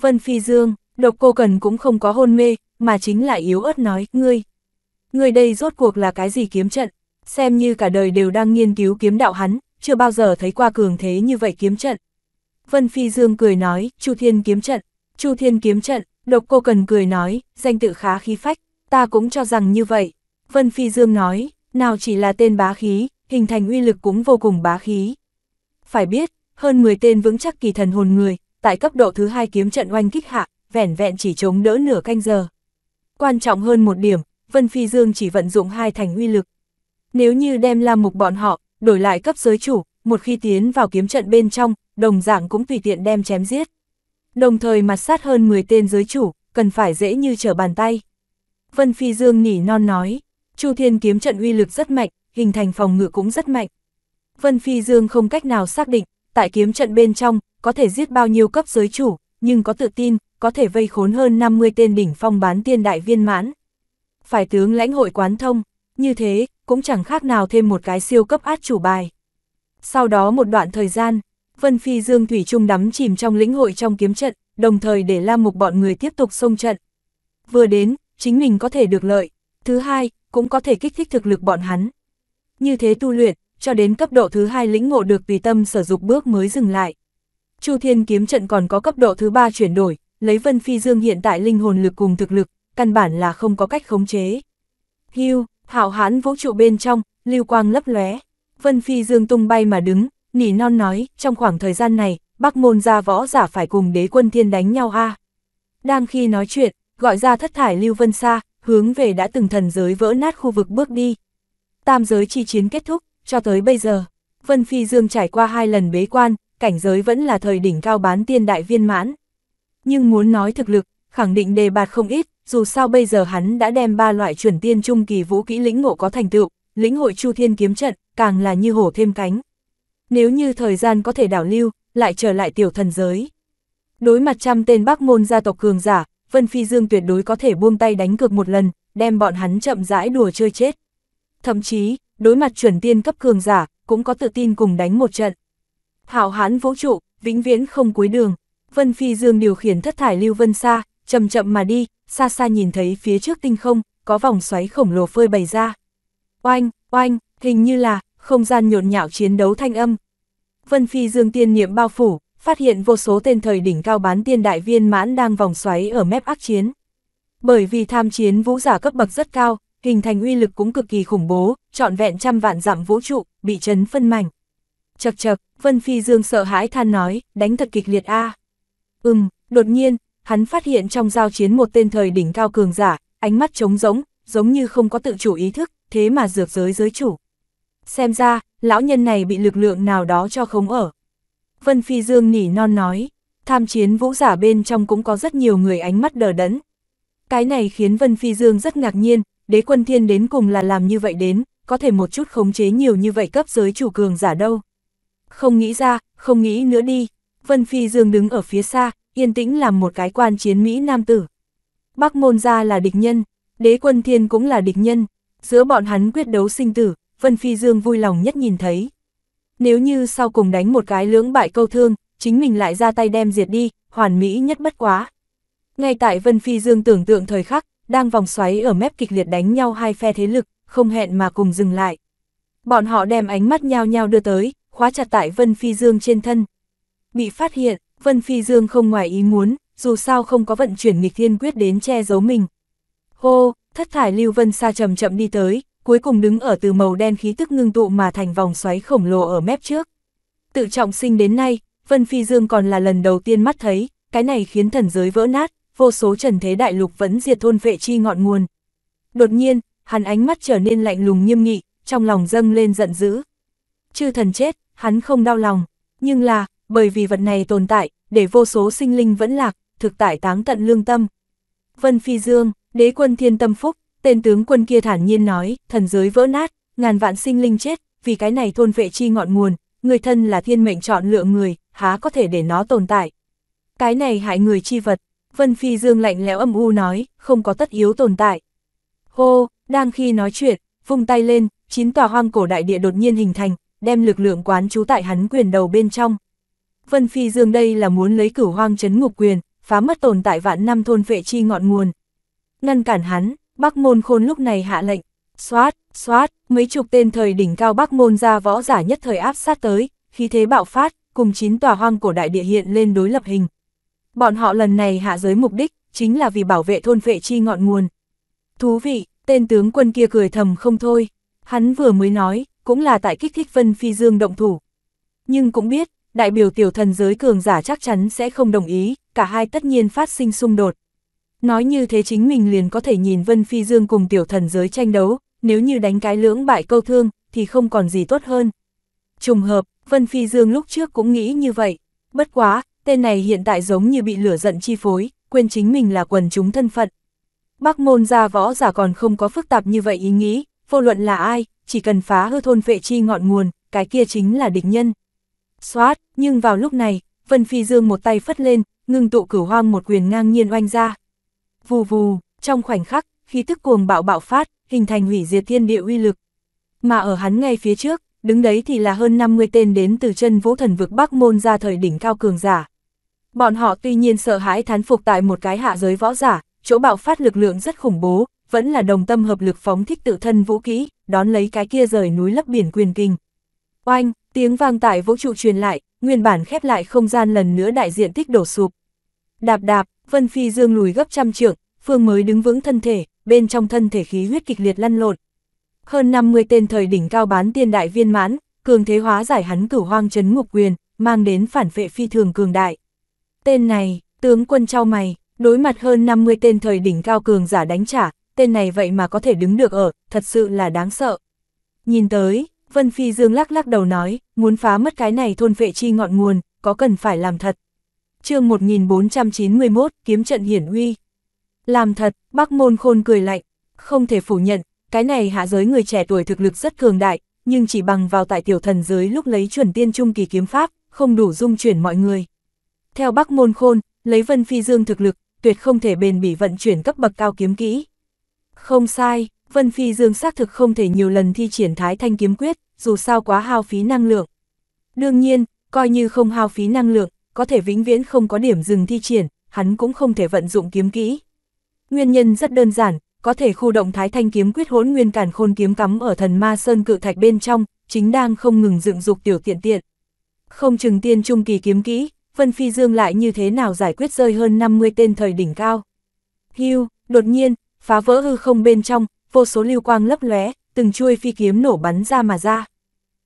[SPEAKER 1] Vân Phi Dương, độc cô cần cũng không có hôn mê, mà chính là yếu ớt nói, ngươi. Ngươi đây rốt cuộc là cái gì kiếm trận, xem như cả đời đều đang nghiên cứu kiếm đạo hắn, chưa bao giờ thấy qua cường thế như vậy kiếm trận. Vân Phi Dương cười nói, Chu Thiên kiếm trận, Chu Thiên kiếm trận, độc cô cần cười nói, danh tự khá khí phách, ta cũng cho rằng như vậy. Vân Phi Dương nói, nào chỉ là tên bá khí, hình thành uy lực cũng vô cùng bá khí. Phải biết, hơn 10 tên vững chắc kỳ thần hồn người, tại cấp độ thứ hai kiếm trận oanh kích hạ, vẻn vẹn chỉ chống đỡ nửa canh giờ. Quan trọng hơn một điểm, Vân Phi Dương chỉ vận dụng hai thành uy lực. Nếu như đem la mục bọn họ, đổi lại cấp giới chủ, một khi tiến vào kiếm trận bên trong, đồng dạng cũng tùy tiện đem chém giết. Đồng thời mặt sát hơn 10 tên giới chủ, cần phải dễ như trở bàn tay. Vân Phi Dương nỉ non nói, Chu Thiên kiếm trận uy lực rất mạnh, hình thành phòng ngự cũng rất mạnh. Vân Phi Dương không cách nào xác định, tại kiếm trận bên trong, có thể giết bao nhiêu cấp giới chủ, nhưng có tự tin, có thể vây khốn hơn 50 tên đỉnh phong bán tiên đại viên mãn. Phải tướng lãnh hội quán thông, như thế, cũng chẳng khác nào thêm một cái siêu cấp át chủ bài. Sau đó một đoạn thời gian, Vân Phi Dương Thủy Trung đắm chìm trong lĩnh hội trong kiếm trận, đồng thời để la mục bọn người tiếp tục xông trận. Vừa đến, chính mình có thể được lợi, thứ hai, cũng có thể kích thích thực lực bọn hắn như thế tu luyện, cho đến cấp độ thứ hai lĩnh ngộ được vì tâm sở dục bước mới dừng lại. Chu Thiên kiếm trận còn có cấp độ thứ ba chuyển đổi, lấy Vân Phi Dương hiện tại linh hồn lực cùng thực lực, căn bản là không có cách khống chế. Hưu, hạo hán vũ trụ bên trong, lưu quang lấp lóe, Vân Phi Dương tung bay mà đứng, nỉ non nói, trong khoảng thời gian này, Bắc môn gia võ giả phải cùng đế quân thiên đánh nhau a. Đang khi nói chuyện, gọi ra thất thải Lưu Vân Sa, hướng về đã từng thần giới vỡ nát khu vực bước đi tam giới chi chiến kết thúc, cho tới bây giờ, Vân Phi Dương trải qua hai lần bế quan, cảnh giới vẫn là thời đỉnh cao bán tiên đại viên mãn. Nhưng muốn nói thực lực, khẳng định đề bạt không ít, dù sao bây giờ hắn đã đem ba loại chuẩn tiên trung kỳ vũ kỹ lĩnh ngộ có thành tựu, lĩnh hội chu thiên kiếm trận, càng là như hổ thêm cánh. Nếu như thời gian có thể đảo lưu, lại trở lại tiểu thần giới. Đối mặt trăm tên bác môn gia tộc cường giả, Vân Phi Dương tuyệt đối có thể buông tay đánh cược một lần, đem bọn hắn chậm rãi đùa chơi chết thậm chí, đối mặt chuẩn tiên cấp cường giả, cũng có tự tin cùng đánh một trận. Hảo hán vũ trụ, vĩnh viễn không cuối đường, Vân Phi Dương điều khiển thất thải lưu vân xa, chậm chậm mà đi, xa xa nhìn thấy phía trước tinh không, có vòng xoáy khổng lồ phơi bày ra. Oanh, oanh, hình như là, không gian nhộn nhạo chiến đấu thanh âm. Vân Phi Dương tiên niệm bao phủ, phát hiện vô số tên thời đỉnh cao bán tiên đại viên mãn đang vòng xoáy ở mép ác chiến. Bởi vì tham chiến vũ giả cấp bậc rất cao, hình thành uy lực cũng cực kỳ khủng bố, trọn vẹn trăm vạn dặm vũ trụ, bị chấn phân mảnh. Chật chật, Vân Phi Dương sợ hãi than nói, đánh thật kịch liệt a. Ừm, đột nhiên, hắn phát hiện trong giao chiến một tên thời đỉnh cao cường giả, ánh mắt trống rỗng, giống như không có tự chủ ý thức, thế mà dược giới giới chủ. Xem ra, lão nhân này bị lực lượng nào đó cho không ở. Vân Phi Dương nỉ non nói, tham chiến vũ giả bên trong cũng có rất nhiều người ánh mắt đờ đẫn. Cái này khiến Vân Phi Dương rất ngạc nhiên, đế quân thiên đến cùng là làm như vậy đến, có thể một chút khống chế nhiều như vậy cấp giới chủ cường giả đâu. Không nghĩ ra, không nghĩ nữa đi. Vân Phi Dương đứng ở phía xa, yên tĩnh làm một cái quan chiến Mỹ nam tử. Bắc môn gia là địch nhân, đế quân thiên cũng là địch nhân, giữa bọn hắn quyết đấu sinh tử, Vân Phi Dương vui lòng nhất nhìn thấy. Nếu như sau cùng đánh một cái lưỡng bại câu thương, chính mình lại ra tay đem diệt đi, hoàn mỹ nhất bất quá. Ngay tại Vân Phi Dương tưởng tượng thời khắc, đang vòng xoáy ở mép kịch liệt đánh nhau hai phe thế lực, không hẹn mà cùng dừng lại. Bọn họ đem ánh mắt nhau nhau đưa tới, khóa chặt tại Vân Phi Dương trên thân. Bị phát hiện, Vân Phi Dương không ngoài ý muốn, dù sao không có vận chuyển nghịch thiên quyết đến che giấu mình. Hô, thất thải Lưu Vân xa chậm chậm đi tới, cuối cùng đứng ở từ màu đen khí tức ngưng tụ mà thành vòng xoáy khổng lồ ở mép trước. Tự trọng sinh đến nay, Vân Phi Dương còn là lần đầu tiên mắt thấy, cái này khiến thần giới vỡ nát, vô số trần thế đại lục vẫn diệt thôn vệ chi ngọn nguồn. Đột nhiên, hắn ánh mắt trở nên lạnh lùng nghiêm nghị, trong lòng dâng lên giận dữ. Chư thần chết, hắn không đau lòng, nhưng là, bởi vì vật này tồn tại, để vô số sinh linh vẫn lạc, thực tại táng tận lương tâm. Vân Phi Dương, đế quân thiên tâm phúc, tên tướng quân kia thản nhiên nói, thần giới vỡ nát, ngàn vạn sinh linh chết, vì cái này thôn vệ chi ngọn nguồn, người thân là thiên mệnh chọn lựa người, há có thể để nó tồn tại. Cái này hại người chi vật, Vân Phi Dương lạnh lẽo âm u nói, không có tất yếu tồn tại. Hô, đang khi nói chuyện, vung tay lên, chín tòa hoang cổ đại địa đột nhiên hình thành, đem lực lượng quán trú tại hắn quyền đầu bên trong. Vân Phi Dương đây là muốn lấy cửu hoang chấn ngục quyền, phá mất tồn tại vạn năm thôn vệ chi ngọn nguồn. Ngăn cản hắn, Bắc Môn Khôn lúc này hạ lệnh, xoát, xoát, mấy chục tên thời đỉnh cao Bắc Môn ra võ giả nhất thời áp sát tới, khi thế bạo phát, cùng chín tòa hoang cổ đại địa hiện lên đối lập hình. Bọn họ lần này hạ giới mục đích, chính là vì bảo vệ thôn vệ chi ngọn nguồn. Thú vị, tên tướng quân kia cười thầm không thôi. Hắn vừa mới nói, cũng là tại kích thích Vân Phi Dương động thủ. Nhưng cũng biết, đại biểu tiểu thần giới cường giả chắc chắn sẽ không đồng ý, cả hai tất nhiên phát sinh xung đột. Nói như thế chính mình liền có thể nhìn Vân Phi Dương cùng tiểu thần giới tranh đấu, nếu như đánh cái lưỡng bại câu thương, thì không còn gì tốt hơn. Trùng hợp, Vân Phi Dương lúc trước cũng nghĩ như vậy. Bất quá, tên này hiện tại giống như bị lửa giận chi phối, quên chính mình là quần chúng thân phận. Bác môn gia võ giả còn không có phức tạp như vậy ý nghĩ, vô luận là ai, chỉ cần phá hư thôn vệ chi ngọn nguồn, cái kia chính là địch nhân. Xoát, nhưng vào lúc này, Vân Phi Dương một tay phất lên, ngưng tụ cửu hoang một quyền ngang nhiên oanh ra. Vù vù, trong khoảnh khắc, khí tức cuồng bạo bạo phát, hình thành hủy diệt thiên địa uy lực. Mà ở hắn ngay phía trước, đứng đấy thì là hơn 50 tên đến từ chân vũ thần vực Bắc Môn ra thời đỉnh cao cường giả, Bọn họ tuy nhiên sợ hãi thán phục tại một cái hạ giới võ giả, chỗ bạo phát lực lượng rất khủng bố, vẫn là đồng tâm hợp lực phóng thích tự thân vũ kỹ, đón lấy cái kia rời núi lấp biển quyền kinh. Oanh, tiếng vang tại vũ trụ truyền lại, nguyên bản khép lại không gian lần nữa đại diện tích đổ sụp. Đạp đạp, Vân Phi Dương lùi gấp trăm trượng, Phương mới đứng vững thân thể, bên trong thân thể khí huyết kịch liệt lăn lộn. Hơn 50 tên thời đỉnh cao bán tiên đại viên mãn, cường thế hóa giải hắn cửu hoang trấn ngục quyền, mang đến phản vệ phi thường cường đại. Tên này, tướng quân trao mày, đối mặt hơn 50 tên thời đỉnh cao cường giả đánh trả, tên này vậy mà có thể đứng được ở, thật sự là đáng sợ. Nhìn tới, Vân Phi Dương lắc lắc đầu nói, muốn phá mất cái này thôn vệ chi ngọn nguồn, có cần phải làm thật. chương 1491, kiếm trận hiển uy. Làm thật, bác môn khôn cười lạnh, không thể phủ nhận, cái này hạ giới người trẻ tuổi thực lực rất cường đại, nhưng chỉ bằng vào tại tiểu thần giới lúc lấy chuẩn tiên trung kỳ kiếm pháp, không đủ dung chuyển mọi người. Theo Bắc Môn Khôn, lấy Vân Phi Dương thực lực, tuyệt không thể bền bỉ vận chuyển cấp bậc cao kiếm kỹ. Không sai, Vân Phi Dương xác thực không thể nhiều lần thi triển thái thanh kiếm quyết, dù sao quá hao phí năng lượng. Đương nhiên, coi như không hao phí năng lượng, có thể vĩnh viễn không có điểm dừng thi triển, hắn cũng không thể vận dụng kiếm kỹ. Nguyên nhân rất đơn giản, có thể khu động thái thanh kiếm quyết hỗn nguyên cản khôn kiếm cắm ở thần ma sơn cự thạch bên trong, chính đang không ngừng dựng dục tiểu tiện tiện. Không chừng tiên trung kỳ kiếm kỹ, Vân Phi Dương lại như thế nào giải quyết rơi hơn 50 tên thời đỉnh cao. Hưu, đột nhiên, phá vỡ hư không bên trong, vô số lưu quang lấp lóe, từng chuôi phi kiếm nổ bắn ra mà ra.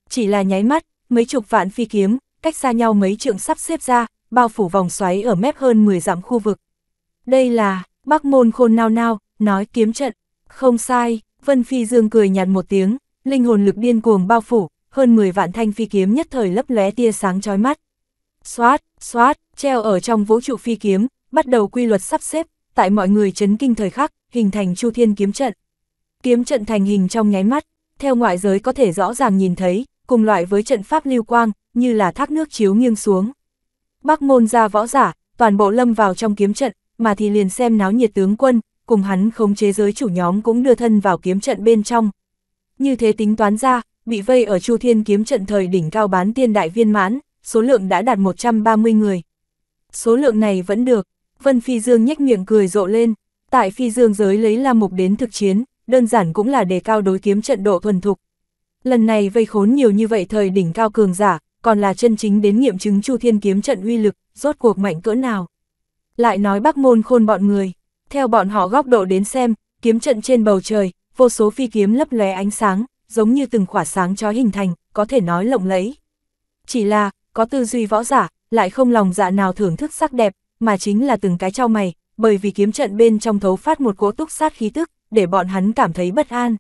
[SPEAKER 1] Chỉ là nháy mắt, mấy chục vạn phi kiếm, cách xa nhau mấy trượng sắp xếp ra, bao phủ vòng xoáy ở mép hơn 10 dặm khu vực. Đây là, bác môn khôn nao nao, nói kiếm trận. Không sai, Vân Phi Dương cười nhạt một tiếng, linh hồn lực điên cuồng bao phủ, hơn 10 vạn thanh phi kiếm nhất thời lấp lóe tia sáng chói mắt xoát, xoát, treo ở trong vũ trụ phi kiếm, bắt đầu quy luật sắp xếp, tại mọi người chấn kinh thời khắc, hình thành chu thiên kiếm trận. Kiếm trận thành hình trong nháy mắt, theo ngoại giới có thể rõ ràng nhìn thấy, cùng loại với trận pháp lưu quang, như là thác nước chiếu nghiêng xuống. Bắc môn ra võ giả, toàn bộ lâm vào trong kiếm trận, mà thì liền xem náo nhiệt tướng quân, cùng hắn khống chế giới chủ nhóm cũng đưa thân vào kiếm trận bên trong. Như thế tính toán ra, bị vây ở Chu Thiên kiếm trận thời đỉnh cao bán tiên đại viên mãn, số lượng đã đạt 130 người. Số lượng này vẫn được, Vân Phi Dương nhếch miệng cười rộ lên, tại Phi Dương giới lấy La Mục đến thực chiến, đơn giản cũng là đề cao đối kiếm trận độ thuần thục. Lần này vây khốn nhiều như vậy thời đỉnh cao cường giả, còn là chân chính đến nghiệm chứng Chu Thiên kiếm trận uy lực, rốt cuộc mạnh cỡ nào. Lại nói Bắc Môn Khôn bọn người, theo bọn họ góc độ đến xem, kiếm trận trên bầu trời, vô số phi kiếm lấp lóe ánh sáng, giống như từng khỏa sáng chói hình thành, có thể nói lộng lẫy. Chỉ là, có tư duy võ giả, lại không lòng dạ nào thưởng thức sắc đẹp, mà chính là từng cái trao mày, bởi vì kiếm trận bên trong thấu phát một cỗ túc sát khí tức, để bọn hắn cảm thấy bất an.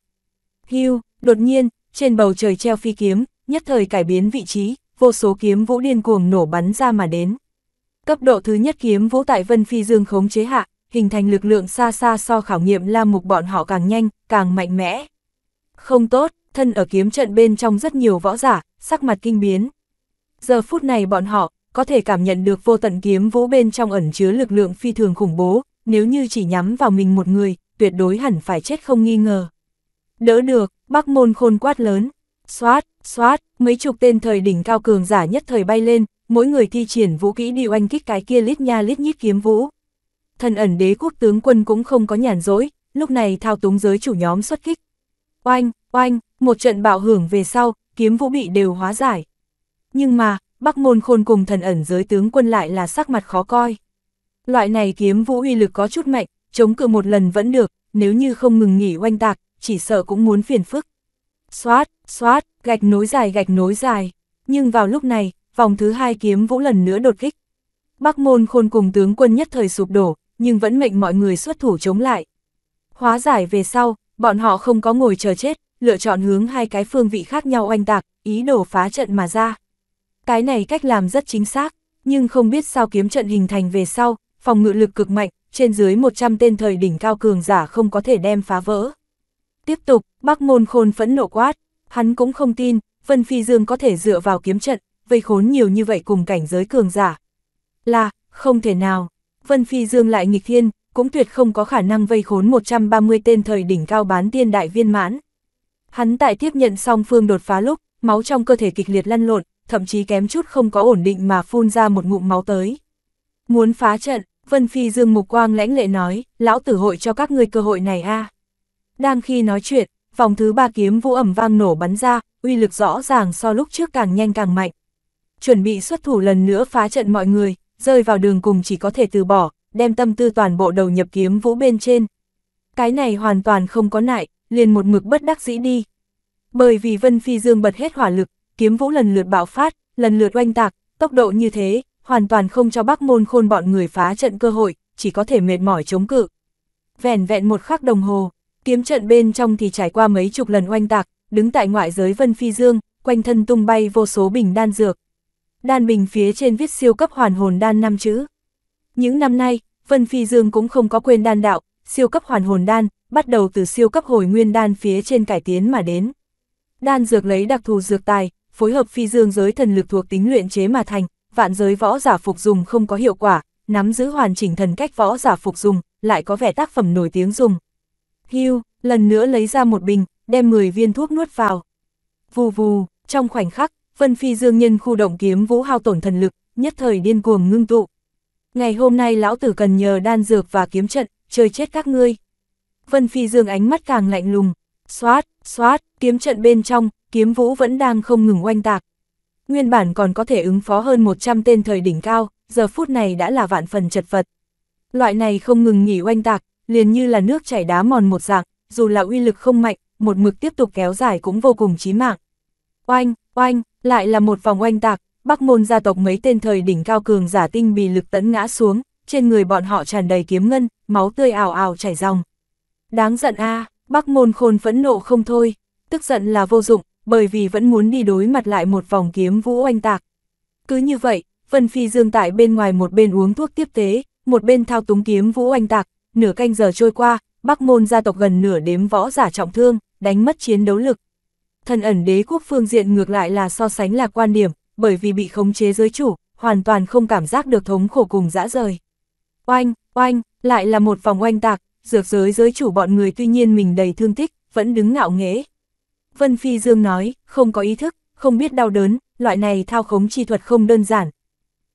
[SPEAKER 1] Hưu, đột nhiên, trên bầu trời treo phi kiếm, nhất thời cải biến vị trí, vô số kiếm vũ điên cuồng nổ bắn ra mà đến. Cấp độ thứ nhất kiếm vũ tại Vân Phi Dương khống chế hạ, hình thành lực lượng xa xa so khảo nghiệm Lam Mục bọn họ càng nhanh, càng mạnh mẽ. Không tốt, thân ở kiếm trận bên trong rất nhiều võ giả, sắc mặt kinh biến, giờ phút này bọn họ có thể cảm nhận được vô tận kiếm vũ bên trong ẩn chứa lực lượng phi thường khủng bố, nếu như chỉ nhắm vào mình một người, tuyệt đối hẳn phải chết không nghi ngờ. Đỡ được, bác môn khôn quát lớn, xoát, xoát, mấy chục tên thời đỉnh cao cường giả nhất thời bay lên, mỗi người thi triển vũ kỹ đi oanh kích cái kia lít nha lít nhít kiếm vũ. Thần ẩn đế quốc tướng quân cũng không có nhàn dối, lúc này thao túng giới chủ nhóm xuất kích. Oanh, oanh, một trận bạo hưởng về sau, kiếm vũ bị đều hóa giải nhưng mà, Bắc Môn Khôn cùng thần ẩn giới tướng quân lại là sắc mặt khó coi. Loại này kiếm vũ uy lực có chút mạnh, chống cự một lần vẫn được, nếu như không ngừng nghỉ oanh tạc, chỉ sợ cũng muốn phiền phức. Xoát, xoát, gạch nối dài gạch nối dài. Nhưng vào lúc này, vòng thứ hai kiếm vũ lần nữa đột kích. Bắc môn khôn cùng tướng quân nhất thời sụp đổ, nhưng vẫn mệnh mọi người xuất thủ chống lại. Hóa giải về sau, bọn họ không có ngồi chờ chết, lựa chọn hướng hai cái phương vị khác nhau oanh tạc, ý đồ phá trận mà ra. Cái này cách làm rất chính xác, nhưng không biết sao kiếm trận hình thành về sau, phòng ngự lực cực mạnh, trên dưới 100 tên thời đỉnh cao cường giả không có thể đem phá vỡ. Tiếp tục, bác môn khôn phẫn nộ quát, hắn cũng không tin, Vân Phi Dương có thể dựa vào kiếm trận, vây khốn nhiều như vậy cùng cảnh giới cường giả. Là, không thể nào, Vân Phi Dương lại nghịch thiên, cũng tuyệt không có khả năng vây khốn 130 tên thời đỉnh cao bán tiên đại viên mãn. Hắn tại tiếp nhận xong phương đột phá lúc, máu trong cơ thể kịch liệt lăn lộn, thậm chí kém chút không có ổn định mà phun ra một ngụm máu tới. Muốn phá trận, Vân Phi dương mục quang lãnh lệ nói, lão tử hội cho các ngươi cơ hội này a. Đang khi nói chuyện, vòng thứ ba kiếm vũ ẩm vang nổ bắn ra, uy lực rõ ràng so lúc trước càng nhanh càng mạnh. Chuẩn bị xuất thủ lần nữa phá trận mọi người, rơi vào đường cùng chỉ có thể từ bỏ, đem tâm tư toàn bộ đầu nhập kiếm vũ bên trên. Cái này hoàn toàn không có nại, liền một mực bất đắc dĩ đi. Bởi vì Vân Phi Dương bật hết hỏa lực, kiếm vũ lần lượt bạo phát, lần lượt oanh tạc, tốc độ như thế, hoàn toàn không cho bác môn khôn bọn người phá trận cơ hội, chỉ có thể mệt mỏi chống cự. Vẹn vẹn một khắc đồng hồ, kiếm trận bên trong thì trải qua mấy chục lần oanh tạc, đứng tại ngoại giới Vân Phi Dương, quanh thân tung bay vô số bình đan dược. Đan bình phía trên viết siêu cấp hoàn hồn đan năm chữ. Những năm nay, Vân Phi Dương cũng không có quên đan đạo, siêu cấp hoàn hồn đan, bắt đầu từ siêu cấp hồi nguyên đan phía trên cải tiến mà đến. Đan dược lấy đặc thù dược tài, phối hợp phi dương giới thần lực thuộc tính luyện chế mà thành, vạn giới võ giả phục dùng không có hiệu quả, nắm giữ hoàn chỉnh thần cách võ giả phục dùng, lại có vẻ tác phẩm nổi tiếng dùng. Hưu, lần nữa lấy ra một bình, đem 10 viên thuốc nuốt vào. Vù vù, trong khoảnh khắc, Vân Phi Dương nhân khu động kiếm vũ hao tổn thần lực, nhất thời điên cuồng ngưng tụ. Ngày hôm nay lão tử cần nhờ đan dược và kiếm trận, chơi chết các ngươi. Vân Phi Dương ánh mắt càng lạnh lùng, xoát, xoát, kiếm trận bên trong, kiếm vũ vẫn đang không ngừng oanh tạc. Nguyên bản còn có thể ứng phó hơn 100 tên thời đỉnh cao, giờ phút này đã là vạn phần chật vật. Loại này không ngừng nghỉ oanh tạc, liền như là nước chảy đá mòn một dạng, dù là uy lực không mạnh, một mực tiếp tục kéo dài cũng vô cùng chí mạng. Oanh, oanh, lại là một vòng oanh tạc, Bắc môn gia tộc mấy tên thời đỉnh cao cường giả tinh bị lực tấn ngã xuống, trên người bọn họ tràn đầy kiếm ngân, máu tươi ào ào chảy ròng. Đáng giận a, Bắc môn khôn phẫn nộ không thôi, tức giận là vô dụng, bởi vì vẫn muốn đi đối mặt lại một vòng kiếm vũ oanh tạc. Cứ như vậy, Vân Phi Dương tại bên ngoài một bên uống thuốc tiếp tế, một bên thao túng kiếm vũ oanh tạc, nửa canh giờ trôi qua, Bắc Môn gia tộc gần nửa đếm võ giả trọng thương, đánh mất chiến đấu lực. Thần ẩn đế quốc phương diện ngược lại là so sánh là quan điểm, bởi vì bị khống chế giới chủ, hoàn toàn không cảm giác được thống khổ cùng dã rời. Oanh, oanh, lại là một vòng oanh tạc, dược giới giới chủ bọn người tuy nhiên mình đầy thương tích, vẫn đứng ngạo nghễ. Vân Phi Dương nói, không có ý thức, không biết đau đớn, loại này thao khống chi thuật không đơn giản.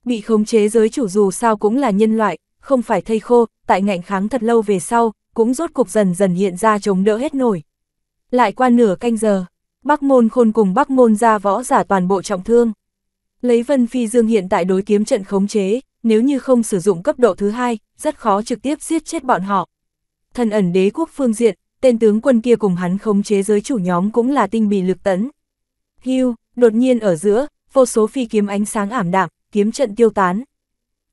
[SPEAKER 1] Bị khống chế giới chủ dù sao cũng là nhân loại, không phải thây khô, tại ngạnh kháng thật lâu về sau, cũng rốt cục dần dần hiện ra chống đỡ hết nổi. Lại qua nửa canh giờ, Bắc Môn Khôn cùng Bắc Môn ra võ giả toàn bộ trọng thương. Lấy Vân Phi Dương hiện tại đối kiếm trận khống chế, nếu như không sử dụng cấp độ thứ hai, rất khó trực tiếp giết chết bọn họ. Thần ẩn đế quốc phương diện, tên tướng quân kia cùng hắn khống chế giới chủ nhóm cũng là tinh bì lực tấn. Hưu, đột nhiên ở giữa, vô số phi kiếm ánh sáng ảm đạm, kiếm trận tiêu tán.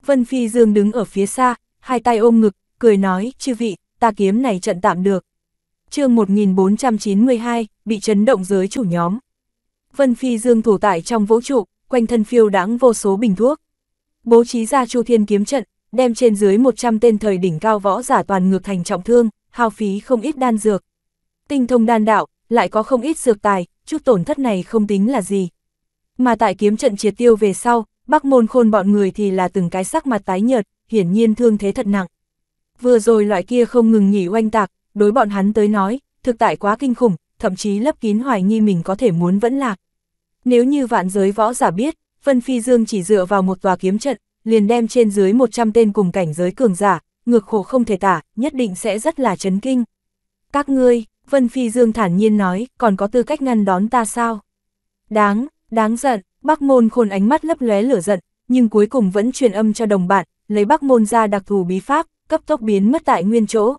[SPEAKER 1] Vân Phi Dương đứng ở phía xa, hai tay ôm ngực, cười nói, chư vị, ta kiếm này trận tạm được. chương 1492, bị chấn động giới chủ nhóm. Vân Phi Dương thủ tại trong vũ trụ, quanh thân phiêu đáng vô số bình thuốc. Bố trí ra chu thiên kiếm trận, đem trên dưới 100 tên thời đỉnh cao võ giả toàn ngược thành trọng thương, hao phí không ít đan dược. Tinh thông đan đạo, lại có không ít dược tài, chút tổn thất này không tính là gì. Mà tại kiếm trận triệt tiêu về sau, bác môn khôn bọn người thì là từng cái sắc mặt tái nhợt, hiển nhiên thương thế thật nặng. Vừa rồi loại kia không ngừng nhỉ oanh tạc, đối bọn hắn tới nói, thực tại quá kinh khủng, thậm chí lấp kín hoài nghi mình có thể muốn vẫn lạc. Nếu như vạn giới võ giả biết, Vân Phi Dương chỉ dựa vào một tòa kiếm trận, liền đem trên dưới 100 tên cùng cảnh giới cường giả, ngược khổ không thể tả, nhất định sẽ rất là chấn kinh. Các ngươi, Vân Phi Dương thản nhiên nói, còn có tư cách ngăn đón ta sao? Đáng, đáng giận, bác môn khôn ánh mắt lấp lóe lửa giận, nhưng cuối cùng vẫn truyền âm cho đồng bạn, lấy bác môn ra đặc thù bí pháp, cấp tốc biến mất tại nguyên chỗ.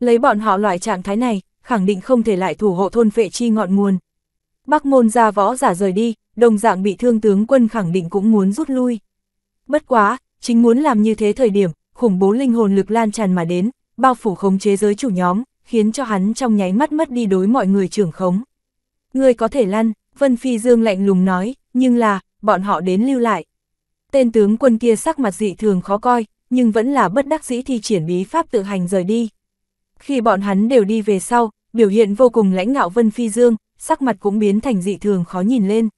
[SPEAKER 1] Lấy bọn họ loại trạng thái này, khẳng định không thể lại thủ hộ thôn vệ chi ngọn nguồn. Bác môn ra võ giả rời đi, đồng dạng bị thương tướng quân khẳng định cũng muốn rút lui. Bất quá, chính muốn làm như thế thời điểm, khủng bố linh hồn lực lan tràn mà đến, bao phủ khống chế giới chủ nhóm, khiến cho hắn trong nháy mắt mất đi đối mọi người trưởng khống. Người có thể lăn, Vân Phi Dương lạnh lùng nói, nhưng là, bọn họ đến lưu lại. Tên tướng quân kia sắc mặt dị thường khó coi, nhưng vẫn là bất đắc dĩ thi triển bí pháp tự hành rời đi. Khi bọn hắn đều đi về sau, biểu hiện vô cùng lãnh ngạo Vân Phi Dương, sắc mặt cũng biến thành dị thường khó nhìn lên.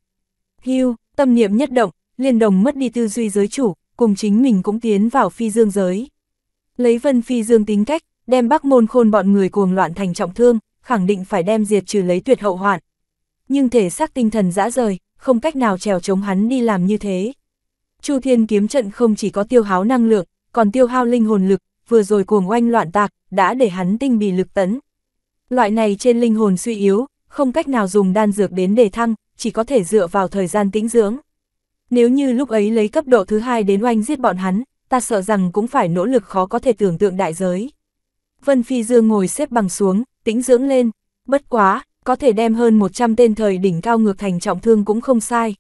[SPEAKER 1] Hưu, tâm niệm nhất động, liên đồng mất đi tư duy giới chủ, cùng chính mình cũng tiến vào phi dương giới. Lấy vân phi dương tính cách, đem bắc môn khôn bọn người cuồng loạn thành trọng thương, khẳng định phải đem diệt trừ lấy tuyệt hậu hoạn. Nhưng thể xác tinh thần dã rời, không cách nào trèo chống hắn đi làm như thế. Chu Thiên kiếm trận không chỉ có tiêu hao năng lượng, còn tiêu hao linh hồn lực, vừa rồi cuồng oanh loạn tạc, đã để hắn tinh bị lực tấn. Loại này trên linh hồn suy yếu, không cách nào dùng đan dược đến để thăng, chỉ có thể dựa vào thời gian tĩnh dưỡng. Nếu như lúc ấy lấy cấp độ thứ hai đến oanh giết bọn hắn, ta sợ rằng cũng phải nỗ lực khó có thể tưởng tượng đại giới. Vân Phi Dương ngồi xếp bằng xuống, tĩnh dưỡng lên, bất quá, có thể đem hơn 100 tên thời đỉnh cao ngược thành trọng thương cũng không sai.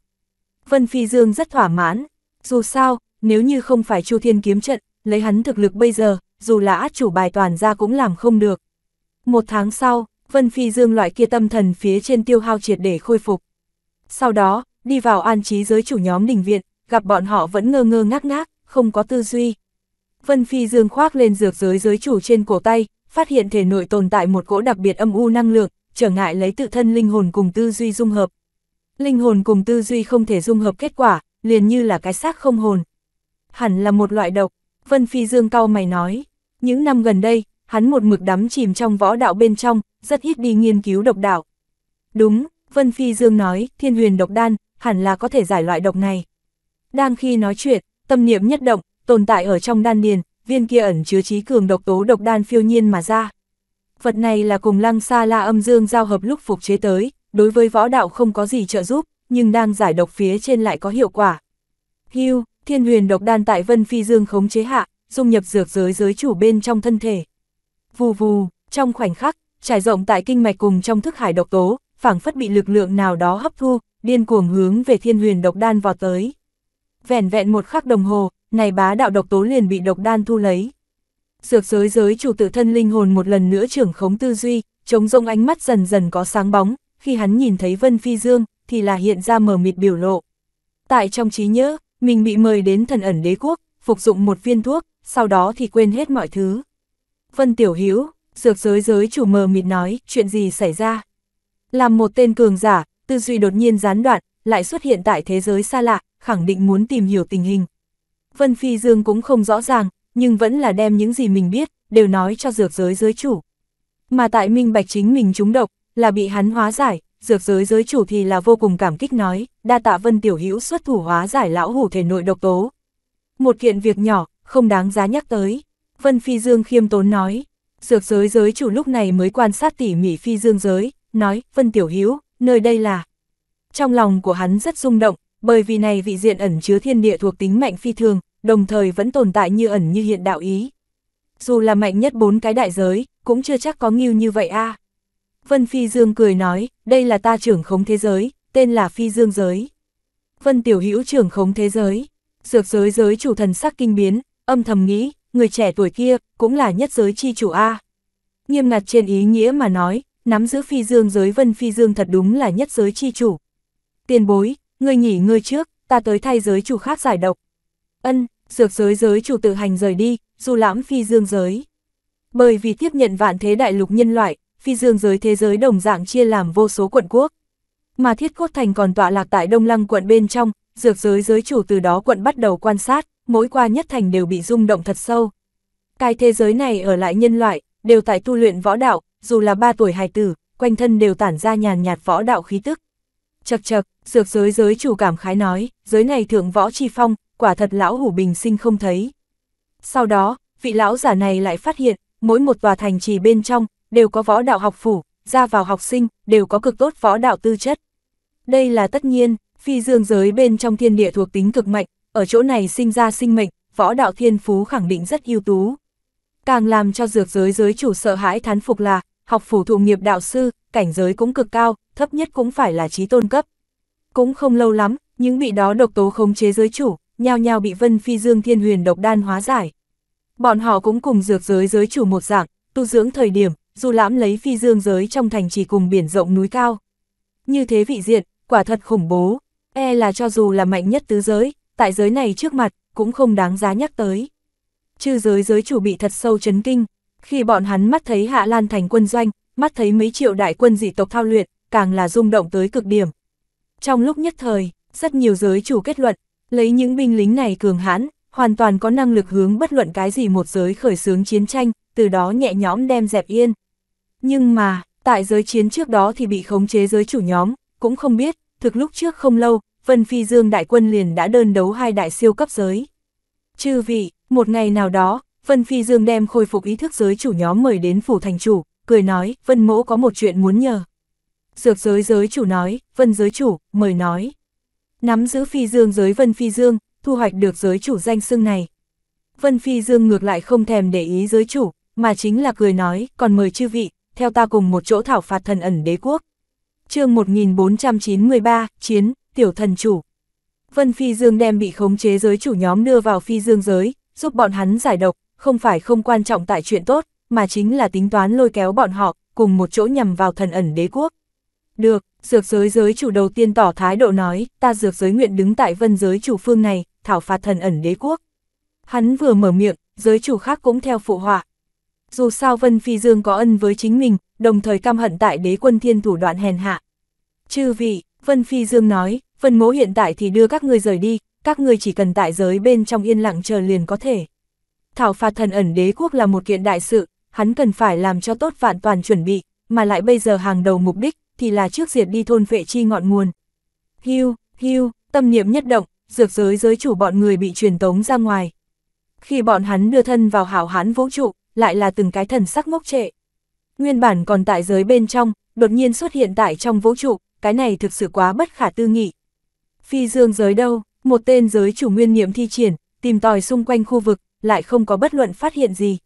[SPEAKER 1] Vân Phi Dương rất thỏa mãn, dù sao, nếu như không phải Chu Thiên kiếm trận, lấy hắn thực lực bây giờ, dù là át chủ bài toàn ra cũng làm không được. Một tháng sau, Vân Phi Dương loại kia tâm thần phía trên tiêu hao triệt để khôi phục. Sau đó, đi vào an trí giới chủ nhóm đình viện, gặp bọn họ vẫn ngơ ngơ ngác ngác, không có tư duy. Vân Phi Dương khoác lên dược giới giới chủ trên cổ tay, phát hiện thể nội tồn tại một cỗ đặc biệt âm u năng lượng, trở ngại lấy tự thân linh hồn cùng tư duy dung hợp. Linh hồn cùng tư duy không thể dung hợp kết quả, liền như là cái xác không hồn. Hẳn là một loại độc, Vân Phi Dương cau mày nói. Những năm gần đây, hắn một mực đắm chìm trong võ đạo bên trong, rất ít đi nghiên cứu độc đạo. Đúng, Vân Phi Dương nói, thiên huyền độc đan, hẳn là có thể giải loại độc này. Đang khi nói chuyện, tâm niệm nhất động, tồn tại ở trong đan điền, viên kia ẩn chứa trí cường độc tố độc đan phiêu nhiên mà ra. Vật này là cùng lăng xa la âm dương giao hợp lúc phục chế tới, đối với võ đạo không có gì trợ giúp, nhưng đang giải độc phía trên lại có hiệu quả. Hưu, thiên huyền độc đan tại Vân Phi Dương khống chế hạ, dung nhập dược giới giới chủ bên trong thân thể. Vù vù, trong khoảnh khắc, trải rộng tại kinh mạch cùng trong thức hải độc tố, phảng phất bị lực lượng nào đó hấp thu, điên cuồng hướng về thiên huyền độc đan vào tới. Vẹn vẹn một khắc đồng hồ, này bá đạo độc tố liền bị độc đan thu lấy. Dược giới giới chủ tự thân linh hồn một lần nữa trưởng khống tư duy, chống rông ánh mắt dần dần có sáng bóng, khi hắn nhìn thấy Vân Phi Dương, thì là hiện ra mờ mịt biểu lộ. Tại trong trí nhớ, mình bị mời đến thần ẩn đế quốc, phục dụng một viên thuốc, sau đó thì quên hết mọi thứ. Vân Tiểu Hiếu, dược giới giới chủ mờ mịt nói, chuyện gì xảy ra? Làm một tên cường giả, tư duy đột nhiên gián đoạn, lại xuất hiện tại thế giới xa lạ, khẳng định muốn tìm hiểu tình hình. Vân Phi Dương cũng không rõ ràng, nhưng vẫn là đem những gì mình biết, đều nói cho dược giới giới chủ. Mà tại minh bạch chính mình trúng độc, là bị hắn hóa giải, dược giới giới chủ thì là vô cùng cảm kích nói, đa tạ Vân Tiểu Hữu xuất thủ hóa giải lão hủ thể nội độc tố. Một kiện việc nhỏ, không đáng giá nhắc tới. Vân Phi Dương khiêm tốn nói, dược giới giới chủ lúc này mới quan sát tỉ mỉ Phi Dương giới, nói, Vân Tiểu Hiếu, nơi đây là... Trong lòng của hắn rất rung động, bởi vì này vị diện ẩn chứa thiên địa thuộc tính mạnh phi thường, đồng thời vẫn tồn tại như ẩn như hiện đạo ý. Dù là mạnh nhất bốn cái đại giới, cũng chưa chắc có nghiêu như vậy a. Vân Phi Dương cười nói, đây là ta trưởng khống thế giới, tên là Phi Dương giới. Vân Tiểu Hữu trưởng khống thế giới, dược giới giới chủ thần sắc kinh biến, âm thầm nghĩ, người trẻ tuổi kia cũng là nhất giới chi chủ a. Nghiêm ngặt trên ý nghĩa mà nói, nắm giữ phi dương giới vân phi dương thật đúng là nhất giới chi chủ. Tiền bối, ngươi nghỉ ngươi trước, ta tới thay giới chủ khác giải độc. Ân, dược giới giới chủ tự hành rời đi, du lãm phi dương giới. Bởi vì tiếp nhận vạn thế đại lục nhân loại, phi dương giới thế giới đồng dạng chia làm vô số quận quốc. Mà thiết cốt thành còn tọa lạc tại Đông Lăng quận bên trong, dược giới giới chủ từ đó quận bắt đầu quan sát, mỗi qua nhất thành đều bị rung động thật sâu. Cái thế giới này ở lại nhân loại, đều tại tu luyện võ đạo, dù là ba tuổi hài tử, quanh thân đều tản ra nhàn nhạt võ đạo khí tức. Chật chật, dược giới giới chủ cảm khái nói, giới này thượng võ chi phong, quả thật lão hủ bình sinh không thấy. Sau đó, vị lão giả này lại phát hiện, mỗi một tòa thành trì bên trong, đều có võ đạo học phủ, ra vào học sinh, đều có cực tốt võ đạo tư chất. Đây là tất nhiên, phi dương giới bên trong thiên địa thuộc tính cực mạnh, ở chỗ này sinh ra sinh mệnh, võ đạo thiên phú khẳng định rất ưu tú. Càng làm cho dược giới giới chủ sợ hãi thán phục là, học phủ thụ nghiệp đạo sư, cảnh giới cũng cực cao, thấp nhất cũng phải là trí tôn cấp. Cũng không lâu lắm, những bị đó độc tố khống chế giới chủ, nhao nhao bị Vân Phi Dương Thiên Huyền độc đan hóa giải. Bọn họ cũng cùng dược giới giới chủ một dạng, tu dưỡng thời điểm, du lãm lấy phi dương giới trong thành chỉ cùng biển rộng núi cao. Như thế vị diện, quả thật khủng bố, e là cho dù là mạnh nhất tứ giới, tại giới này trước mặt, cũng không đáng giá nhắc tới. Chư giới giới chủ bị thật sâu chấn kinh, khi bọn hắn mắt thấy Hạ Lan thành quân doanh, mắt thấy mấy triệu đại quân dị tộc thao luyện, càng là rung động tới cực điểm. Trong lúc nhất thời, rất nhiều giới chủ kết luận, lấy những binh lính này cường hãn, hoàn toàn có năng lực hướng bất luận cái gì một giới khởi xướng chiến tranh, từ đó nhẹ nhõm đem dẹp yên. Nhưng mà, tại giới chiến trước đó thì bị khống chế giới chủ nhóm, cũng không biết, thực lúc trước không lâu, Vân Phi Dương đại quân liền đã đơn đấu hai đại siêu cấp giới. Chư vị, một ngày nào đó, Vân Phi Dương đem khôi phục ý thức giới chủ nhóm mời đến phủ thành chủ, cười nói, Vân Mỗ có một chuyện muốn nhờ. Dược giới giới chủ nói, Vân giới chủ, mời nói. Nắm giữ Phi Dương giới Vân Phi Dương, thu hoạch được giới chủ danh xưng này. Vân Phi Dương ngược lại không thèm để ý giới chủ, mà chính là cười nói, còn mời chư vị, theo ta cùng một chỗ thảo phạt thần ẩn đế quốc. chương 1493, Chiến, Tiểu Thần Chủ. Vân Phi Dương đem bị khống chế giới chủ nhóm đưa vào Phi Dương giới, giúp bọn hắn giải độc, không phải không quan trọng tại chuyện tốt, mà chính là tính toán lôi kéo bọn họ, cùng một chỗ nhằm vào thần ẩn đế quốc. Được, dược giới giới chủ đầu tiên tỏ thái độ nói, ta dược giới nguyện đứng tại vân giới chủ phương này, thảo phạt thần ẩn đế quốc. Hắn vừa mở miệng, giới chủ khác cũng theo phụ họa. Dù sao Vân Phi Dương có ân với chính mình, đồng thời căm hận tại đế quân thiên thủ đoạn hèn hạ. Chư vị, Vân Phi Dương nói, Vân mỗ hiện tại thì đưa các người rời đi, các người chỉ cần tại giới bên trong yên lặng chờ liền có thể thảo phạt thần ẩn đế quốc là một kiện đại sự, hắn cần phải làm cho tốt vạn toàn chuẩn bị, mà lại bây giờ hàng đầu mục đích thì là trước diệt đi thôn vệ chi ngọn nguồn. Hưu, hưu, tâm niệm nhất động, dược giới giới chủ bọn người bị truyền tống ra ngoài. Khi bọn hắn đưa thân vào hảo hán vũ trụ, lại là từng cái thần sắc ngốc trệ. Nguyên bản còn tại giới bên trong, đột nhiên xuất hiện tại trong vũ trụ, cái này thực sự quá bất khả tư nghị. Phi dương giới đâu, một tên giới chủ nguyên niệm thi triển, tìm tòi xung quanh khu vực, lại không có bất luận phát hiện gì.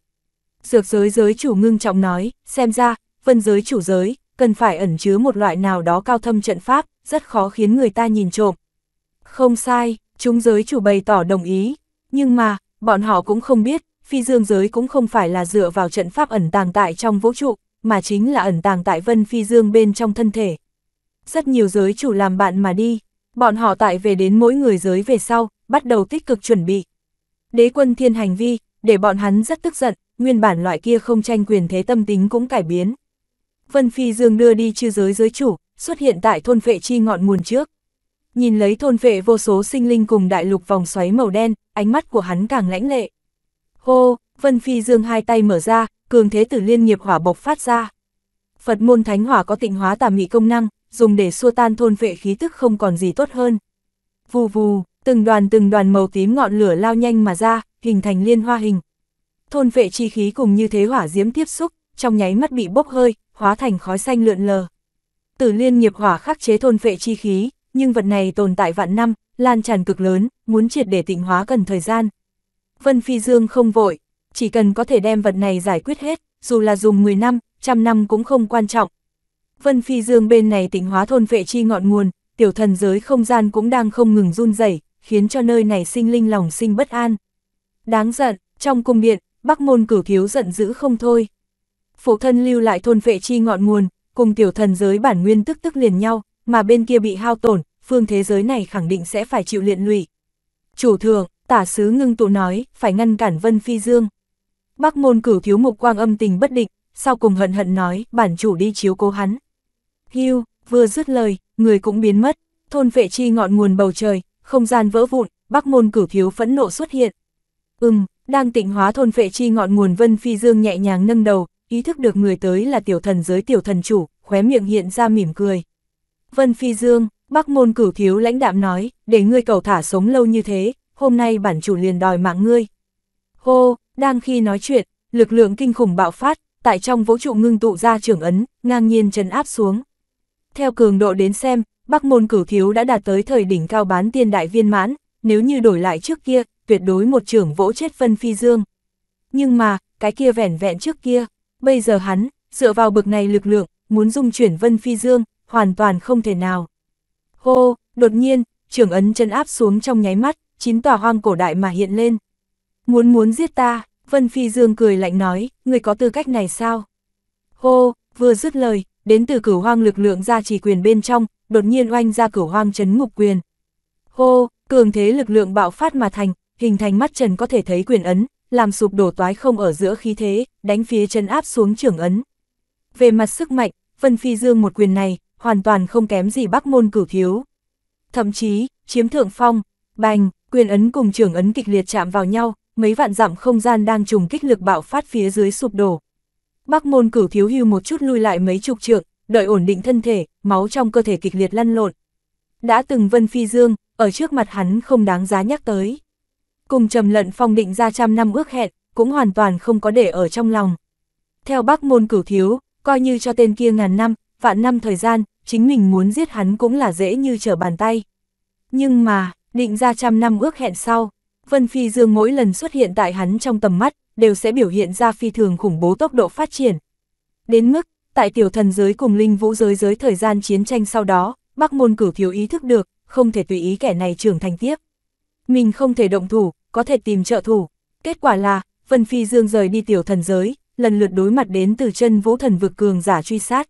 [SPEAKER 1] Dược giới giới chủ ngưng trọng nói, xem ra, vân giới chủ giới, cần phải ẩn chứa một loại nào đó cao thâm trận pháp, rất khó khiến người ta nhìn trộm. Không sai, chúng giới chủ bày tỏ đồng ý, nhưng mà, bọn họ cũng không biết, phi dương giới cũng không phải là dựa vào trận pháp ẩn tàng tại trong vũ trụ, mà chính là ẩn tàng tại vân phi dương bên trong thân thể. Rất nhiều giới chủ làm bạn mà đi, bọn họ tại về đến mỗi người giới về sau, bắt đầu tích cực chuẩn bị. Đế quân thiên hành vi, để bọn hắn rất tức giận, nguyên bản loại kia không tranh quyền thế tâm tính cũng cải biến. Vân Phi Dương đưa đi chư giới giới chủ, xuất hiện tại thôn vệ chi ngọn nguồn trước. Nhìn lấy thôn vệ vô số sinh linh cùng đại lục vòng xoáy màu đen, ánh mắt của hắn càng lãnh lệ. Hô, Vân Phi Dương hai tay mở ra, cường thế tử liên nghiệp hỏa bộc phát ra. Phật môn thánh hỏa có tịnh hóa tà mị công năng, dùng để xua tan thôn vệ khí tức không còn gì tốt hơn. Vù vù, từng đoàn từng đoàn màu tím ngọn lửa lao nhanh mà ra, hình thành liên hoa hình. Thôn vệ chi khí cùng như thế hỏa diễm tiếp xúc, trong nháy mắt bị bốc hơi, hóa thành khói xanh lượn lờ. Tử liên nghiệp hỏa khắc chế thôn vệ chi khí, nhưng vật này tồn tại vạn năm, lan tràn cực lớn, muốn triệt để tịnh hóa cần thời gian. Vân Phi Dương không vội, chỉ cần có thể đem vật này giải quyết hết, dù là dùng 10 năm, trăm năm cũng không quan trọng. Vân Phi Dương bên này tịnh hóa thôn vệ chi ngọn nguồn, tiểu thần giới không gian cũng đang không ngừng run rẩy, khiến cho nơi này sinh linh lòng sinh bất an. Đáng giận, trong cung điện, Bắc môn cửu thiếu giận dữ không thôi. Phụ thân lưu lại thôn vệ chi ngọn nguồn, cùng tiểu thần giới bản nguyên tức tức liền nhau, mà bên kia bị hao tổn, phương thế giới này khẳng định sẽ phải chịu liện lụy. Chủ thượng, tả sứ ngưng tụ nói, phải ngăn cản Vân Phi Dương. Bắc môn cửu thiếu mục quang âm tình bất định, sau cùng hận hận nói, bản chủ đi chiếu cố hắn. Hưu, vừa dứt lời, người cũng biến mất, thôn vệ chi ngọn nguồn bầu trời, không gian vỡ vụn, Bắc Môn Cửu Thiếu phẫn nộ xuất hiện. Ừm, đang tịnh hóa thôn phệ chi ngọn nguồn Vân Phi Dương nhẹ nhàng nâng đầu, ý thức được người tới là tiểu thần giới tiểu thần chủ, khóe miệng hiện ra mỉm cười. Vân Phi Dương, Bắc Môn Cửu Thiếu lãnh đạm nói, để ngươi cầu thả sống lâu như thế, hôm nay bản chủ liền đòi mạng ngươi. Hô, đang khi nói chuyện, lực lượng kinh khủng bạo phát, tại trong vũ trụ ngưng tụ ra trưởng ấn, ngang nhiên trấn áp xuống. Theo cường độ đến xem, Bắc môn cửu thiếu đã đạt tới thời đỉnh cao bán tiên đại viên mãn, nếu như đổi lại trước kia, tuyệt đối một trưởng vỗ chết phân phi dương. Nhưng mà, cái kia vẻn vẹn trước kia, bây giờ hắn, dựa vào bực này lực lượng, muốn dung chuyển vân phi dương, hoàn toàn không thể nào. Hô, đột nhiên, trưởng ấn chân áp xuống trong nháy mắt, chín tòa hoang cổ đại mà hiện lên. Muốn muốn giết ta, Vân Phi Dương cười lạnh nói, người có tư cách này sao? Hô, vừa dứt lời, đến từ cửu hoang lực lượng ra chỉ quyền bên trong, đột nhiên oanh ra cửa hoang chấn ngục quyền. Hô, cường thế lực lượng bạo phát mà thành, hình thành mắt trần có thể thấy quyền ấn, làm sụp đổ toái không ở giữa khí thế, đánh phía chân áp xuống trưởng ấn. Về mặt sức mạnh, Vân Phi Dương một quyền này, hoàn toàn không kém gì bắc môn cửu thiếu. Thậm chí, chiếm thượng phong, bành, quyền ấn cùng trưởng ấn kịch liệt chạm vào nhau, mấy vạn dặm không gian đang trùng kích lực bạo phát phía dưới sụp đổ. Bắc môn cửu thiếu hưu một chút lui lại mấy chục trượng, đợi ổn định thân thể, máu trong cơ thể kịch liệt lăn lộn. Đã từng Vân Phi Dương, ở trước mặt hắn không đáng giá nhắc tới. Cùng trầm lận phong định ra trăm năm ước hẹn, cũng hoàn toàn không có để ở trong lòng. Theo bác môn cửu thiếu, coi như cho tên kia ngàn năm, vạn năm thời gian, chính mình muốn giết hắn cũng là dễ như trở bàn tay. Nhưng mà, định ra trăm năm ước hẹn sau, Vân Phi Dương mỗi lần xuất hiện tại hắn trong tầm mắt, đều sẽ biểu hiện ra phi thường khủng bố tốc độ phát triển. Đến mức, tại tiểu thần giới cùng linh vũ giới giới thời gian chiến tranh sau đó, Bắc môn cửu thiếu ý thức được, không thể tùy ý kẻ này trưởng thành tiếp. Mình không thể động thủ, có thể tìm trợ thủ. Kết quả là, Vân Phi Dương rời đi tiểu thần giới, lần lượt đối mặt đến từ chân vũ thần vực cường giả truy sát.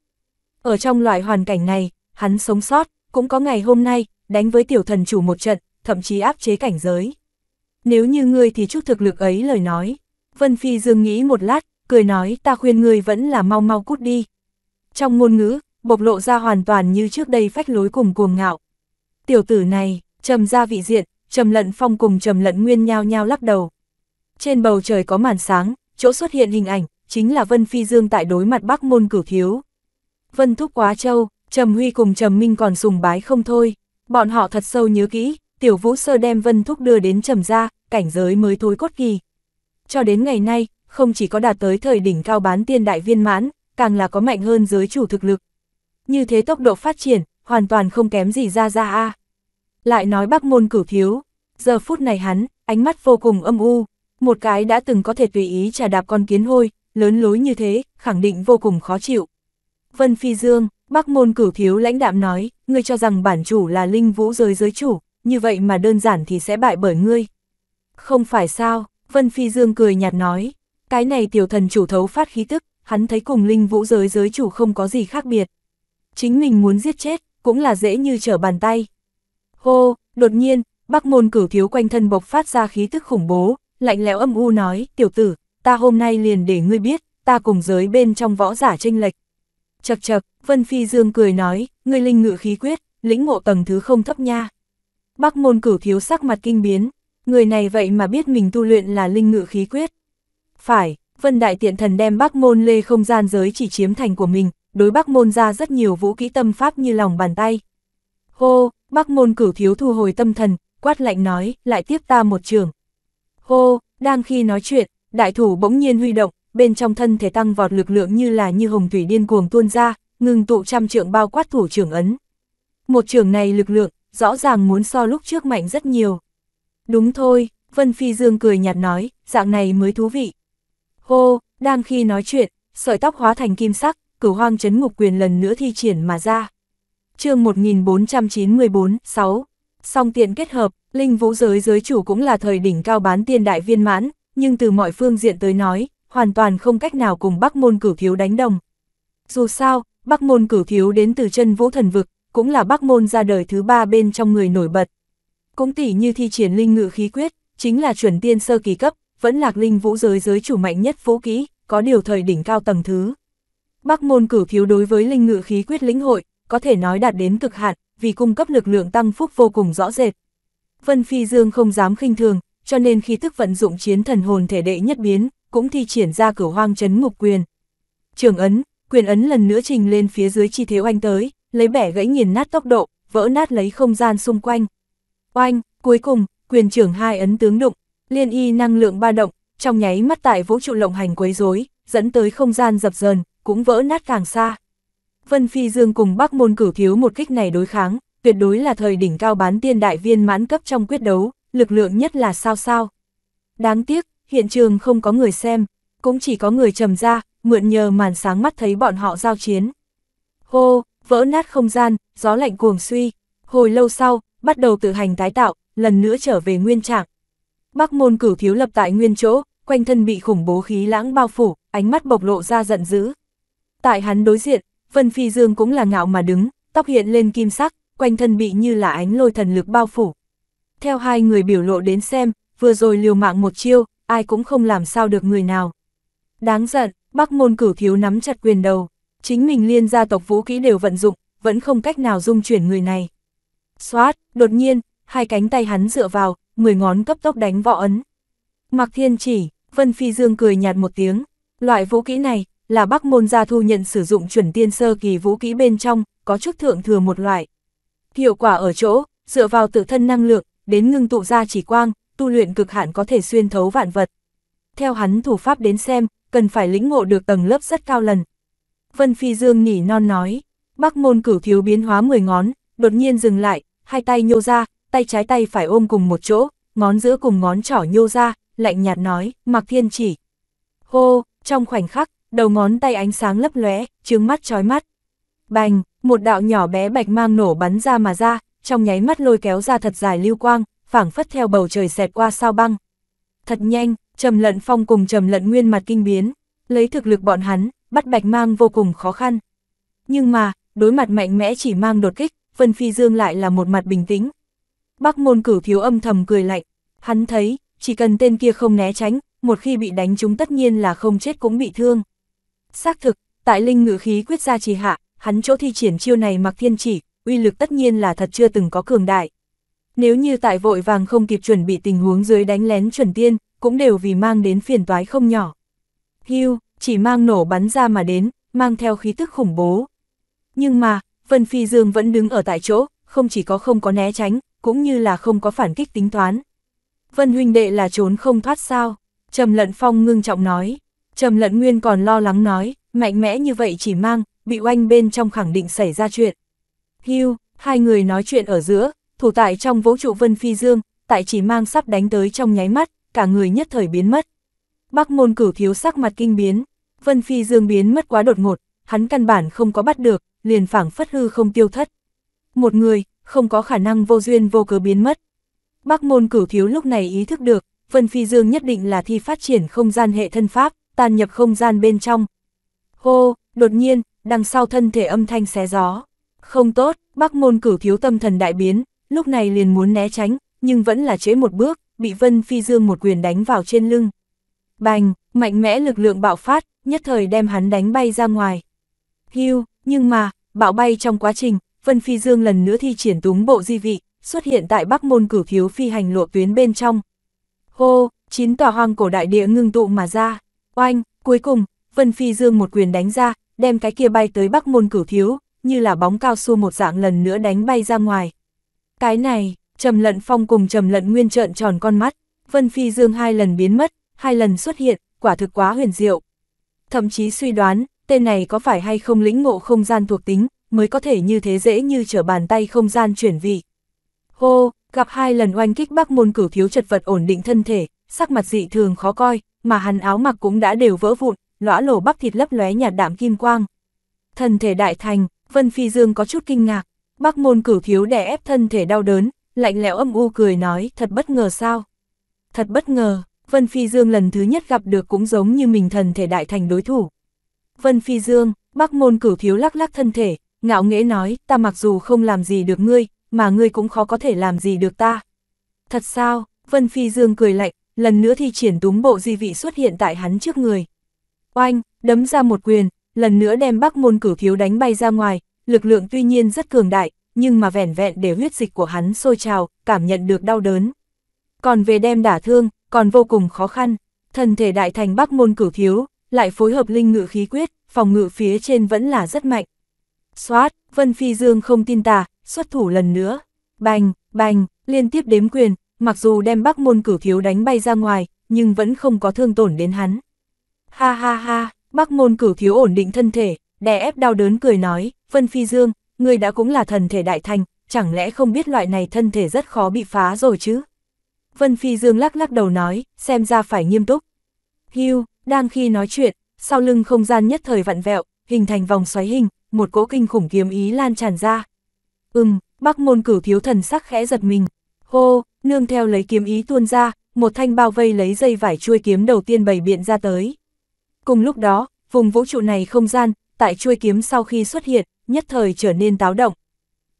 [SPEAKER 1] Ở trong loại hoàn cảnh này, hắn sống sót, cũng có ngày hôm nay, đánh với tiểu thần chủ một trận, thậm chí áp chế cảnh giới. Nếu như ngươi thì chút thực lực ấy lời nói. Vân Phi Dương nghĩ một lát, cười nói ta khuyên ngươi vẫn là mau mau cút đi, trong ngôn ngữ, bộc lộ ra hoàn toàn như trước đây phách lối cùng cuồng ngạo. Tiểu tử này, trầm ra vị diện, trầm lận phong cùng trầm lận nguyên nhao nhao lắc đầu. Trên bầu trời có màn sáng, chỗ xuất hiện hình ảnh, chính là Vân Phi Dương tại đối mặt Bắc môn cử thiếu. Vân Thúc Quá Châu, Trầm Huy cùng Trầm Minh còn sùng bái không thôi, bọn họ thật sâu nhớ kỹ, Tiểu Vũ Sơ đem Vân Thúc đưa đến Trầm ra, cảnh giới mới thối cốt kỳ. Cho đến ngày nay, không chỉ có đạt tới thời đỉnh cao bán tiên đại viên mãn, càng là có mạnh hơn giới chủ thực lực. Như thế tốc độ phát triển, hoàn toàn không kém gì ra ra a. Lại nói bác môn cửu thiếu, giờ phút này hắn, ánh mắt vô cùng âm u, một cái đã từng có thể tùy ý trà đạp con kiến hôi, lớn lối như thế, khẳng định vô cùng khó chịu. Vân Phi Dương, bác môn cửu thiếu lãnh đạm nói, ngươi cho rằng bản chủ là linh vũ giới giới chủ, như vậy mà đơn giản thì sẽ bại bởi ngươi. Không phải sao, Vân Phi Dương cười nhạt nói, cái này tiểu thần chủ thấu phát khí tức, hắn thấy cùng linh vũ giới giới chủ không có gì khác biệt. Chính mình muốn giết chết, cũng là dễ như trở bàn tay. Hô, đột nhiên, bác môn cửu thiếu quanh thân bộc phát ra khí tức khủng bố, lạnh lẽo âm u nói, tiểu tử, ta hôm nay liền để ngươi biết, ta cùng giới bên trong võ giả tranh lệch. Chật chật, Vân Phi Dương cười nói, ngươi linh ngự khí quyết, lĩnh ngộ tầng thứ không thấp nha. Bác môn cửu thiếu sắc mặt kinh biến, người này vậy mà biết mình tu luyện là linh ngự khí quyết. Phải, Vân Đại Tiện Thần đem Bắc Môn Lê không gian giới chỉ chiếm thành của mình, đối Bắc Môn ra rất nhiều vũ kỹ tâm pháp như lòng bàn tay. Hô, Bắc Môn cửu thiếu thu hồi tâm thần, quát lạnh nói, lại tiếp ta một trường. Hô, đang khi nói chuyện, đại thủ bỗng nhiên huy động, bên trong thân thể tăng vọt lực lượng như là như hồng thủy điên cuồng tuôn ra, ngừng tụ trăm trượng bao quát thủ trưởng ấn. Một trường này lực lượng, rõ ràng muốn so lúc trước mạnh rất nhiều. Đúng thôi, Vân Phi Dương cười nhạt nói, dạng này mới thú vị. Hô, đang khi nói chuyện, sợi tóc hóa thành kim sắc, cửu hoang chấn ngục quyền lần nữa thi triển mà ra. chương 1494, 6. Song tiện kết hợp, linh vũ giới giới chủ cũng là thời đỉnh cao bán tiên đại viên mãn, nhưng từ mọi phương diện tới nói, hoàn toàn không cách nào cùng bắc môn cửu thiếu đánh đồng. Dù sao, bắc môn cửu thiếu đến từ chân vũ thần vực, cũng là bắc môn ra đời thứ ba bên trong người nổi bật. Cũng tỉ như thi triển linh ngự khí quyết, chính là chuẩn tiên sơ kỳ cấp, vẫn lạc linh vũ giới giới chủ mạnh nhất vũ kỹ, có điều thời đỉnh cao tầng thứ. Bắc môn cử thiếu đối với linh ngự khí quyết lĩnh hội, có thể nói đạt đến cực hạn, vì cung cấp lực lượng tăng phúc vô cùng rõ rệt. Vân Phi Dương không dám khinh thường, cho nên khi thức vận dụng chiến thần hồn thể đệ nhất biến, cũng thi triển ra cửu hoang chấn ngục quyền. Trường ấn, quyền ấn lần nữa trình lên phía dưới chi thế oanh tới, lấy bẻ gãy nghiền nát tốc độ, vỡ nát lấy không gian xung quanh. Oanh, cuối cùng, quyền trưởng hai ấn tướng đụng, liên y năng lượng ba động, trong nháy mắt tại vũ trụ lộng hành quấy rối, dẫn tới không gian dập dờn, cũng vỡ nát càng xa. Vân Phi Dương cùng Bắc Môn Cửu Thiếu một kích này đối kháng, tuyệt đối là thời đỉnh cao bán tiên đại viên mãn cấp trong quyết đấu, lực lượng nhất là sao sao. Đáng tiếc, hiện trường không có người xem, cũng chỉ có người trầm ra, mượn nhờ màn sáng mắt thấy bọn họ giao chiến. Hô, vỡ nát không gian, gió lạnh cuồng suy, hồi lâu sau, bắt đầu tự hành tái tạo, lần nữa trở về nguyên trạng. Bắc môn cửu thiếu lập tại nguyên chỗ, quanh thân bị khủng bố khí lãng bao phủ, ánh mắt bộc lộ ra giận dữ. Tại hắn đối diện, Vân Phi Dương cũng là ngạo mà đứng, tóc hiện lên kim sắc, quanh thân bị như là ánh lôi thần lực bao phủ. Theo hai người biểu lộ đến xem, vừa rồi liều mạng một chiêu, ai cũng không làm sao được người nào. Đáng giận, Bắc môn cửu thiếu nắm chặt quyền đầu, chính mình liên gia tộc vũ kỹ đều vận dụng, vẫn không cách nào dung chuyển người này. Xoát, đột nhiên, hai cánh tay hắn dựa vào, mười ngón cấp tốc đánh võ ấn. Mặc thiên chỉ, Vân Phi Dương cười nhạt một tiếng, loại vũ kỹ này là bác môn gia thu nhận sử dụng chuẩn tiên sơ kỳ vũ kỹ bên trong, có chút thượng thừa một loại. Hiệu quả ở chỗ, dựa vào tự thân năng lượng, đến ngưng tụ ra chỉ quang, tu luyện cực hạn có thể xuyên thấu vạn vật. Theo hắn thủ pháp đến xem, cần phải lĩnh ngộ được tầng lớp rất cao lần. Vân Phi Dương nỉ non nói, bác môn cửu thiếu biến hóa 10 ngón, đột nhiên dừng lại, hai tay nhô ra, tay trái tay phải ôm cùng một chỗ, ngón giữa cùng ngón trỏ nhô ra, lạnh nhạt nói, mặc Thiên chỉ. Hô, trong khoảnh khắc, đầu ngón tay ánh sáng lấp lóe, trướng mắt chói mắt. Bành, một đạo nhỏ bé bạch mang nổ bắn ra mà ra, trong nháy mắt lôi kéo ra thật dài lưu quang, phảng phất theo bầu trời xẹt qua sao băng. Thật nhanh, Trầm Lận Phong cùng Trầm Lận Nguyên mặt kinh biến, lấy thực lực bọn hắn, bắt bạch mang vô cùng khó khăn. Nhưng mà, đối mặt mạnh mẽ chỉ mang đột kích, Vân Phi Dương lại là một mặt bình tĩnh, Bắc môn cử thiếu âm thầm cười lạnh, hắn thấy, chỉ cần tên kia không né tránh, một khi bị đánh chúng tất nhiên là không chết cũng bị thương. Xác thực, tại linh ngự khí quyết ra trì hạ, hắn chỗ thi triển chiêu này mặc thiên chỉ, uy lực tất nhiên là thật chưa từng có cường đại. Nếu như tại vội vàng không kịp chuẩn bị tình huống dưới đánh lén chuẩn tiên, cũng đều vì mang đến phiền toái không nhỏ. Hưu, chỉ mang nổ bắn ra mà đến, mang theo khí tức khủng bố. Nhưng mà, Vân Phi Dương vẫn đứng ở tại chỗ, không chỉ có không có né tránh, cũng như là không có phản kích tính toán. Vân huynh đệ là trốn không thoát sao, Trầm Lận Phong ngưng trọng nói. Trầm Lận Nguyên còn lo lắng nói, mạnh mẽ như vậy chỉ mang, bị oanh bên trong khẳng định xảy ra chuyện. Hưu, hai người nói chuyện ở giữa, thủ tại trong vũ trụ Vân Phi Dương, tại chỉ mang sắp đánh tới trong nháy mắt, cả người nhất thời biến mất. Bắc môn cửu thiếu sắc mặt kinh biến, Vân Phi Dương biến mất quá đột ngột, hắn căn bản không có bắt được, liền phảng phất hư không tiêu thất. Một người, không có khả năng vô duyên vô cớ biến mất. Bác môn cửu thiếu lúc này ý thức được, Vân Phi Dương nhất định là thi phát triển không gian hệ thân pháp, tan nhập không gian bên trong. Hô, đột nhiên, đằng sau thân thể âm thanh xé gió. Không tốt, bác môn cửu thiếu tâm thần đại biến, lúc này liền muốn né tránh, nhưng vẫn là chế một bước, bị Vân Phi Dương một quyền đánh vào trên lưng. Bành, mạnh mẽ lực lượng bạo phát, nhất thời đem hắn đánh bay ra ngoài. Hưu, nhưng mà, bạo bay trong quá trình, Vân Phi Dương lần nữa thi triển túng bộ di vị, xuất hiện tại Bắc Môn cử thiếu phi hành lộ tuyến bên trong. Hô, chín tòa hoang cổ đại địa ngưng tụ mà ra. Oanh, cuối cùng, Vân Phi Dương một quyền đánh ra, đem cái kia bay tới Bắc Môn cử thiếu như là bóng cao su một dạng lần nữa đánh bay ra ngoài. Cái này, Trầm Lận Phong cùng Trầm Lận Nguyên trợn tròn con mắt, Vân Phi Dương hai lần biến mất, hai lần xuất hiện, quả thực quá huyền diệu. Thậm chí suy đoán, tên này có phải hay không lĩnh ngộ không gian thuộc tính, mới có thể như thế dễ như trở bàn tay không gian chuyển vị. Hô, gặp hai lần oanh kích bác môn cửu thiếu chật vật ổn định thân thể, sắc mặt dị thường khó coi, mà hắn áo mặc cũng đã đều vỡ vụn, lõa lổ bắp thịt lấp lóe nhạt đạm kim quang. Thân thể đại thành, Vân Phi Dương có chút kinh ngạc, bác môn cửu thiếu đè ép thân thể đau đớn, lạnh lẽo âm u cười nói thật bất ngờ sao. Thật bất ngờ, Vân Phi Dương lần thứ nhất gặp được cũng giống như mình thần thể đại thành đối thủ. Vân Phi Dương, bác môn cửu thiếu lắc lắc thân thể, ngạo nghễ nói, ta mặc dù không làm gì được ngươi, mà ngươi cũng khó có thể làm gì được ta. Thật sao, Vân Phi Dương cười lạnh, lần nữa thì triển túng bộ di vị xuất hiện tại hắn trước người. Oanh, đấm ra một quyền, lần nữa đem bác môn cử thiếu đánh bay ra ngoài, lực lượng tuy nhiên rất cường đại, nhưng mà vẻn vẹn để huyết dịch của hắn sôi trào, cảm nhận được đau đớn. Còn về đem đả thương, còn vô cùng khó khăn, thần thể đại thành bác môn cử thiếu, lại phối hợp linh ngự khí quyết, phòng ngự phía trên vẫn là rất mạnh. Xoát, Vân Phi Dương không tin tà, xuất thủ lần nữa. Bành, bành, liên tiếp đếm quyền, mặc dù đem bắc môn cửu thiếu đánh bay ra ngoài, nhưng vẫn không có thương tổn đến hắn. Ha ha ha, bắc môn cửu thiếu ổn định thân thể, đè ép đau đớn cười nói, Vân Phi Dương, người đã cũng là thần thể đại thành, chẳng lẽ không biết loại này thân thể rất khó bị phá rồi chứ? Vân Phi Dương lắc lắc đầu nói, xem ra phải nghiêm túc. Hưu, đang khi nói chuyện, sau lưng không gian nhất thời vặn vẹo, hình thành vòng xoáy hình, một cỗ kinh khủng kiếm ý lan tràn ra. Ừm, Bắc môn cửu thiếu thần sắc khẽ giật mình. Hô, nương theo lấy kiếm ý tuôn ra, một thanh bao vây lấy dây vải chuôi kiếm đầu tiên bày biện ra tới. Cùng lúc đó, vùng vũ trụ này không gian, tại chuôi kiếm sau khi xuất hiện, nhất thời trở nên táo động.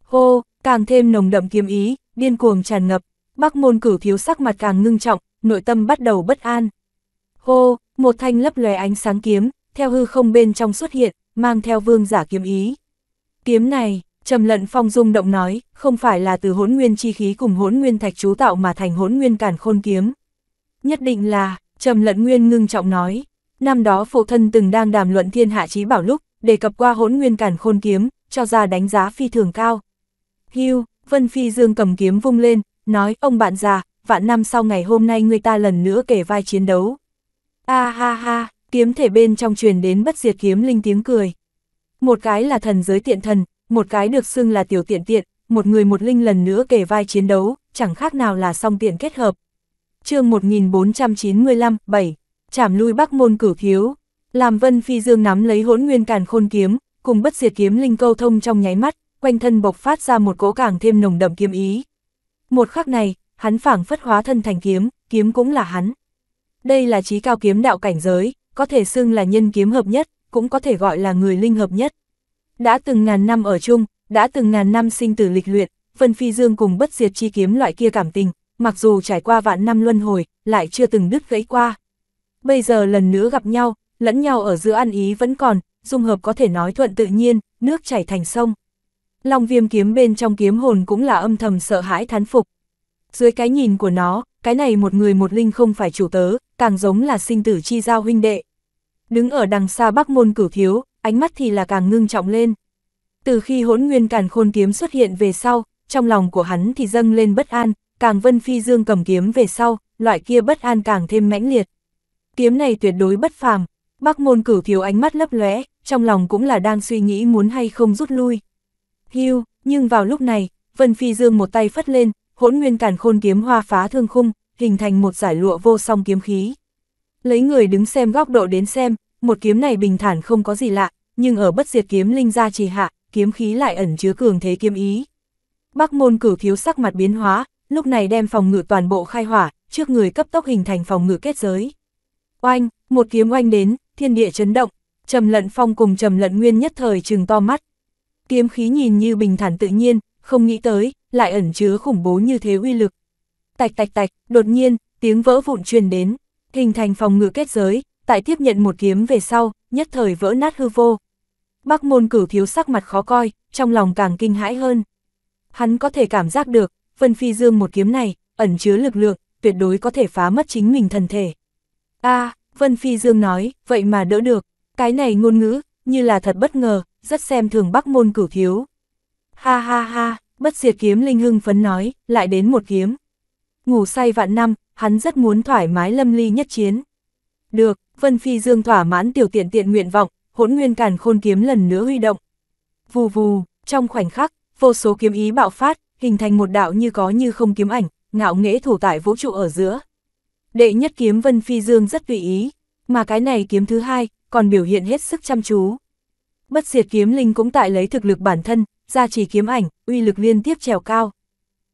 [SPEAKER 1] Hô, càng thêm nồng đậm kiếm ý, điên cuồng tràn ngập, Bắc môn cửu thiếu sắc mặt càng ngưng trọng, nội tâm bắt đầu bất an. Hô, một thanh lấp lòe ánh sáng kiếm, theo hư không bên trong xuất hiện, mang theo vương giả kiếm ý. Kiếm này, Trầm Lận Phong rung động nói, không phải là từ hỗn nguyên chi khí cùng hỗn nguyên thạch chú tạo mà thành hỗn nguyên cản khôn kiếm. Nhất định là, Trầm Lận Nguyên ngưng trọng nói, năm đó phụ thân từng đang đàm luận thiên hạ chí bảo lúc, đề cập qua hỗn nguyên cản khôn kiếm, cho ra đánh giá phi thường cao. Hưu, Vân Phi Dương cầm kiếm vung lên, nói, ông bạn già, vạn năm sau ngày hôm nay người ta lần nữa kể vai chiến đấu. A ha ha, kiếm thể bên trong truyền đến bất diệt kiếm linh tiếng cười. Một cái là thần giới tiện thần, một cái được xưng là tiểu tiện tiện, một người một linh lần nữa kể vai chiến đấu, chẳng khác nào là song tiện kết hợp. chương 1495, 7, chảm lui bắc môn cử thiếu làm vân phi dương nắm lấy hỗn nguyên càn khôn kiếm, cùng bất diệt kiếm linh câu thông trong nháy mắt, quanh thân bộc phát ra một cỗ càng thêm nồng đậm kiếm ý. Một khắc này, hắn phảng phất hóa thân thành kiếm, kiếm cũng là hắn. Đây là trí cao kiếm đạo cảnh giới, có thể xưng là nhân kiếm hợp nhất, cũng có thể gọi là người linh hợp nhất. Đã từng ngàn năm ở chung, đã từng ngàn năm sinh tử lịch luyện, phân Phi Dương cùng bất diệt chi kiếm loại kia cảm tình, mặc dù trải qua vạn năm luân hồi, lại chưa từng đứt gãy qua. Bây giờ lần nữa gặp nhau, lẫn nhau ở giữa ăn ý vẫn còn, dung hợp có thể nói thuận tự nhiên, nước chảy thành sông. Long viêm kiếm bên trong kiếm hồn cũng là âm thầm sợ hãi thán phục. Dưới cái nhìn của nó, cái này một người một linh không phải chủ tớ, càng giống là sinh tử chi giao huynh đệ. Đứng ở đằng xa bắc môn cửu thiếu, ánh mắt thì là càng ngưng trọng lên. Từ khi hỗn nguyên càn khôn kiếm xuất hiện về sau, trong lòng của hắn thì dâng lên bất an, càng vân phi dương cầm kiếm về sau, loại kia bất an càng thêm mãnh liệt. Kiếm này tuyệt đối bất phàm, bắc môn cửu thiếu ánh mắt lấp lóe, trong lòng cũng là đang suy nghĩ muốn hay không rút lui. Hiu, nhưng vào lúc này, vân phi dương một tay phất lên, hỗn nguyên càn khôn kiếm hoa phá thương khung, hình thành một giải lụa vô song kiếm khí. Lấy người đứng xem góc độ đến xem, một kiếm này bình thản không có gì lạ, nhưng ở bất diệt kiếm linh gia trì hạ, kiếm khí lại ẩn chứa cường thế kiếm ý. Bắc môn cửu thiếu sắc mặt biến hóa, lúc này đem phòng ngự toàn bộ khai hỏa, trước người cấp tốc hình thành phòng ngự kết giới. Oanh, một kiếm oanh đến, thiên địa chấn động, trầm lận phong cùng trầm lận nguyên nhất thời trừng to mắt. Kiếm khí nhìn như bình thản tự nhiên, không nghĩ tới, lại ẩn chứa khủng bố như thế uy lực. Tạch tạch tạch, đột nhiên, tiếng vỡ vụn truyền đến, hình thành phòng ngự kết giới, tại tiếp nhận một kiếm về sau, nhất thời vỡ nát hư vô. Bắc môn cửu thiếu sắc mặt khó coi, trong lòng càng kinh hãi hơn. Hắn có thể cảm giác được, Vân Phi Dương một kiếm này, ẩn chứa lực lượng, tuyệt đối có thể phá mất chính mình thần thể. a Vân Phi Dương nói, vậy mà đỡ được, cái này ngôn ngữ, như là thật bất ngờ, rất xem thường Bắc môn cửu thiếu. Ha ha ha, bất diệt kiếm linh hưng phấn nói, lại đến một kiếm ngủ say vạn năm, hắn rất muốn thoải mái lâm ly nhất chiến. Được, Vân Phi Dương thỏa mãn tiểu tiện tiện nguyện vọng, hỗn nguyên càn khôn kiếm lần nữa huy động. Vù vù, trong khoảnh khắc, vô số kiếm ý bạo phát, hình thành một đạo như có như không kiếm ảnh, ngạo nghễ thủ tại vũ trụ ở giữa. Đệ nhất kiếm Vân Phi Dương rất vị ý, mà cái này kiếm thứ hai, còn biểu hiện hết sức chăm chú. Bất diệt kiếm linh cũng tại lấy thực lực bản thân, gia trì kiếm ảnh, uy lực liên tiếp trèo cao.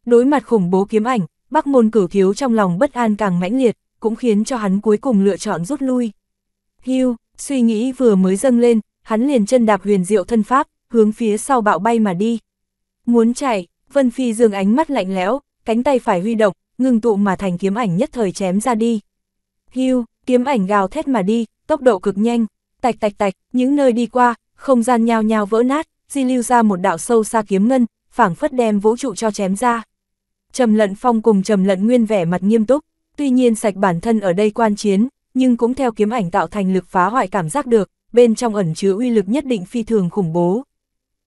[SPEAKER 1] Đối mặt khủng bố kiếm ảnh, Bắc môn cửu thiếu trong lòng bất an càng mãnh liệt, cũng khiến cho hắn cuối cùng lựa chọn rút lui. Hưu, suy nghĩ vừa mới dâng lên, hắn liền chân đạp huyền diệu thân pháp, hướng phía sau bạo bay mà đi. Muốn chạy, Vân Phi dương ánh mắt lạnh lẽo, cánh tay phải huy động, ngừng tụ mà thành kiếm ảnh nhất thời chém ra đi. Hưu, kiếm ảnh gào thét mà đi, tốc độ cực nhanh, tạch tạch tạch, những nơi đi qua, không gian nhao nhao vỡ nát, di lưu ra một đạo sâu xa kiếm ngân, phảng phất đem vũ trụ cho chém ra. Trầm Lận Phong cùng Trầm Lận Nguyên vẻ mặt nghiêm túc, tuy nhiên sạch bản thân ở đây quan chiến, nhưng cũng theo kiếm ảnh tạo thành lực phá hoại cảm giác được, bên trong ẩn chứa uy lực nhất định phi thường khủng bố.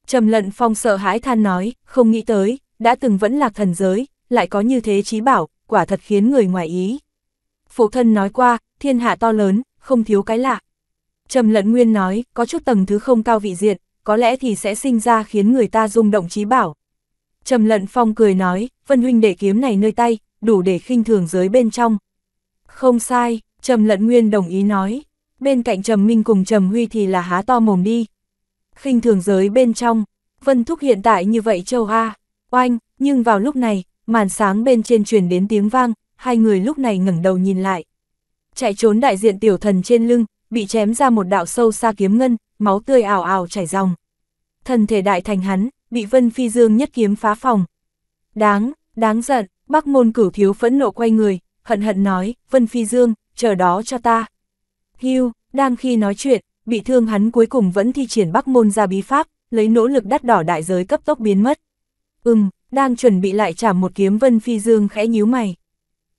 [SPEAKER 1] Trầm Lận Phong sợ hãi than nói, không nghĩ tới, đã từng vẫn lạc thần giới, lại có như thế trí bảo, quả thật khiến người ngoài ý. Phụ thân nói qua, thiên hạ to lớn, không thiếu cái lạ. Trầm Lận Nguyên nói, có chút tầng thứ không cao vị diện, có lẽ thì sẽ sinh ra khiến người ta rung động trí bảo. Trầm lận phong cười nói, Vân Huynh để kiếm này nơi tay, đủ để khinh thường giới bên trong. Không sai, Trầm lận nguyên đồng ý nói. Bên cạnh Trầm Minh cùng Trầm Huy thì là há to mồm đi. khinh thường giới bên trong, Vân Thúc hiện tại như vậy châu ha oanh, nhưng vào lúc này, màn sáng bên trên truyền đến tiếng vang, hai người lúc này ngẩng đầu nhìn lại. Chạy trốn đại diện tiểu thần trên lưng, bị chém ra một đạo sâu xa kiếm ngân, máu tươi ảo ảo chảy ròng. Thần thể đại thành hắn, bị Vân Phi Dương nhất kiếm phá phòng. Đáng, đáng giận, bác môn cửu thiếu phẫn nộ quay người, hận hận nói, Vân Phi Dương, chờ đó cho ta. hưu đang khi nói chuyện, bị thương hắn cuối cùng vẫn thi triển bắc môn ra bí pháp, lấy nỗ lực đắt đỏ đại giới cấp tốc biến mất. Ừm, đang chuẩn bị lại trả một kiếm Vân Phi Dương khẽ nhíu mày.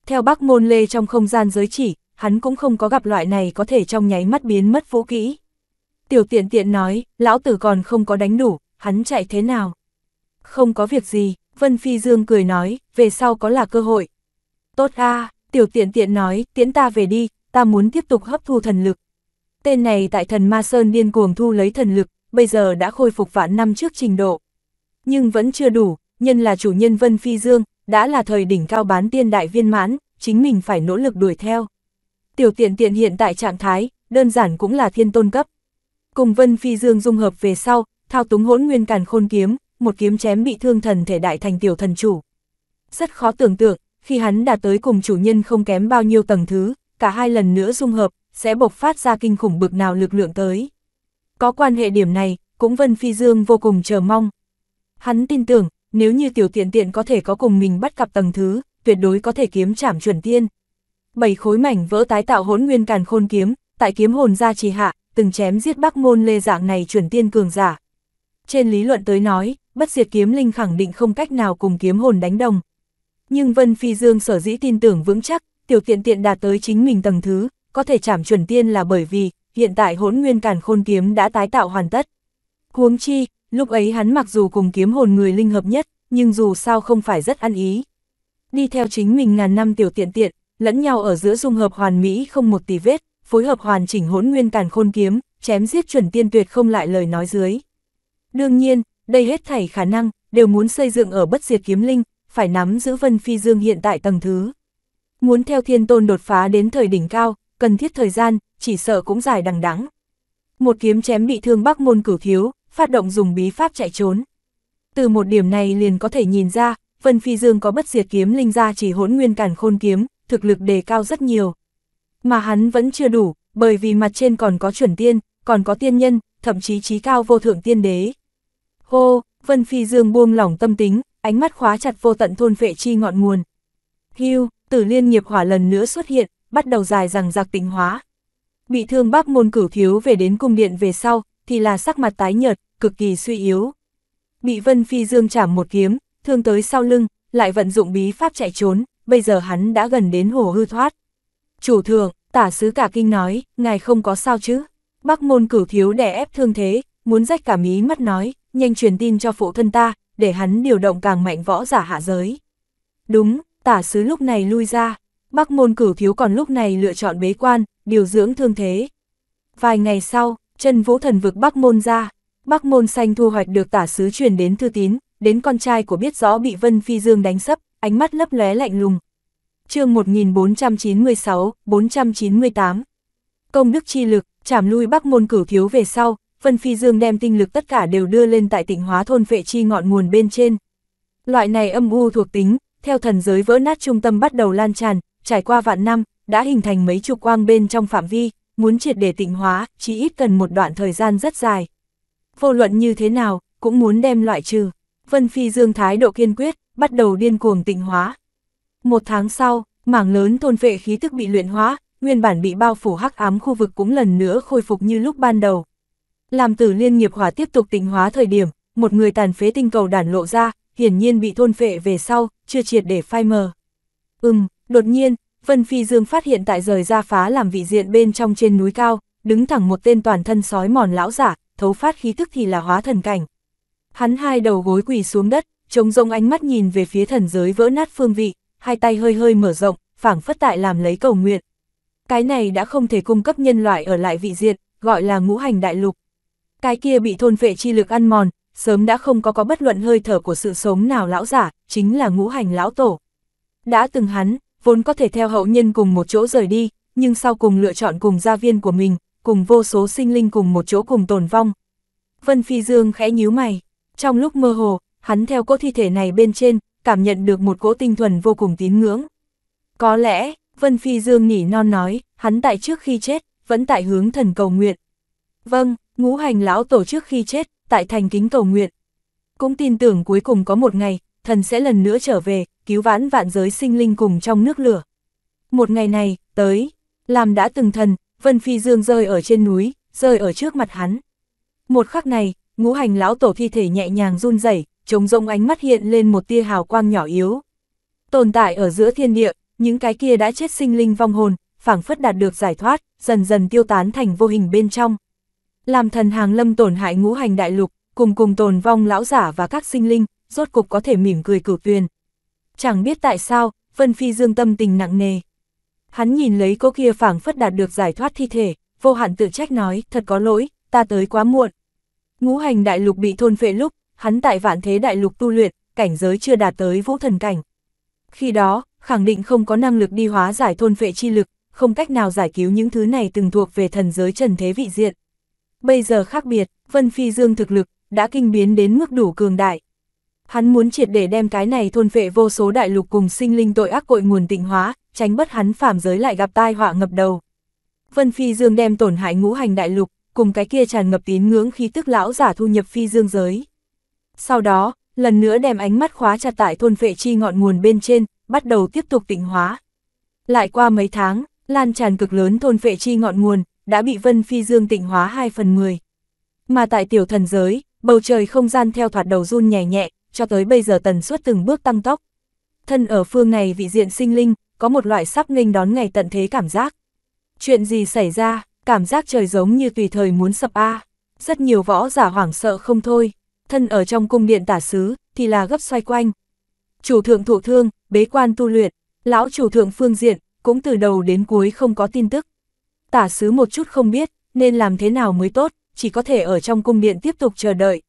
[SPEAKER 1] Theo bác môn lê trong không gian giới chỉ, hắn cũng không có gặp loại này có thể trong nháy mắt biến mất vũ kỹ. Tiểu tiện tiện nói, lão tử còn không có đánh đủ, hắn chạy thế nào? Không có việc gì, Vân Phi Dương cười nói, về sau có là cơ hội. Tốt a tiểu tiện tiện nói, tiễn ta về đi, ta muốn tiếp tục hấp thu thần lực. Tên này tại thần Ma Sơn điên cuồng thu lấy thần lực, bây giờ đã khôi phục vạn năm trước trình độ. Nhưng vẫn chưa đủ, nhân là chủ nhân Vân Phi Dương, đã là thời đỉnh cao bán tiên đại viên mãn, chính mình phải nỗ lực đuổi theo. Tiểu tiện tiện hiện tại trạng thái, đơn giản cũng là thiên tôn cấp. Cùng Vân Phi Dương dung hợp về sau, thao túng hỗn nguyên càn khôn kiếm, một kiếm chém bị thương thần thể đại thành tiểu thần chủ. Rất khó tưởng tượng, khi hắn đạt tới cùng chủ nhân không kém bao nhiêu tầng thứ, cả hai lần nữa dung hợp, sẽ bộc phát ra kinh khủng bực nào lực lượng tới. Có quan hệ điểm này, cũng Vân Phi Dương vô cùng chờ mong. Hắn tin tưởng, nếu như tiểu tiện tiện có thể có cùng mình bắt cặp tầng thứ, tuyệt đối có thể kiếm chảm chuẩn tiên. Bảy khối mảnh vỡ tái tạo hỗn nguyên càn khôn kiếm, tại kiếm hồn gia trì hạ, từng chém giết bắc môn lê dạng này chuẩn tiên cường giả. Trên lý luận tới nói, bất diệt kiếm linh khẳng định không cách nào cùng kiếm hồn đánh đồng. Nhưng Vân Phi Dương sở dĩ tin tưởng vững chắc, tiểu tiện tiện đạt tới chính mình tầng thứ, có thể chạm chuẩn tiên là bởi vì, hiện tại hỗn nguyên càn khôn kiếm đã tái tạo hoàn tất. Huống chi, lúc ấy hắn mặc dù cùng kiếm hồn người linh hợp nhất, nhưng dù sao không phải rất ăn ý. Đi theo chính mình ngàn năm tiểu tiện tiện, lẫn nhau ở giữa dung hợp hoàn mỹ không một tì vết, phối hợp hoàn chỉnh hỗn nguyên càn khôn kiếm, chém giết chuẩn tiên tuyệt không lại lời nói dưới. Đương nhiên, đây hết thảy khả năng, đều muốn xây dựng ở bất diệt kiếm linh, phải nắm giữ Vân Phi Dương hiện tại tầng thứ. Muốn theo thiên tôn đột phá đến thời đỉnh cao, cần thiết thời gian, chỉ sợ cũng dài đằng đẵng. Một kiếm chém bị thương Bắc Môn Cửu Thiếu, phát động dùng bí pháp chạy trốn. Từ một điểm này liền có thể nhìn ra, Vân Phi Dương có bất diệt kiếm linh ra chỉ hỗn nguyên cản khôn kiếm, thực lực đề cao rất nhiều. Mà hắn vẫn chưa đủ, bởi vì mặt trên còn có chuẩn tiên, còn có tiên nhân, thậm chí trí cao vô thượng tiên đế. Hô, Vân Phi Dương buông lỏng tâm tính, ánh mắt khóa chặt vô tận thôn vệ chi ngọn nguồn. Hưu, tử liên nghiệp hỏa lần nữa xuất hiện, bắt đầu dài rằng giặc tịnh hóa. Bị thương bác môn cửu thiếu về đến cung điện về sau, thì là sắc mặt tái nhợt, cực kỳ suy yếu. Bị Vân Phi Dương chảm một kiếm, thương tới sau lưng, lại vận dụng bí pháp chạy trốn, bây giờ hắn đã gần đến hồ hư thoát. Chủ thượng, tả sứ cả kinh nói, ngài không có sao chứ. Bác môn cửu thiếu đè ép thương thế, muốn rách cả mí mắt nói, nhanh truyền tin cho phụ thân ta, để hắn điều động càng mạnh võ giả hạ giới. Đúng, tả sứ lúc này lui ra, Bắc môn cửu thiếu còn lúc này lựa chọn bế quan, điều dưỡng thương thế. Vài ngày sau, chân vũ thần vực Bắc môn ra, Bắc môn xanh thu hoạch được tả sứ truyền đến thư tín, đến con trai của biết rõ bị Vân Phi Dương đánh sấp, ánh mắt lấp lóe lạnh lùng. chương 1496, 498 Công đức chi lực, chảm lui Bắc môn cửu thiếu về sau, Vân Phi Dương đem tinh lực tất cả đều đưa lên tại tịnh hóa thôn vệ chi ngọn nguồn bên trên. Loại này âm u thuộc tính, theo thần giới vỡ nát trung tâm bắt đầu lan tràn, trải qua vạn năm, đã hình thành mấy chục quang bên trong phạm vi, muốn triệt để tịnh hóa, chỉ ít cần một đoạn thời gian rất dài. Vô luận như thế nào, cũng muốn đem loại trừ. Vân Phi Dương thái độ kiên quyết, bắt đầu điên cuồng tịnh hóa. Một tháng sau, mảng lớn thôn vệ khí thức bị luyện hóa, nguyên bản bị bao phủ hắc ám khu vực cũng lần nữa khôi phục như lúc ban đầu. Làm tử liên nghiệp hỏa tiếp tục tính hóa thời điểm, một người tàn phế tinh cầu đản lộ ra, hiển nhiên bị thôn phệ về sau, chưa triệt để phai mờ. Ừm, đột nhiên, Vân Phi Dương phát hiện tại rời ra phá làm vị diện bên trong trên núi cao, đứng thẳng một tên toàn thân sói mòn lão giả, thấu phát khí tức thì là hóa thần cảnh. Hắn hai đầu gối quỳ xuống đất, trông rông ánh mắt nhìn về phía thần giới vỡ nát phương vị, hai tay hơi hơi mở rộng, phảng phất tại làm lấy cầu nguyện. Cái này đã không thể cung cấp nhân loại ở lại vị diện, gọi là ngũ hành đại lục. Cái kia bị thôn vệ chi lực ăn mòn, sớm đã không có có bất luận hơi thở của sự sống nào lão giả, chính là ngũ hành lão tổ. Đã từng hắn, vốn có thể theo hậu nhân cùng một chỗ rời đi, nhưng sau cùng lựa chọn cùng gia viên của mình, cùng vô số sinh linh cùng một chỗ cùng tồn vong. Vân Phi Dương khẽ nhíu mày, trong lúc mơ hồ, hắn theo cỗ thi thể này bên trên, cảm nhận được một cỗ tinh thuần vô cùng tín ngưỡng. Có lẽ, Vân Phi Dương nỉ non nói, hắn tại trước khi chết, vẫn tại hướng thần cầu nguyện. Vâng, Ngũ hành lão tổ trước khi chết, tại thành kính cầu nguyện. Cũng tin tưởng cuối cùng có một ngày, thần sẽ lần nữa trở về, cứu vãn vạn giới sinh linh cùng trong nước lửa. Một ngày này, tới, làm đã từng thần, Vân Phi Dương rơi ở trên núi, rơi ở trước mặt hắn. Một khắc này, ngũ hành lão tổ thi thể nhẹ nhàng run rẩy, trống rộng ánh mắt hiện lên một tia hào quang nhỏ yếu. Tồn tại ở giữa thiên địa, những cái kia đã chết sinh linh vong hồn, phảng phất đạt được giải thoát, dần dần tiêu tán thành vô hình bên trong. Làm thần hàng lâm tổn hại ngũ hành đại lục, cùng cùng tồn vong lão giả và các sinh linh, rốt cục có thể mỉm cười cửu tuyền. Chẳng biết tại sao, Vân Phi Dương tâm tình nặng nề. Hắn nhìn lấy cô kia phảng phất đạt được giải thoát thi thể, vô hạn tự trách nói, thật có lỗi, ta tới quá muộn. Ngũ hành đại lục bị thôn phệ lúc, hắn tại vạn thế đại lục tu luyện, cảnh giới chưa đạt tới vũ thần cảnh. Khi đó, khẳng định không có năng lực đi hóa giải thôn phệ chi lực, không cách nào giải cứu những thứ này từng thuộc về thần giới trần thế vị diện bây giờ khác biệt, Vân Phi Dương thực lực, đã kinh biến đến mức đủ cường đại. Hắn muốn triệt để đem cái này thôn vệ vô số đại lục cùng sinh linh tội ác cội nguồn tịnh hóa, tránh bất hắn phạm giới lại gặp tai họa ngập đầu. Vân Phi Dương đem tổn hại ngũ hành đại lục, cùng cái kia tràn ngập tín ngưỡng khi tức lão giả thu nhập Phi Dương giới. Sau đó, lần nữa đem ánh mắt khóa chặt tại thôn vệ chi ngọn nguồn bên trên, bắt đầu tiếp tục tịnh hóa. Lại qua mấy tháng, lan tràn cực lớn thôn vệ chi ngọn nguồn, đã bị Vân Phi Dương tịnh hóa 2 phần 10. Mà tại tiểu thần giới, bầu trời không gian theo thoạt đầu run nhẹ nhẹ, cho tới bây giờ tần suất từng bước tăng tốc. Thân ở phương này vị diện sinh linh, có một loại sắp nghênh đón ngày tận thế cảm giác. Chuyện gì xảy ra, cảm giác trời giống như tùy thời muốn sập a. Rất nhiều võ giả hoảng sợ không thôi, thân ở trong cung điện tả sứ, thì là gấp xoay quanh. Chủ thượng thụ thương, bế quan tu luyện, lão chủ thượng phương diện, cũng từ đầu đến cuối không có tin tức tả sứ một chút không biết, nên làm thế nào mới tốt, chỉ có thể ở trong cung điện tiếp tục chờ đợi.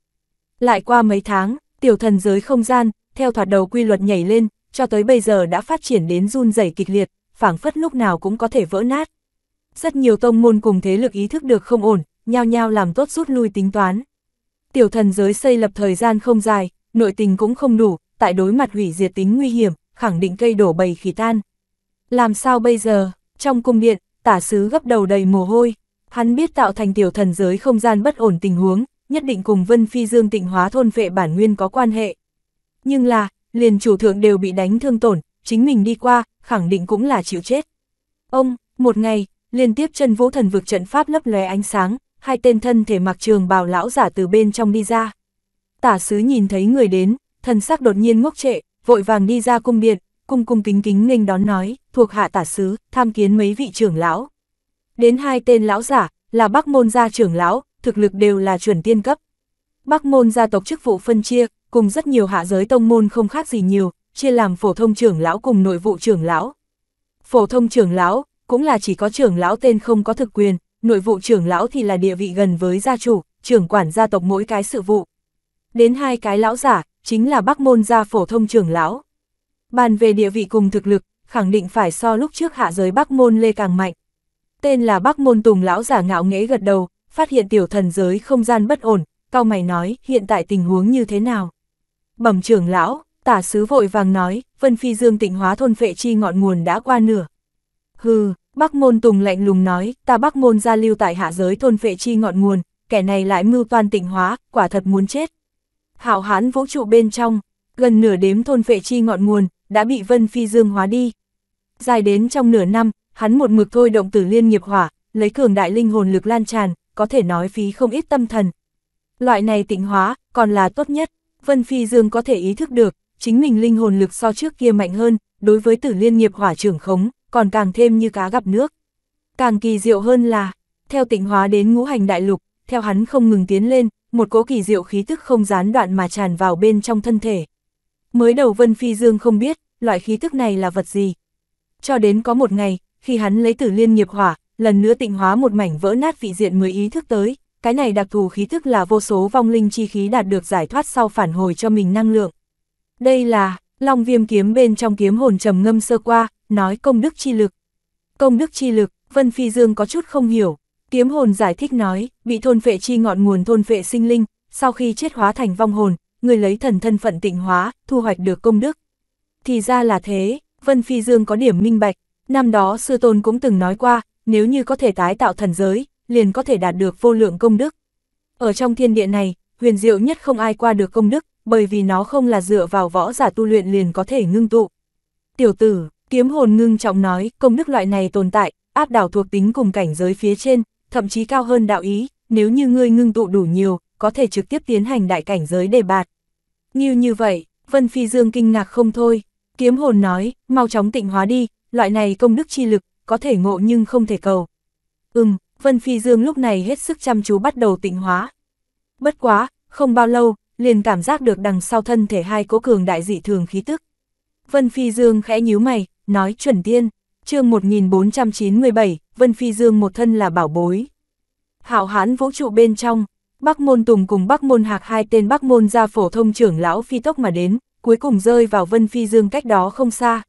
[SPEAKER 1] Lại qua mấy tháng, tiểu thần giới không gian, theo thoạt đầu quy luật nhảy lên, cho tới bây giờ đã phát triển đến run rẩy kịch liệt, phảng phất lúc nào cũng có thể vỡ nát. Rất nhiều tông môn cùng thế lực ý thức được không ổn, nhao nhao làm tốt rút lui tính toán. Tiểu thần giới xây lập thời gian không dài, nội tình cũng không đủ, tại đối mặt hủy diệt tính nguy hiểm, khẳng định cây đổ bầy khí tan. Làm sao bây giờ, trong cung điện, tả sứ gấp đầu đầy mồ hôi. Hắn biết tạo thành tiểu thần giới không gian bất ổn tình huống, nhất định cùng Vân Phi Dương tịnh hóa thôn vệ bản nguyên có quan hệ. Nhưng là, liền chủ thượng đều bị đánh thương tổn, chính mình đi qua, khẳng định cũng là chịu chết. Ông, một ngày, liên tiếp chân vũ thần vực trận pháp lấp lóe ánh sáng, hai tên thân thể mặc trường bào lão giả từ bên trong đi ra. Tả sứ nhìn thấy người đến, thần sắc đột nhiên ngốc trệ, vội vàng đi ra cung điện, cung cung kính kính nghênh đón nói, thuộc hạ tả sứ, tham kiến mấy vị trưởng lão. Đến hai tên lão giả, là Bắc Môn gia trưởng lão, thực lực đều là chuẩn tiên cấp. Bắc Môn gia tộc chức vụ phân chia, cùng rất nhiều hạ giới tông môn không khác gì nhiều, chia làm phổ thông trưởng lão cùng nội vụ trưởng lão. Phổ thông trưởng lão, cũng là chỉ có trưởng lão tên không có thực quyền, nội vụ trưởng lão thì là địa vị gần với gia chủ, trưởng quản gia tộc mỗi cái sự vụ. Đến hai cái lão giả, chính là Bắc Môn gia phổ thông trưởng lão. Bàn về địa vị cùng thực lực, khẳng định phải so lúc trước hạ giới Bắc Môn Lê càng mạnh. Tên là Bắc Môn Tùng lão giả ngạo nghễ gật đầu, phát hiện tiểu thần giới không gian bất ổn, cao mày nói, hiện tại tình huống như thế nào? Bẩm trưởng lão, tả sứ vội vàng nói, Vân Phi Dương tịnh hóa thôn phệ chi ngọn nguồn đã qua nửa. Hừ, Bắc Môn Tùng lạnh lùng nói, ta Bắc Môn gia lưu tại hạ giới thôn phệ chi ngọn nguồn, kẻ này lại mưu toan tịnh hóa, quả thật muốn chết. Hạo hán vũ trụ bên trong, gần nửa đếm thôn phệ chi ngọn nguồn, đã bị Vân Phi Dương hóa đi. Dài đến trong nửa năm, hắn một mực thôi động tử liên nghiệp hỏa, lấy cường đại linh hồn lực lan tràn, có thể nói phí không ít tâm thần. Loại này tịnh hóa, còn là tốt nhất, Vân Phi Dương có thể ý thức được, chính mình linh hồn lực so trước kia mạnh hơn, đối với tử liên nghiệp hỏa trưởng khống, còn càng thêm như cá gặp nước. Càng kỳ diệu hơn là, theo tịnh hóa đến ngũ hành đại lục, theo hắn không ngừng tiến lên, một cố kỳ diệu khí tức không gián đoạn mà tràn vào bên trong thân thể. Mới đầu Vân Phi Dương không biết, loại khí thức này là vật gì. Cho đến có một ngày, khi hắn lấy tử liên nghiệp hỏa, lần nữa tịnh hóa một mảnh vỡ nát vị diện mới ý thức tới, cái này đặc thù khí thức là vô số vong linh chi khí đạt được giải thoát sau phản hồi cho mình năng lượng. Đây là, Long viêm kiếm bên trong kiếm hồn trầm ngâm sơ qua, nói công đức chi lực. Công đức chi lực, Vân Phi Dương có chút không hiểu. Kiếm hồn giải thích nói, bị thôn vệ chi ngọn nguồn thôn vệ sinh linh, sau khi chết hóa thành vong hồn, người lấy thần thân phận tịnh hóa, thu hoạch được công đức. Thì ra là thế, Vân Phi Dương có điểm minh bạch, năm đó sư tôn cũng từng nói qua, nếu như có thể tái tạo thần giới, liền có thể đạt được vô lượng công đức. Ở trong thiên địa này, huyền diệu nhất không ai qua được công đức, bởi vì nó không là dựa vào võ giả tu luyện liền có thể ngưng tụ. Tiểu tử, kiếm hồn ngưng trọng nói, công đức loại này tồn tại, áp đảo thuộc tính cùng cảnh giới phía trên, thậm chí cao hơn đạo ý, nếu như ngươi ngưng tụ đủ nhiều, có thể trực tiếp tiến hành đại cảnh giới đề bạt. Như như vậy, Vân Phi Dương kinh ngạc không thôi, Kiếm hồn nói, mau chóng tịnh hóa đi, loại này công đức chi lực, có thể ngộ nhưng không thể cầu. Ừm, Vân Phi Dương lúc này hết sức chăm chú bắt đầu tịnh hóa. Bất quá, không bao lâu, liền cảm giác được đằng sau thân thể hai cố cường đại dị thường khí tức. Vân Phi Dương khẽ nhíu mày, nói chuẩn tiên, chương 1497, Vân Phi Dương một thân là bảo bối. Hạo hán vũ trụ bên trong, Bắc Môn Tùng cùng Bắc Môn Hạc hai tên Bắc Môn gia phổ thông trưởng lão phi tốc mà đến, cuối cùng rơi vào Vân Phi Dương cách đó không xa.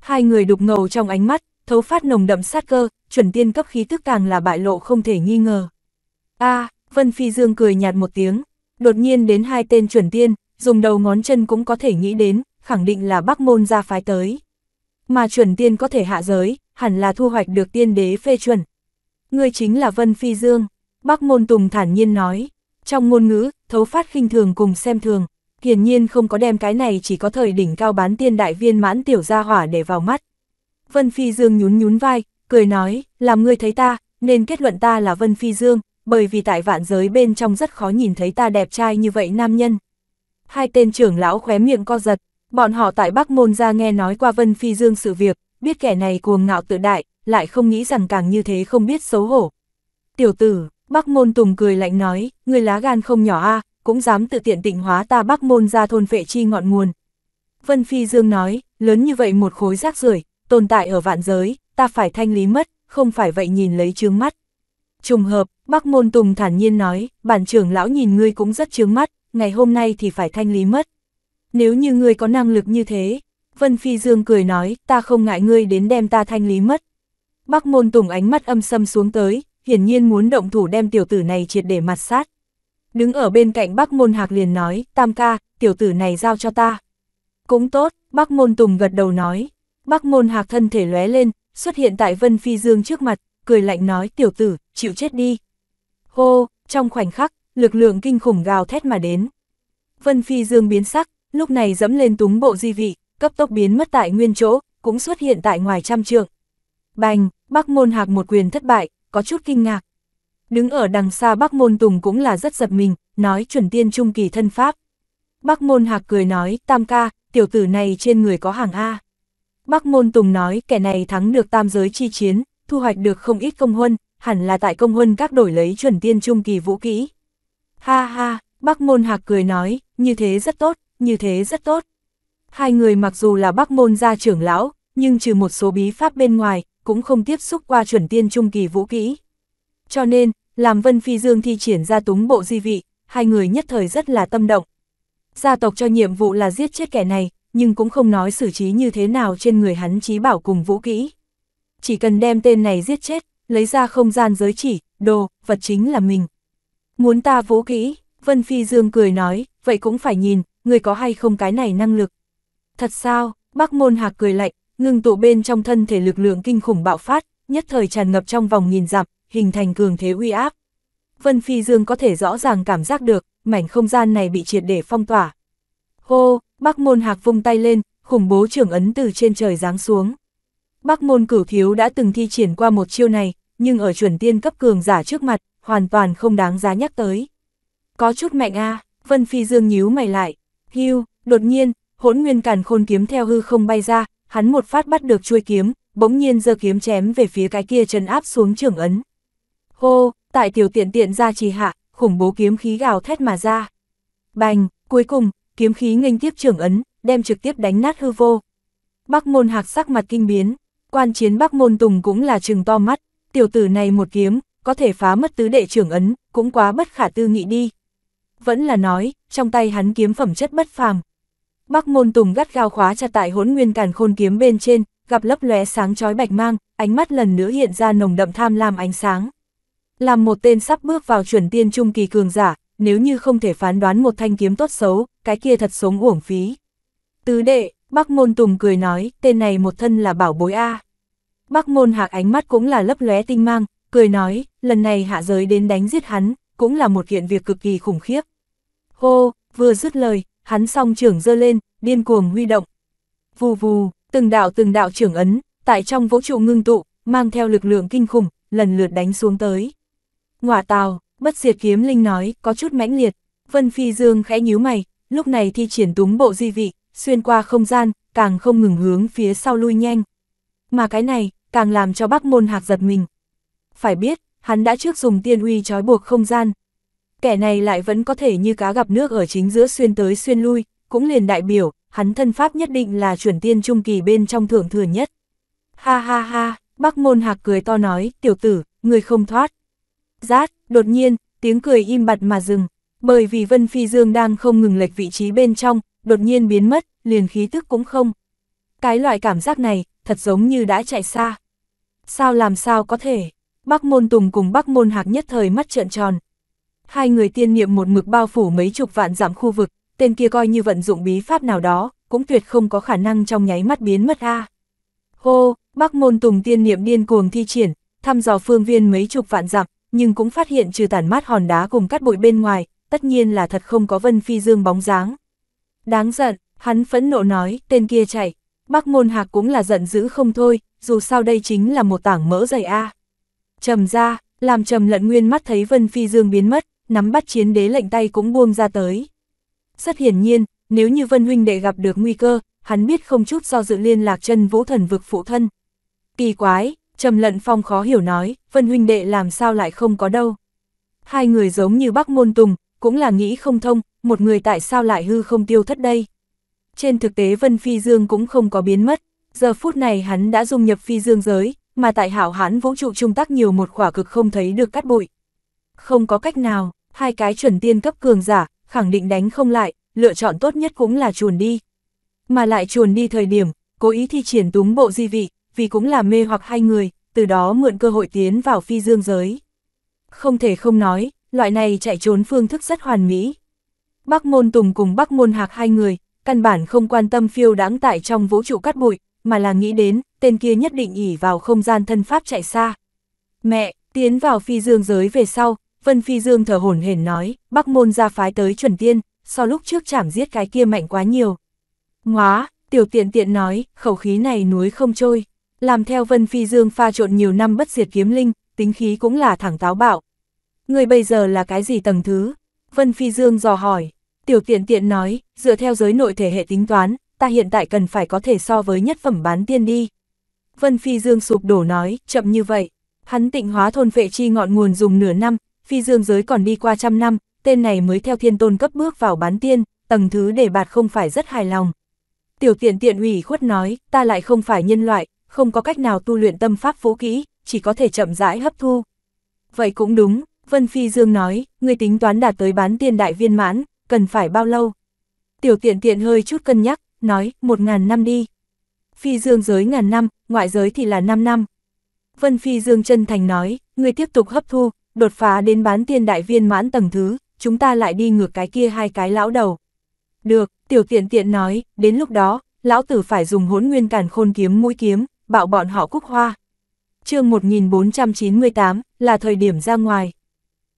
[SPEAKER 1] Hai người đục ngầu trong ánh mắt, thấu phát nồng đậm sát cơ, chuẩn tiên cấp khí tức càng là bại lộ không thể nghi ngờ. a Vân Phi Dương cười nhạt một tiếng, đột nhiên đến hai tên chuẩn tiên, dùng đầu ngón chân cũng có thể nghĩ đến, khẳng định là bắc môn ra phái tới. Mà chuẩn tiên có thể hạ giới, hẳn là thu hoạch được tiên đế phê chuẩn. Người chính là Vân Phi Dương, bắc môn tùng thản nhiên nói, trong ngôn ngữ, thấu phát khinh thường cùng xem thường, hiển nhiên không có đem cái này chỉ có thời đỉnh cao bán tiên đại viên mãn tiểu gia hỏa để vào mắt. Vân Phi Dương nhún nhún vai, cười nói, làm ngươi thấy ta, nên kết luận ta là Vân Phi Dương, bởi vì tại vạn giới bên trong rất khó nhìn thấy ta đẹp trai như vậy nam nhân. Hai tên trưởng lão khóe miệng co giật, bọn họ tại Bắc Môn ra nghe nói qua Vân Phi Dương sự việc, biết kẻ này cuồng ngạo tự đại, lại không nghĩ rằng càng như thế không biết xấu hổ. Tiểu tử, Bắc Môn Tùng cười lạnh nói, người lá gan không nhỏ a cũng dám tự tiện tịnh hóa ta bắc môn ra thôn vệ chi ngọn nguồn. Vân Phi Dương nói, lớn như vậy một khối rác rưởi tồn tại ở vạn giới, ta phải thanh lý mất, không phải vậy nhìn lấy chướng mắt. Trùng hợp, Bắc Môn Tùng thản nhiên nói, bản trưởng lão nhìn ngươi cũng rất chướng mắt, ngày hôm nay thì phải thanh lý mất. Nếu như ngươi có năng lực như thế, Vân Phi Dương cười nói, ta không ngại ngươi đến đem ta thanh lý mất. Bắc Môn Tùng ánh mắt âm sâm xuống tới, hiển nhiên muốn động thủ đem tiểu tử này triệt để mặt sát. Đứng ở bên cạnh bác môn hạc liền nói, tam ca, tiểu tử này giao cho ta. Cũng tốt, bác môn tùng gật đầu nói. Bác môn hạc thân thể lóe lên, xuất hiện tại Vân Phi Dương trước mặt, cười lạnh nói tiểu tử, chịu chết đi. Hô, trong khoảnh khắc, lực lượng kinh khủng gào thét mà đến. Vân Phi Dương biến sắc, lúc này dẫm lên túng bộ di vị, cấp tốc biến mất tại nguyên chỗ, cũng xuất hiện tại ngoài trăm trượng. Bành, bác môn hạc một quyền thất bại, có chút kinh ngạc, Đứng ở đằng xa Bắc Môn Tùng cũng là rất giật mình, nói chuẩn tiên trung kỳ thân pháp. Bắc Môn Hạc cười nói, tam ca, tiểu tử này trên người có hàng A. Bắc Môn Tùng nói kẻ này thắng được tam giới chi chiến, thu hoạch được không ít công huân, hẳn là tại công huân các đổi lấy chuẩn tiên trung kỳ vũ kỹ. Ha ha, Bắc Môn Hạc cười nói, như thế rất tốt, như thế rất tốt. Hai người mặc dù là Bắc Môn gia trưởng lão, nhưng trừ một số bí pháp bên ngoài, cũng không tiếp xúc qua chuẩn tiên trung kỳ vũ kỹ. Cho nên, làm Vân Phi Dương thi triển ra túng bộ di vị, hai người nhất thời rất là tâm động. Gia tộc cho nhiệm vụ là giết chết kẻ này, nhưng cũng không nói xử trí như thế nào trên người hắn trí bảo cùng vũ kỹ. Chỉ cần đem tên này giết chết, lấy ra không gian giới chỉ, đồ, vật chính là mình. Muốn ta vũ kỹ, Vân Phi Dương cười nói, vậy cũng phải nhìn, người có hay không cái này năng lực. Thật sao, bác môn hạc cười lạnh, ngưng tụ bên trong thân thể lực lượng kinh khủng bạo phát, nhất thời tràn ngập trong vòng nghìn dặm, hình thành cường thế uy áp. Vân Phi Dương có thể rõ ràng cảm giác được, mảnh không gian này bị triệt để phong tỏa. Hô, Bắc Môn Hạc vung tay lên, khủng bố trưởng ấn từ trên trời giáng xuống. Bắc Môn Cửu Thiếu đã từng thi triển qua một chiêu này, nhưng ở chuẩn tiên cấp cường giả trước mặt, hoàn toàn không đáng giá nhắc tới. Có chút mạnh a, Vân Phi Dương nhíu mày lại. Hưu, đột nhiên, hỗn nguyên càn khôn kiếm theo hư không bay ra, hắn một phát bắt được chuôi kiếm, bỗng nhiên giơ kiếm chém về phía cái kia chân áp xuống trưởng ấn. Hô, tại tiểu tiện tiện ra trì hạ, khủng bố kiếm khí gào thét mà ra. Bành, cuối cùng, kiếm khí nghênh tiếp trưởng ấn, đem trực tiếp đánh nát hư vô. Bắc môn hạc sắc mặt kinh biến, quan chiến Bắc môn tùng cũng là trừng to mắt, tiểu tử này một kiếm, có thể phá mất tứ đệ trưởng ấn, cũng quá bất khả tư nghị đi. Vẫn là nói, trong tay hắn kiếm phẩm chất bất phàm. Bắc môn tùng gắt gao khóa chặt tại hỗn nguyên càn khôn kiếm bên trên, gặp lấp lóe sáng chói bạch mang, ánh mắt lần nữa hiện ra nồng đậm tham lam ánh sáng. Làm một tên sắp bước vào chuẩn tiên trung kỳ cường giả, nếu như không thể phán đoán một thanh kiếm tốt xấu, cái kia thật sống uổng phí. Tứ đệ, Bắc Môn Tùng cười nói, tên này một thân là bảo bối A. À. Bắc Môn Hạc ánh mắt cũng là lấp lóe tinh mang, cười nói, lần này hạ giới đến đánh giết hắn, cũng là một kiện việc cực kỳ khủng khiếp. Hô, vừa dứt lời, hắn song trưởng dơ lên, điên cuồng huy động. Vù vù, từng đạo từng đạo trưởng ấn, tại trong vũ trụ ngưng tụ, mang theo lực lượng kinh khủng, lần lượt đánh xuống tới. Ngoạ tào, bất diệt kiếm linh nói, có chút mãnh liệt. Vân Phi Dương khẽ nhíu mày, lúc này thi triển túng bộ di vị, xuyên qua không gian, càng không ngừng hướng phía sau lui nhanh. Mà cái này, càng làm cho bác môn hạc giật mình. Phải biết, hắn đã trước dùng tiên uy trói buộc không gian. Kẻ này lại vẫn có thể như cá gặp nước ở chính giữa xuyên tới xuyên lui, cũng liền đại biểu, hắn thân pháp nhất định là chuẩn tiên trung kỳ bên trong thượng thừa nhất. Ha ha ha, bác môn hạc cười to nói, tiểu tử, ngươi không thoát rát, đột nhiên, tiếng cười im bặt mà dừng, bởi vì Vân Phi Dương đang không ngừng lệch vị trí bên trong, đột nhiên biến mất, liền khí tức cũng không. Cái loại cảm giác này, thật giống như đã chạy xa. Sao làm sao có thể? Bắc Môn Tùng cùng Bắc Môn Hạc nhất thời mắt trợn tròn. Hai người tiên niệm một mực bao phủ mấy chục vạn giảm khu vực, tên kia coi như vận dụng bí pháp nào đó, cũng tuyệt không có khả năng trong nháy mắt biến mất a. À. Hô, Bắc Môn Tùng tiên niệm điên cuồng thi triển, thăm dò phương viên mấy chục vạn dặm, nhưng cũng phát hiện trừ tản mát hòn đá cùng cát bụi bên ngoài, tất nhiên là thật không có Vân Phi Dương bóng dáng. Đáng giận, hắn phẫn nộ nói, tên kia chạy. Bác môn hạc cũng là giận dữ không thôi, dù sao đây chính là một tảng mỡ dày A. Trầm ra, làm trầm lận nguyên mắt thấy Vân Phi Dương biến mất, nắm bắt chiến đế lệnh tay cũng buông ra tới. Rất hiển nhiên, nếu như Vân Huynh đệ gặp được nguy cơ, hắn biết không chút do dự liên lạc chân vũ thần vực phụ thân. Kỳ quái, Trầm Lận Phong khó hiểu nói, Vân huynh đệ làm sao lại không có đâu. Hai người giống như Bắc Môn Tùng, cũng là nghĩ không thông, một người tại sao lại hư không tiêu thất đây. Trên thực tế Vân Phi Dương cũng không có biến mất, giờ phút này hắn đã dung nhập Phi Dương giới, mà tại hảo hán vũ trụ trung tác nhiều một khỏa cực không thấy được cắt bụi. Không có cách nào, hai cái chuẩn tiên cấp cường giả, khẳng định đánh không lại, lựa chọn tốt nhất cũng là chuồn đi. Mà lại chuồn đi thời điểm, cố ý thi triển túng bộ di vị, vì cũng là mê hoặc hai người, từ đó mượn cơ hội tiến vào phi dương giới. Không thể không nói, loại này chạy trốn phương thức rất hoàn mỹ. Bắc Môn Tùng cùng Bắc Môn Hạc hai người, căn bản không quan tâm phiêu đáng tại trong vũ trụ cắt bụi, mà là nghĩ đến, tên kia nhất định ỉ vào không gian thân pháp chạy xa. Mẹ, tiến vào phi dương giới về sau, Vân Phi Dương thở hổn hển nói, Bắc Môn ra phái tới chuẩn tiên, sau lúc trước chảm giết cái kia mạnh quá nhiều. ngoá tiểu tiện tiện nói, khẩu khí này núi không trôi. Làm theo Vân Phi Dương pha trộn nhiều năm bất diệt kiếm linh, tính khí cũng là thẳng táo bạo. Người bây giờ là cái gì tầng thứ? Vân Phi Dương dò hỏi. Tiểu tiện tiện nói, dựa theo giới nội thể hệ tính toán, ta hiện tại cần phải có thể so với nhất phẩm bán tiên đi. Vân Phi Dương sụp đổ nói, chậm như vậy. Hắn tịnh hóa thôn vệ chi ngọn nguồn dùng nửa năm, Phi Dương giới còn đi qua trăm năm, tên này mới theo thiên tôn cấp bước vào bán tiên, tầng thứ để bạt không phải rất hài lòng. Tiểu tiện tiện ủy khuất nói, ta lại không phải nhân loại, không có cách nào tu luyện tâm pháp vũ kỹ, chỉ có thể chậm rãi hấp thu. Vậy cũng đúng, Vân Phi Dương nói, người tính toán đạt tới bán tiên đại viên mãn, cần phải bao lâu? Tiểu tiện tiện hơi chút cân nhắc, nói, một ngàn năm đi. Phi Dương giới ngàn năm, ngoại giới thì là năm năm. Vân Phi Dương chân thành nói, người tiếp tục hấp thu, đột phá đến bán tiên đại viên mãn tầng thứ, chúng ta lại đi ngược cái kia hai cái lão đầu. Được, tiểu tiện tiện nói, đến lúc đó, lão tử phải dùng hỗn nguyên cản khôn kiếm mũi kiếm, bạo bọn họ cúc hoa. chương 1498 là thời điểm ra ngoài.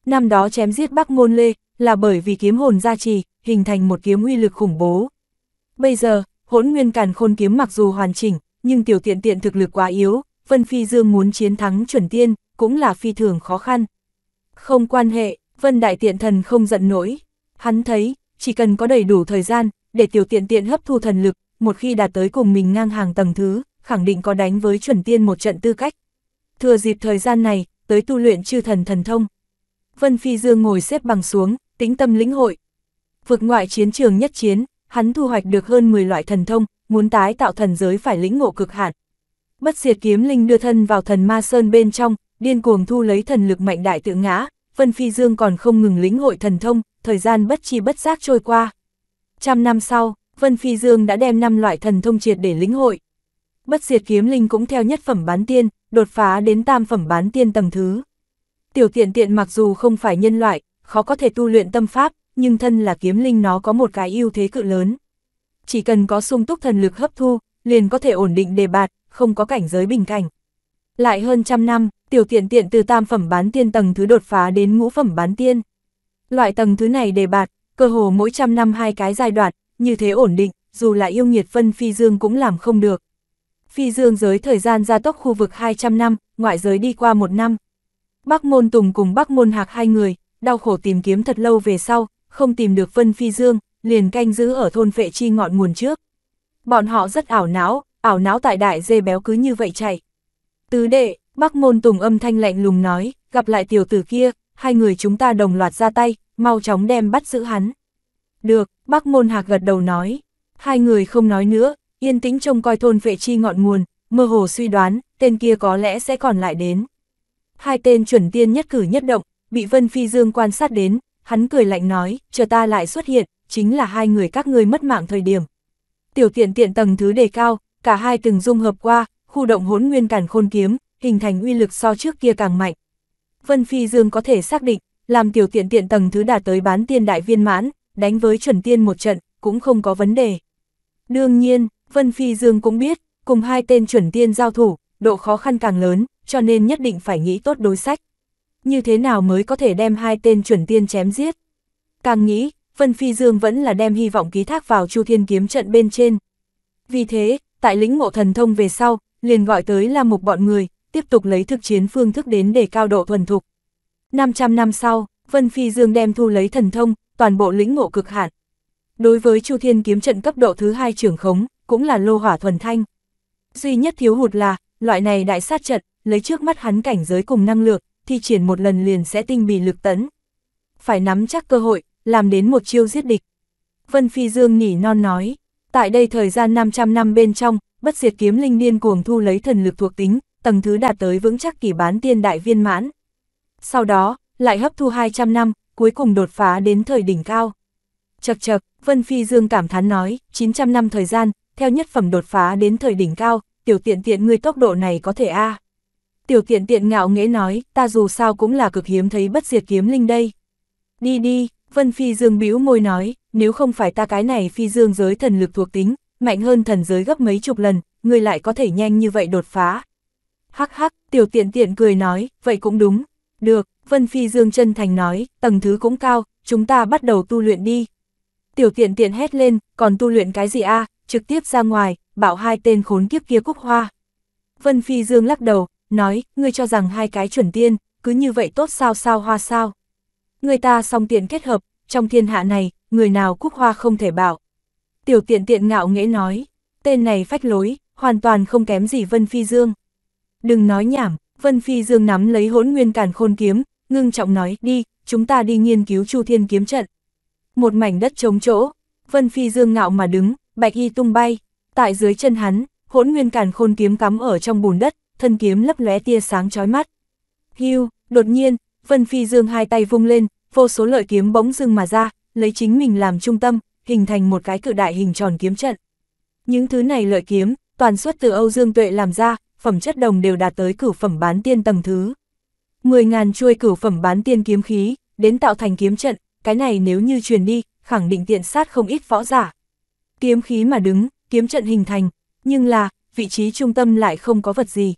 [SPEAKER 1] Năm đó chém giết Bắc Môn Lê là bởi vì kiếm hồn gia trì, hình thành một kiếm uy lực khủng bố. Bây giờ, hỗn nguyên càn khôn kiếm mặc dù hoàn chỉnh, nhưng tiểu tiện tiện thực lực quá yếu, Vân Phi Dương muốn chiến thắng chuẩn tiên, cũng là phi thường khó khăn. Không quan hệ, Vân Đại Tiện Thần không giận nổi. Hắn thấy, chỉ cần có đầy đủ thời gian, để tiểu tiện tiện hấp thu thần lực, một khi đạt tới cùng mình ngang hàng tầng thứ, khẳng định có đánh với chuẩn tiên một trận tư cách. Thừa dịp thời gian này, tới tu luyện chư thần thần thông. Vân Phi Dương ngồi xếp bằng xuống, tĩnh tâm lĩnh hội. Vực ngoại chiến trường nhất chiến, hắn thu hoạch được hơn 10 loại thần thông, muốn tái tạo thần giới phải lĩnh ngộ cực hạn. Bất diệt kiếm linh đưa thân vào thần ma sơn bên trong, điên cuồng thu lấy thần lực mạnh đại tự ngã, Vân Phi Dương còn không ngừng lĩnh hội thần thông, thời gian bất chi bất giác trôi qua. Trăm năm sau, Vân Phi Dương đã đem năm loại thần thông triệt để lĩnh hội bất diệt kiếm linh cũng theo nhất phẩm bán tiên, đột phá đến tam phẩm bán tiên tầng thứ. Tiểu tiện tiện mặc dù không phải nhân loại, khó có thể tu luyện tâm pháp, nhưng thân là kiếm linh nó có một cái ưu thế cự lớn. Chỉ cần có sung túc thần lực hấp thu, liền có thể ổn định đề bạt, không có cảnh giới bình cảnh. Lại hơn trăm năm, tiểu tiện tiện từ tam phẩm bán tiên tầng thứ đột phá đến ngũ phẩm bán tiên. Loại tầng thứ này đề bạt, cơ hồ mỗi trăm năm hai cái giai đoạn, như thế ổn định, dù là yêu nghiệt phân phi dương cũng làm không được phi dương giới thời gian gia tốc khu vực 200 năm, ngoại giới đi qua một năm. Bắc Môn Tùng cùng Bắc Môn Hạc hai người, đau khổ tìm kiếm thật lâu về sau, không tìm được Vân Phi Dương, liền canh giữ ở thôn vệ chi ngọn nguồn trước. Bọn họ rất ảo não, ảo não tại đại dê béo cứ như vậy chạy. Tứ đệ, Bắc Môn Tùng âm thanh lạnh lùng nói, gặp lại tiểu tử kia, hai người chúng ta đồng loạt ra tay, mau chóng đem bắt giữ hắn. Được, Bắc Môn Hạc gật đầu nói. Hai người không nói nữa, yên tĩnh trông coi thôn vệ chi ngọn nguồn, mơ hồ suy đoán, tên kia có lẽ sẽ còn lại đến. Hai tên chuẩn tiên nhất cử nhất động, bị Vân Phi Dương quan sát đến, hắn cười lạnh nói, chờ ta lại xuất hiện, chính là hai người các ngươi mất mạng thời điểm. Tiểu tiện tiện tầng thứ đề cao, cả hai từng dung hợp qua, khu động hỗn nguyên cản khôn kiếm, hình thành uy lực so trước kia càng mạnh. Vân Phi Dương có thể xác định, làm tiểu tiện tiện tầng thứ đạt tới bán tiên đại viên mãn, đánh với chuẩn tiên một trận, cũng không có vấn đề. Đương nhiên, Vân Phi Dương cũng biết, cùng hai tên chuẩn tiên giao thủ, độ khó khăn càng lớn, cho nên nhất định phải nghĩ tốt đối sách. Như thế nào mới có thể đem hai tên chuẩn tiên chém giết? Càng nghĩ, Vân Phi Dương vẫn là đem hy vọng ký thác vào Chu Thiên kiếm trận bên trên. Vì thế, tại lĩnh ngộ thần thông về sau, liền gọi tới là một bọn người, tiếp tục lấy thực chiến phương thức đến để cao độ thuần thục. 500 năm sau, Vân Phi Dương đem thu lấy thần thông, toàn bộ lĩnh ngộ cực hạn. Đối với Chu Thiên kiếm trận cấp độ thứ hai trưởng khống, cũng là lô hỏa thuần thanh. Duy nhất thiếu hụt là, loại này đại sát trận, lấy trước mắt hắn cảnh giới cùng năng lượng, thi triển một lần liền sẽ tinh bì lực tấn. Phải nắm chắc cơ hội, làm đến một chiêu giết địch. Vân Phi Dương nỉ non nói, tại đây thời gian 500 năm bên trong, bất diệt kiếm linh niên cuồng thu lấy thần lực thuộc tính, tầng thứ đạt tới vững chắc kỳ bán tiên đại viên mãn. Sau đó, lại hấp thu 200 năm, cuối cùng đột phá đến thời đỉnh cao. Chật chật, Vân Phi Dương cảm thán nói, 900 năm thời gian, theo nhất phẩm đột phá đến thời đỉnh cao, tiểu tiện tiện ngươi tốc độ này có thể a à. Tiểu tiện tiện ngạo nghễ nói, ta dù sao cũng là cực hiếm thấy bất diệt kiếm linh đây. Đi đi, Vân Phi Dương bĩu môi nói, nếu không phải ta cái này phi dương giới thần lực thuộc tính, mạnh hơn thần giới gấp mấy chục lần, ngươi lại có thể nhanh như vậy đột phá. Hắc hắc, tiểu tiện tiện cười nói, vậy cũng đúng. Được, Vân Phi Dương chân thành nói, tầng thứ cũng cao, chúng ta bắt đầu tu luyện đi. Tiểu tiện tiện hét lên, còn tu luyện cái gì a à, trực tiếp ra ngoài, bảo hai tên khốn kiếp kia cúc hoa. Vân Phi Dương lắc đầu, nói, ngươi cho rằng hai cái chuẩn tiên, cứ như vậy tốt sao sao hoa sao. Người ta song tiện kết hợp, trong thiên hạ này, người nào cúc hoa không thể bảo. Tiểu tiện tiện ngạo nghễ nói, tên này phách lối, hoàn toàn không kém gì Vân Phi Dương. Đừng nói nhảm, Vân Phi Dương nắm lấy hỗn nguyên cản khôn kiếm, ngưng trọng nói, đi, chúng ta đi nghiên cứu Chu Thiên kiếm trận. Một mảnh đất trống chỗ, Vân Phi Dương ngạo mà đứng, bạch y tung bay, tại dưới chân hắn, hỗn nguyên càn khôn kiếm cắm ở trong bùn đất, thân kiếm lấp lóe tia sáng chói mắt. Hưu, đột nhiên, Vân Phi Dương hai tay vung lên, vô số lợi kiếm bỗng dưng mà ra, lấy chính mình làm trung tâm, hình thành một cái cự đại hình tròn kiếm trận. Những thứ này lợi kiếm, toàn xuất từ Âu Dương Tuệ làm ra, phẩm chất đồng đều đạt tới cửu phẩm bán tiên tầng thứ. 10.000 chuôi cửu phẩm bán tiên kiếm khí, đến tạo thành kiếm trận, cái này nếu như truyền đi, khẳng định tiện sát không ít võ giả kiếm khí mà đứng, kiếm trận hình thành, nhưng là, vị trí trung tâm lại không có vật gì.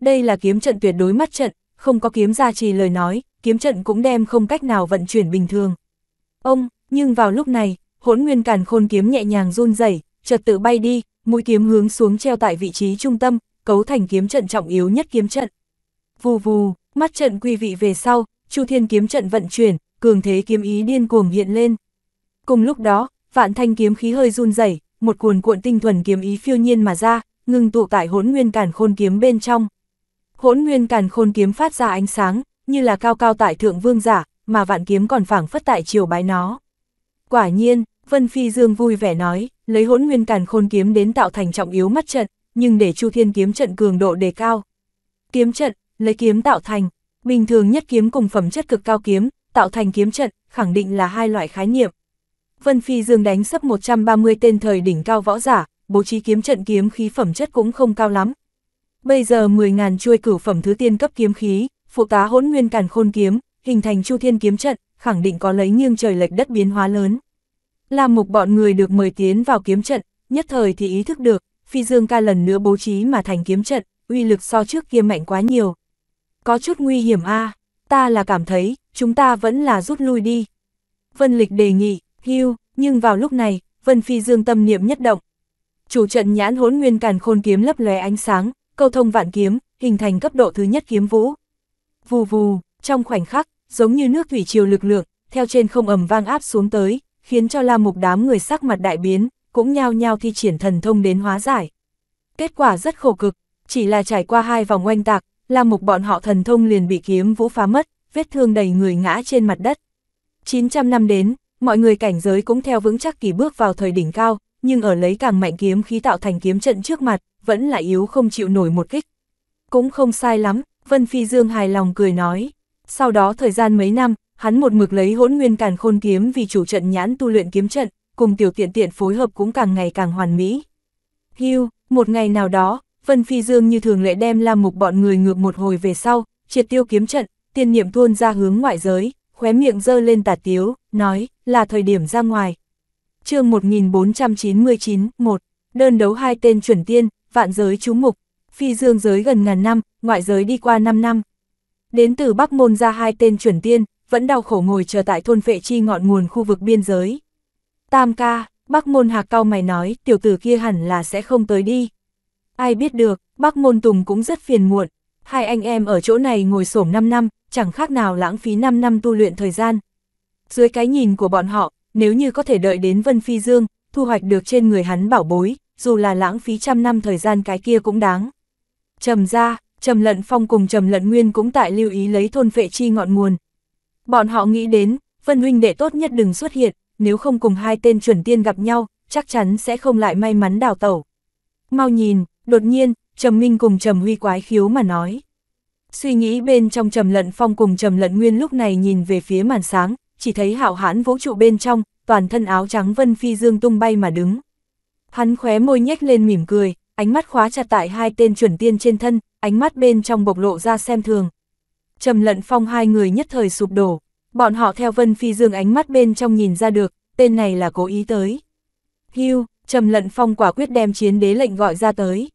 [SPEAKER 1] Đây là kiếm trận tuyệt đối mắt trận, không có kiếm gia trì lời nói, kiếm trận cũng đem không cách nào vận chuyển bình thường. Ông, nhưng vào lúc này, hỗn nguyên càn khôn kiếm nhẹ nhàng run rẩy, chợt tự bay đi, mũi kiếm hướng xuống treo tại vị trí trung tâm, cấu thành kiếm trận trọng yếu nhất kiếm trận. Vù vù, mắt trận quy vị về sau, Chu Thiên kiếm trận vận chuyển, cường thế kiếm ý điên cuồng hiện lên. Cùng lúc đó, vạn thanh kiếm khí hơi run rẩy, một cuồn cuộn tinh thuần kiếm ý phiêu nhiên mà ra, ngưng tụ tại hỗn nguyên càn khôn kiếm bên trong. Hỗn nguyên càn khôn kiếm phát ra ánh sáng, như là cao cao tại thượng vương giả, mà vạn kiếm còn phảng phất tại chiều bái nó. Quả nhiên, Vân Phi Dương vui vẻ nói, lấy hỗn nguyên càn khôn kiếm đến tạo thành trọng yếu mắt trận, nhưng để Chu Thiên kiếm trận cường độ đề cao. Kiếm trận, lấy kiếm tạo thành, bình thường nhất kiếm cùng phẩm chất cực cao kiếm, tạo thành kiếm trận, khẳng định là hai loại khái niệm. Vân Phi Dương đánh sấp 130 tên thời đỉnh cao võ giả, bố trí kiếm trận kiếm khí phẩm chất cũng không cao lắm. Bây giờ 10.000 chuôi cửu phẩm thứ tiên cấp kiếm khí, phụ tá hỗn nguyên càn khôn kiếm, hình thành chu thiên kiếm trận, khẳng định có lấy nghiêng trời lệch đất biến hóa lớn. Làm mục bọn người được mời tiến vào kiếm trận, nhất thời thì ý thức được, Phi Dương ca lần nữa bố trí mà thành kiếm trận, uy lực so trước kia mạnh quá nhiều. Có chút nguy hiểm a ta là cảm thấy, chúng ta vẫn là rút lui đi. Vân Lịch đề nghị, Hưu, nhưng vào lúc này, Vân Phi Dương tâm niệm nhất động. Chủ trận nhãn hỗn nguyên càn khôn kiếm lấp lóe ánh sáng, câu thông vạn kiếm, hình thành cấp độ thứ nhất kiếm vũ. Vù vù, trong khoảnh khắc, giống như nước thủy triều lực lượng, theo trên không ầm vang áp xuống tới, khiến cho la mục đám người sắc mặt đại biến, cũng nhao nhao thi triển thần thông đến hóa giải. Kết quả rất khổ cực, chỉ là trải qua hai vòng oanh tạc, la mục bọn họ thần thông liền bị kiếm vũ phá mất, vết thương đầy người ngã trên mặt đất. 900 năm đến, mọi người cảnh giới cũng theo vững chắc kỳ bước vào thời đỉnh cao, nhưng ở lấy càng mạnh kiếm khí tạo thành kiếm trận trước mặt, vẫn là yếu không chịu nổi một kích. Cũng không sai lắm, Vân Phi Dương hài lòng cười nói. Sau đó thời gian mấy năm, hắn một mực lấy hỗn nguyên càn khôn kiếm vì chủ trận nhãn tu luyện kiếm trận, cùng tiểu tiện tiện phối hợp cũng càng ngày càng hoàn mỹ. Hưu, một ngày nào đó, Vân Phi Dương như thường lệ đem làm mục bọn người ngược một hồi về sau, triệt tiêu kiếm trận, tiên niệm tuôn ra hướng ngoại giới, khóe miệng dơ lên tà tiếu, nói, là thời điểm ra ngoài. chương 1499, 1, đơn đấu hai tên chuẩn tiên, vạn giới chú mục, phi dương giới gần ngàn năm, ngoại giới đi qua 5 năm. Đến từ Bắc Môn ra hai tên chuẩn tiên, vẫn đau khổ ngồi chờ tại thôn vệ chi ngọn nguồn khu vực biên giới. Tam ca, Bắc Môn Hạc cao mày nói, tiểu tử kia hẳn là sẽ không tới đi. Ai biết được, Bắc Môn Tùng cũng rất phiền muộn, hai anh em ở chỗ này ngồi xổm 5 năm, chẳng khác nào lãng phí 5 năm tu luyện thời gian. Dưới cái nhìn của bọn họ, nếu như có thể đợi đến Vân Phi Dương, thu hoạch được trên người hắn bảo bối, dù là lãng phí trăm năm thời gian cái kia cũng đáng. Trầm ra, Trầm Lận Phong cùng Trầm Lận Nguyên cũng tại lưu ý lấy thôn vệ chi ngọn nguồn. Bọn họ nghĩ đến, Vân huynh đệ tốt nhất đừng xuất hiện, nếu không cùng hai tên chuẩn tiên gặp nhau, chắc chắn sẽ không lại may mắn đào tẩu. Mau nhìn, đột nhiên, Trầm Minh cùng Trầm Huy quái khiếu mà nói. Suy nghĩ bên trong Trầm Lận Phong cùng Trầm Lận Nguyên lúc này nhìn về phía màn sáng, chỉ thấy hạo hãn vũ trụ bên trong, toàn thân áo trắng Vân Phi Dương tung bay mà đứng. Hắn khóe môi nhếch lên mỉm cười, ánh mắt khóa chặt tại hai tên chuẩn tiên trên thân, ánh mắt bên trong bộc lộ ra xem thường. Trầm Lận Phong hai người nhất thời sụp đổ, bọn họ theo Vân Phi Dương ánh mắt bên trong nhìn ra được, tên này là cố ý tới. Hưu, Trầm Lận Phong quả quyết đem chiến đế lệnh gọi ra tới.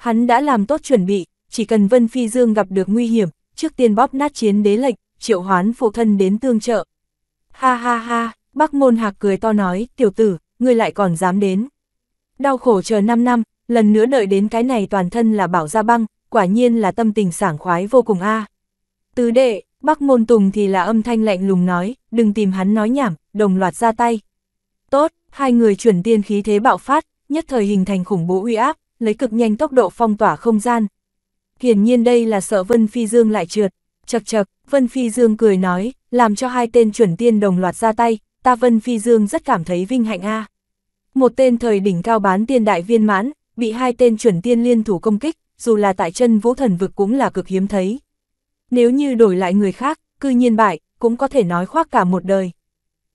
[SPEAKER 1] Hắn đã làm tốt chuẩn bị, chỉ cần Vân Phi Dương gặp được nguy hiểm, trước tiên bóp nát chiến đế lệch, triệu hoán phụ thân đến tương trợ. Ha ha ha, bác môn hạc cười to nói, tiểu tử, ngươi lại còn dám đến. Đau khổ chờ 5 năm, lần nữa đợi đến cái này toàn thân là bảo ra băng, quả nhiên là tâm tình sảng khoái vô cùng a. Tứ đệ, bác môn tùng thì là âm thanh lạnh lùng nói, đừng tìm hắn nói nhảm, đồng loạt ra tay. Tốt, hai người chuyển tiên khí thế bạo phát, nhất thời hình thành khủng bố uy áp, lấy cực nhanh tốc độ phong tỏa không gian. Hiển nhiên đây là sợ Vân Phi Dương lại trượt, chật chật, Vân Phi Dương cười nói, làm cho hai tên chuẩn tiên đồng loạt ra tay, ta Vân Phi Dương rất cảm thấy vinh hạnh a. Một tên thời đỉnh cao bán tiên đại viên mãn, bị hai tên chuẩn tiên liên thủ công kích, dù là tại chân vũ thần vực cũng là cực hiếm thấy. Nếu như đổi lại người khác, cư nhiên bại, cũng có thể nói khoác cả một đời.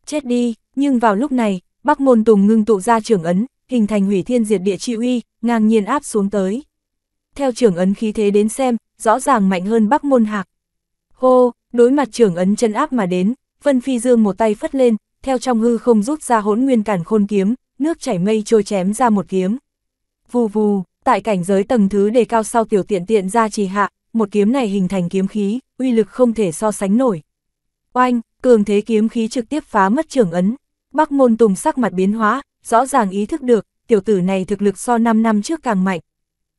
[SPEAKER 1] Chết đi, nhưng vào lúc này, Bắc Môn Tùng ngưng tụ ra trưởng ấn, hình thành hủy thiên diệt địa chi uy, ngang nhiên áp xuống tới. Theo trưởng ấn khí thế đến xem, rõ ràng mạnh hơn Bắc Môn Hạc. Hô, đối mặt trưởng ấn chân áp mà đến, Vân Phi Dương một tay phất lên, theo trong hư không rút ra hỗn nguyên cản khôn kiếm, nước chảy mây trôi chém ra một kiếm. Vù vù, tại cảnh giới tầng thứ đề cao sau tiểu tiện tiện ra trì hạ, một kiếm này hình thành kiếm khí, uy lực không thể so sánh nổi. Oanh, cường thế kiếm khí trực tiếp phá mất trưởng ấn. Bắc môn tùng sắc mặt biến hóa, rõ ràng ý thức được, tiểu tử này thực lực so 5 năm trước càng mạnh.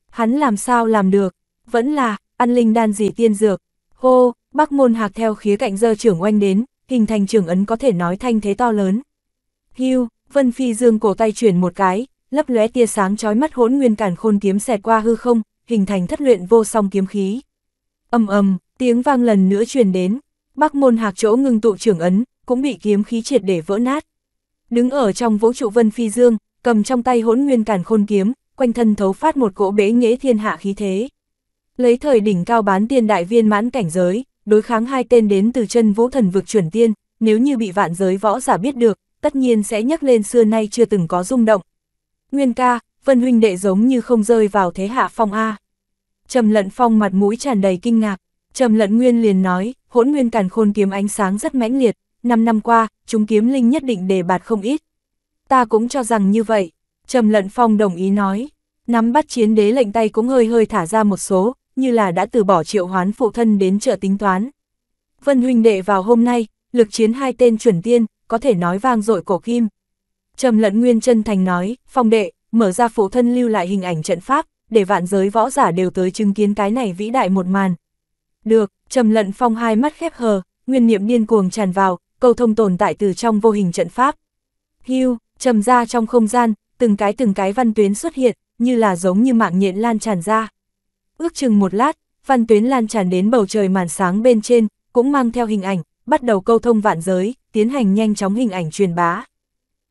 [SPEAKER 1] Hắn làm sao làm được, vẫn là, ăn linh đan gì tiên dược. Hô, bác môn hạc theo khía cạnh dơ trưởng oanh đến, hình thành trưởng ấn có thể nói thanh thế to lớn. Hưu, Vân Phi Dương cổ tay chuyển một cái, lấp lóe tia sáng chói mắt hỗn nguyên cản khôn kiếm xẹt qua hư không, hình thành thất luyện vô song kiếm khí. ầm ầm, tiếng vang lần nữa truyền đến, Bắc Môn Hạc chỗ ngưng tụ trưởng ấn, cũng bị kiếm khí triệt để vỡ nát. Đứng ở trong vũ trụ vân phi dương, cầm trong tay hỗn nguyên cản khôn kiếm, quanh thân thấu phát một cỗ bế nghĩa thiên hạ khí thế. Lấy thời đỉnh cao bán tiên đại viên mãn cảnh giới, đối kháng hai tên đến từ chân vũ thần vực chuẩn tiên, nếu như bị vạn giới võ giả biết được, tất nhiên sẽ nhắc lên xưa nay chưa từng có rung động. Nguyên ca, Vân huynh đệ giống như không rơi vào thế hạ phong a. Trầm Lận Phong mặt mũi tràn đầy kinh ngạc, Trầm Lận Nguyên liền nói, hỗn nguyên càn khôn kiếm ánh sáng rất mãnh liệt, năm năm qua, chúng kiếm linh nhất định đề bạt không ít. Ta cũng cho rằng như vậy, Trầm Lận Phong đồng ý nói, nắm bắt chiến đế lệnh tay cũng hơi hơi thả ra một số, như là đã từ bỏ triệu hoán phụ thân đến trợ tính toán. Vân huynh đệ vào hôm nay, lực chiến hai tên chuẩn tiên, có thể nói vang dội cổ kim. Trầm Lận Nguyên chân thành nói, phong đệ, mở ra phụ thân lưu lại hình ảnh trận pháp, để vạn giới võ giả đều tới chứng kiến cái này vĩ đại một màn. Được, Trầm Lận Phong hai mắt khép hờ, nguyên niệm điên cuồng tràn vào, câu thông tồn tại từ trong vô hình trận pháp. Hưu, trầm ra trong không gian, từng cái từng cái văn tuyến xuất hiện, như là giống như mạng nhện lan tràn ra. Ước chừng một lát, văn tuyến lan tràn đến bầu trời màn sáng bên trên, cũng mang theo hình ảnh, bắt đầu câu thông vạn giới, tiến hành nhanh chóng hình ảnh truyền bá.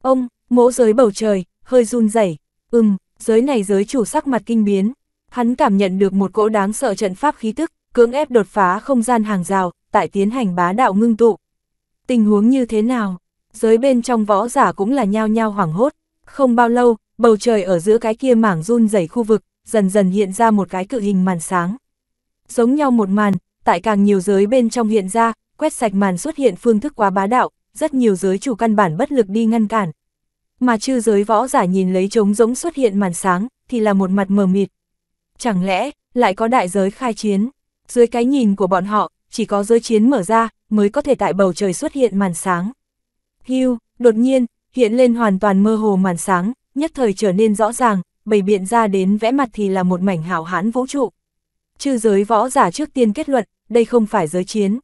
[SPEAKER 1] Ông, mỗ giới bầu trời, hơi run rẩy ừm, giới này giới chủ sắc mặt kinh biến. Hắn cảm nhận được một cỗ đáng sợ trận pháp khí tức, cưỡng ép đột phá không gian hàng rào, tại tiến hành bá đạo ngưng tụ. Tình huống như thế nào? Giới bên trong võ giả cũng là nhao nhao hoảng hốt. Không bao lâu, bầu trời ở giữa cái kia mảng run rẩy khu vực, dần dần hiện ra một cái cự hình màn sáng. Giống nhau một màn, tại càng nhiều giới bên trong hiện ra, quét sạch màn xuất hiện phương thức quá bá đạo, rất nhiều giới chủ căn bản bất lực đi ngăn cản. Mà chư giới võ giả nhìn lấy trống giống xuất hiện màn sáng, thì là một mặt mờ mịt. Chẳng lẽ, lại có đại giới khai chiến? Dưới cái nhìn của bọn họ, chỉ có giới chiến mở ra, mới có thể tại bầu trời xuất hiện màn sáng. Hưu, đột nhiên, hiện lên hoàn toàn mơ hồ màn sáng, nhất thời trở nên rõ ràng, bày biện ra đến vẽ mặt thì là một mảnh hảo hán vũ trụ. Chư giới võ giả trước tiên kết luận, đây không phải giới chiến.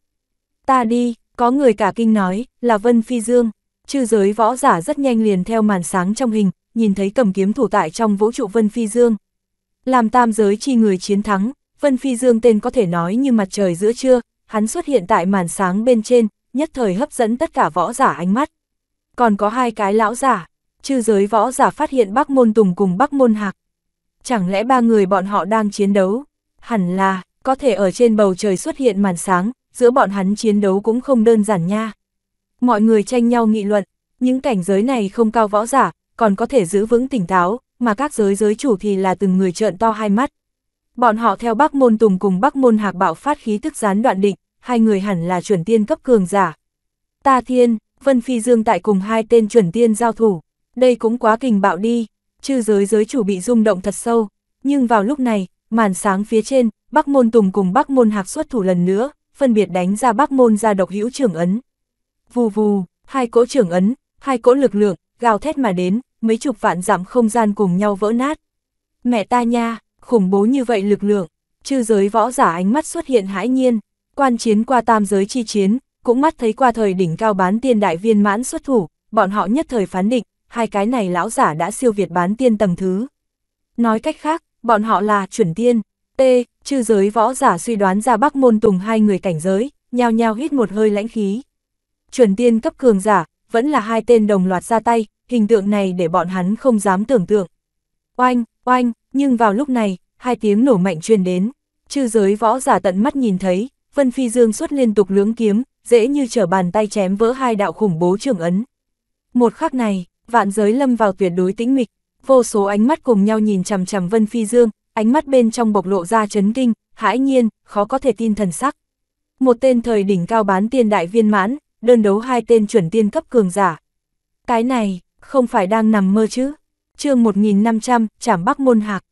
[SPEAKER 1] Ta đi, có người cả kinh nói, là Vân Phi Dương. Chư giới võ giả rất nhanh liền theo màn sáng trong hình, nhìn thấy cầm kiếm thủ tại trong vũ trụ Vân Phi Dương. Làm tam giới chi người chiến thắng, Vân Phi Dương tên có thể nói như mặt trời giữa trưa, hắn xuất hiện tại màn sáng bên trên, nhất thời hấp dẫn tất cả võ giả ánh mắt. Còn có hai cái lão giả, chư giới võ giả phát hiện Bắc Môn Tùng cùng Bắc Môn Hạc. Chẳng lẽ ba người bọn họ đang chiến đấu? Hẳn là, có thể ở trên bầu trời xuất hiện màn sáng, giữa bọn hắn chiến đấu cũng không đơn giản nha. Mọi người tranh nhau nghị luận, những cảnh giới này không cao võ giả, còn có thể giữ vững tỉnh táo, mà các giới giới chủ thì là từng người trợn to hai mắt. Bọn họ theo Bắc Môn Tùng cùng Bắc Môn Hạc bạo phát khí tức gián đoạn định, hai người hẳn là chuẩn tiên cấp cường giả. Ta thiên, Vân Phi Dương tại cùng hai tên chuẩn tiên giao thủ, đây cũng quá kình bạo đi, chư giới giới chủ bị rung động thật sâu, nhưng vào lúc này, màn sáng phía trên, Bắc Môn Tùng cùng Bắc Môn Hạc xuất thủ lần nữa, phân biệt đánh ra Bắc Môn ra độc hữu trưởng ấn. Vù vù, hai cỗ trưởng ấn, hai cỗ lực lượng, gào thét mà đến, mấy chục vạn giảm không gian cùng nhau vỡ nát. Mẹ ta nha, khủng bố như vậy lực lượng, chư giới võ giả ánh mắt xuất hiện hãi nhiên. Quan chiến qua tam giới chi chiến, cũng mắt thấy qua thời đỉnh cao bán tiên đại viên mãn xuất thủ, bọn họ nhất thời phán định, hai cái này lão giả đã siêu việt bán tiên tầng thứ. Nói cách khác, bọn họ là chuẩn tiên. T, chư giới võ giả suy đoán ra bắc môn tùng hai người cảnh giới, nhao nhao hít một hơi lãnh khí. Chuẩn tiên cấp cường giả, vẫn là hai tên đồng loạt ra tay, hình tượng này để bọn hắn không dám tưởng tượng. Oanh, oanh, nhưng vào lúc này, hai tiếng nổ mạnh truyền đến, chư giới võ giả tận mắt nhìn thấy, Vân Phi Dương xuất liên tục lưỡng kiếm, dễ như trở bàn tay chém vỡ hai đạo khủng bố trường ấn. Một khắc này, vạn giới lâm vào tuyệt đối tĩnh mịch, vô số ánh mắt cùng nhau nhìn chằm chằm Vân Phi Dương, ánh mắt bên trong bộc lộ ra chấn kinh, hãi nhiên, khó có thể tin thần sắc. Một tên thời đỉnh cao bán tiên đại viên mãn, đơn đấu hai tên chuẩn tiên cấp cường giả. Cái này, không phải đang nằm mơ chứ? chương 1500, Trảm Bắc Môn Hạc.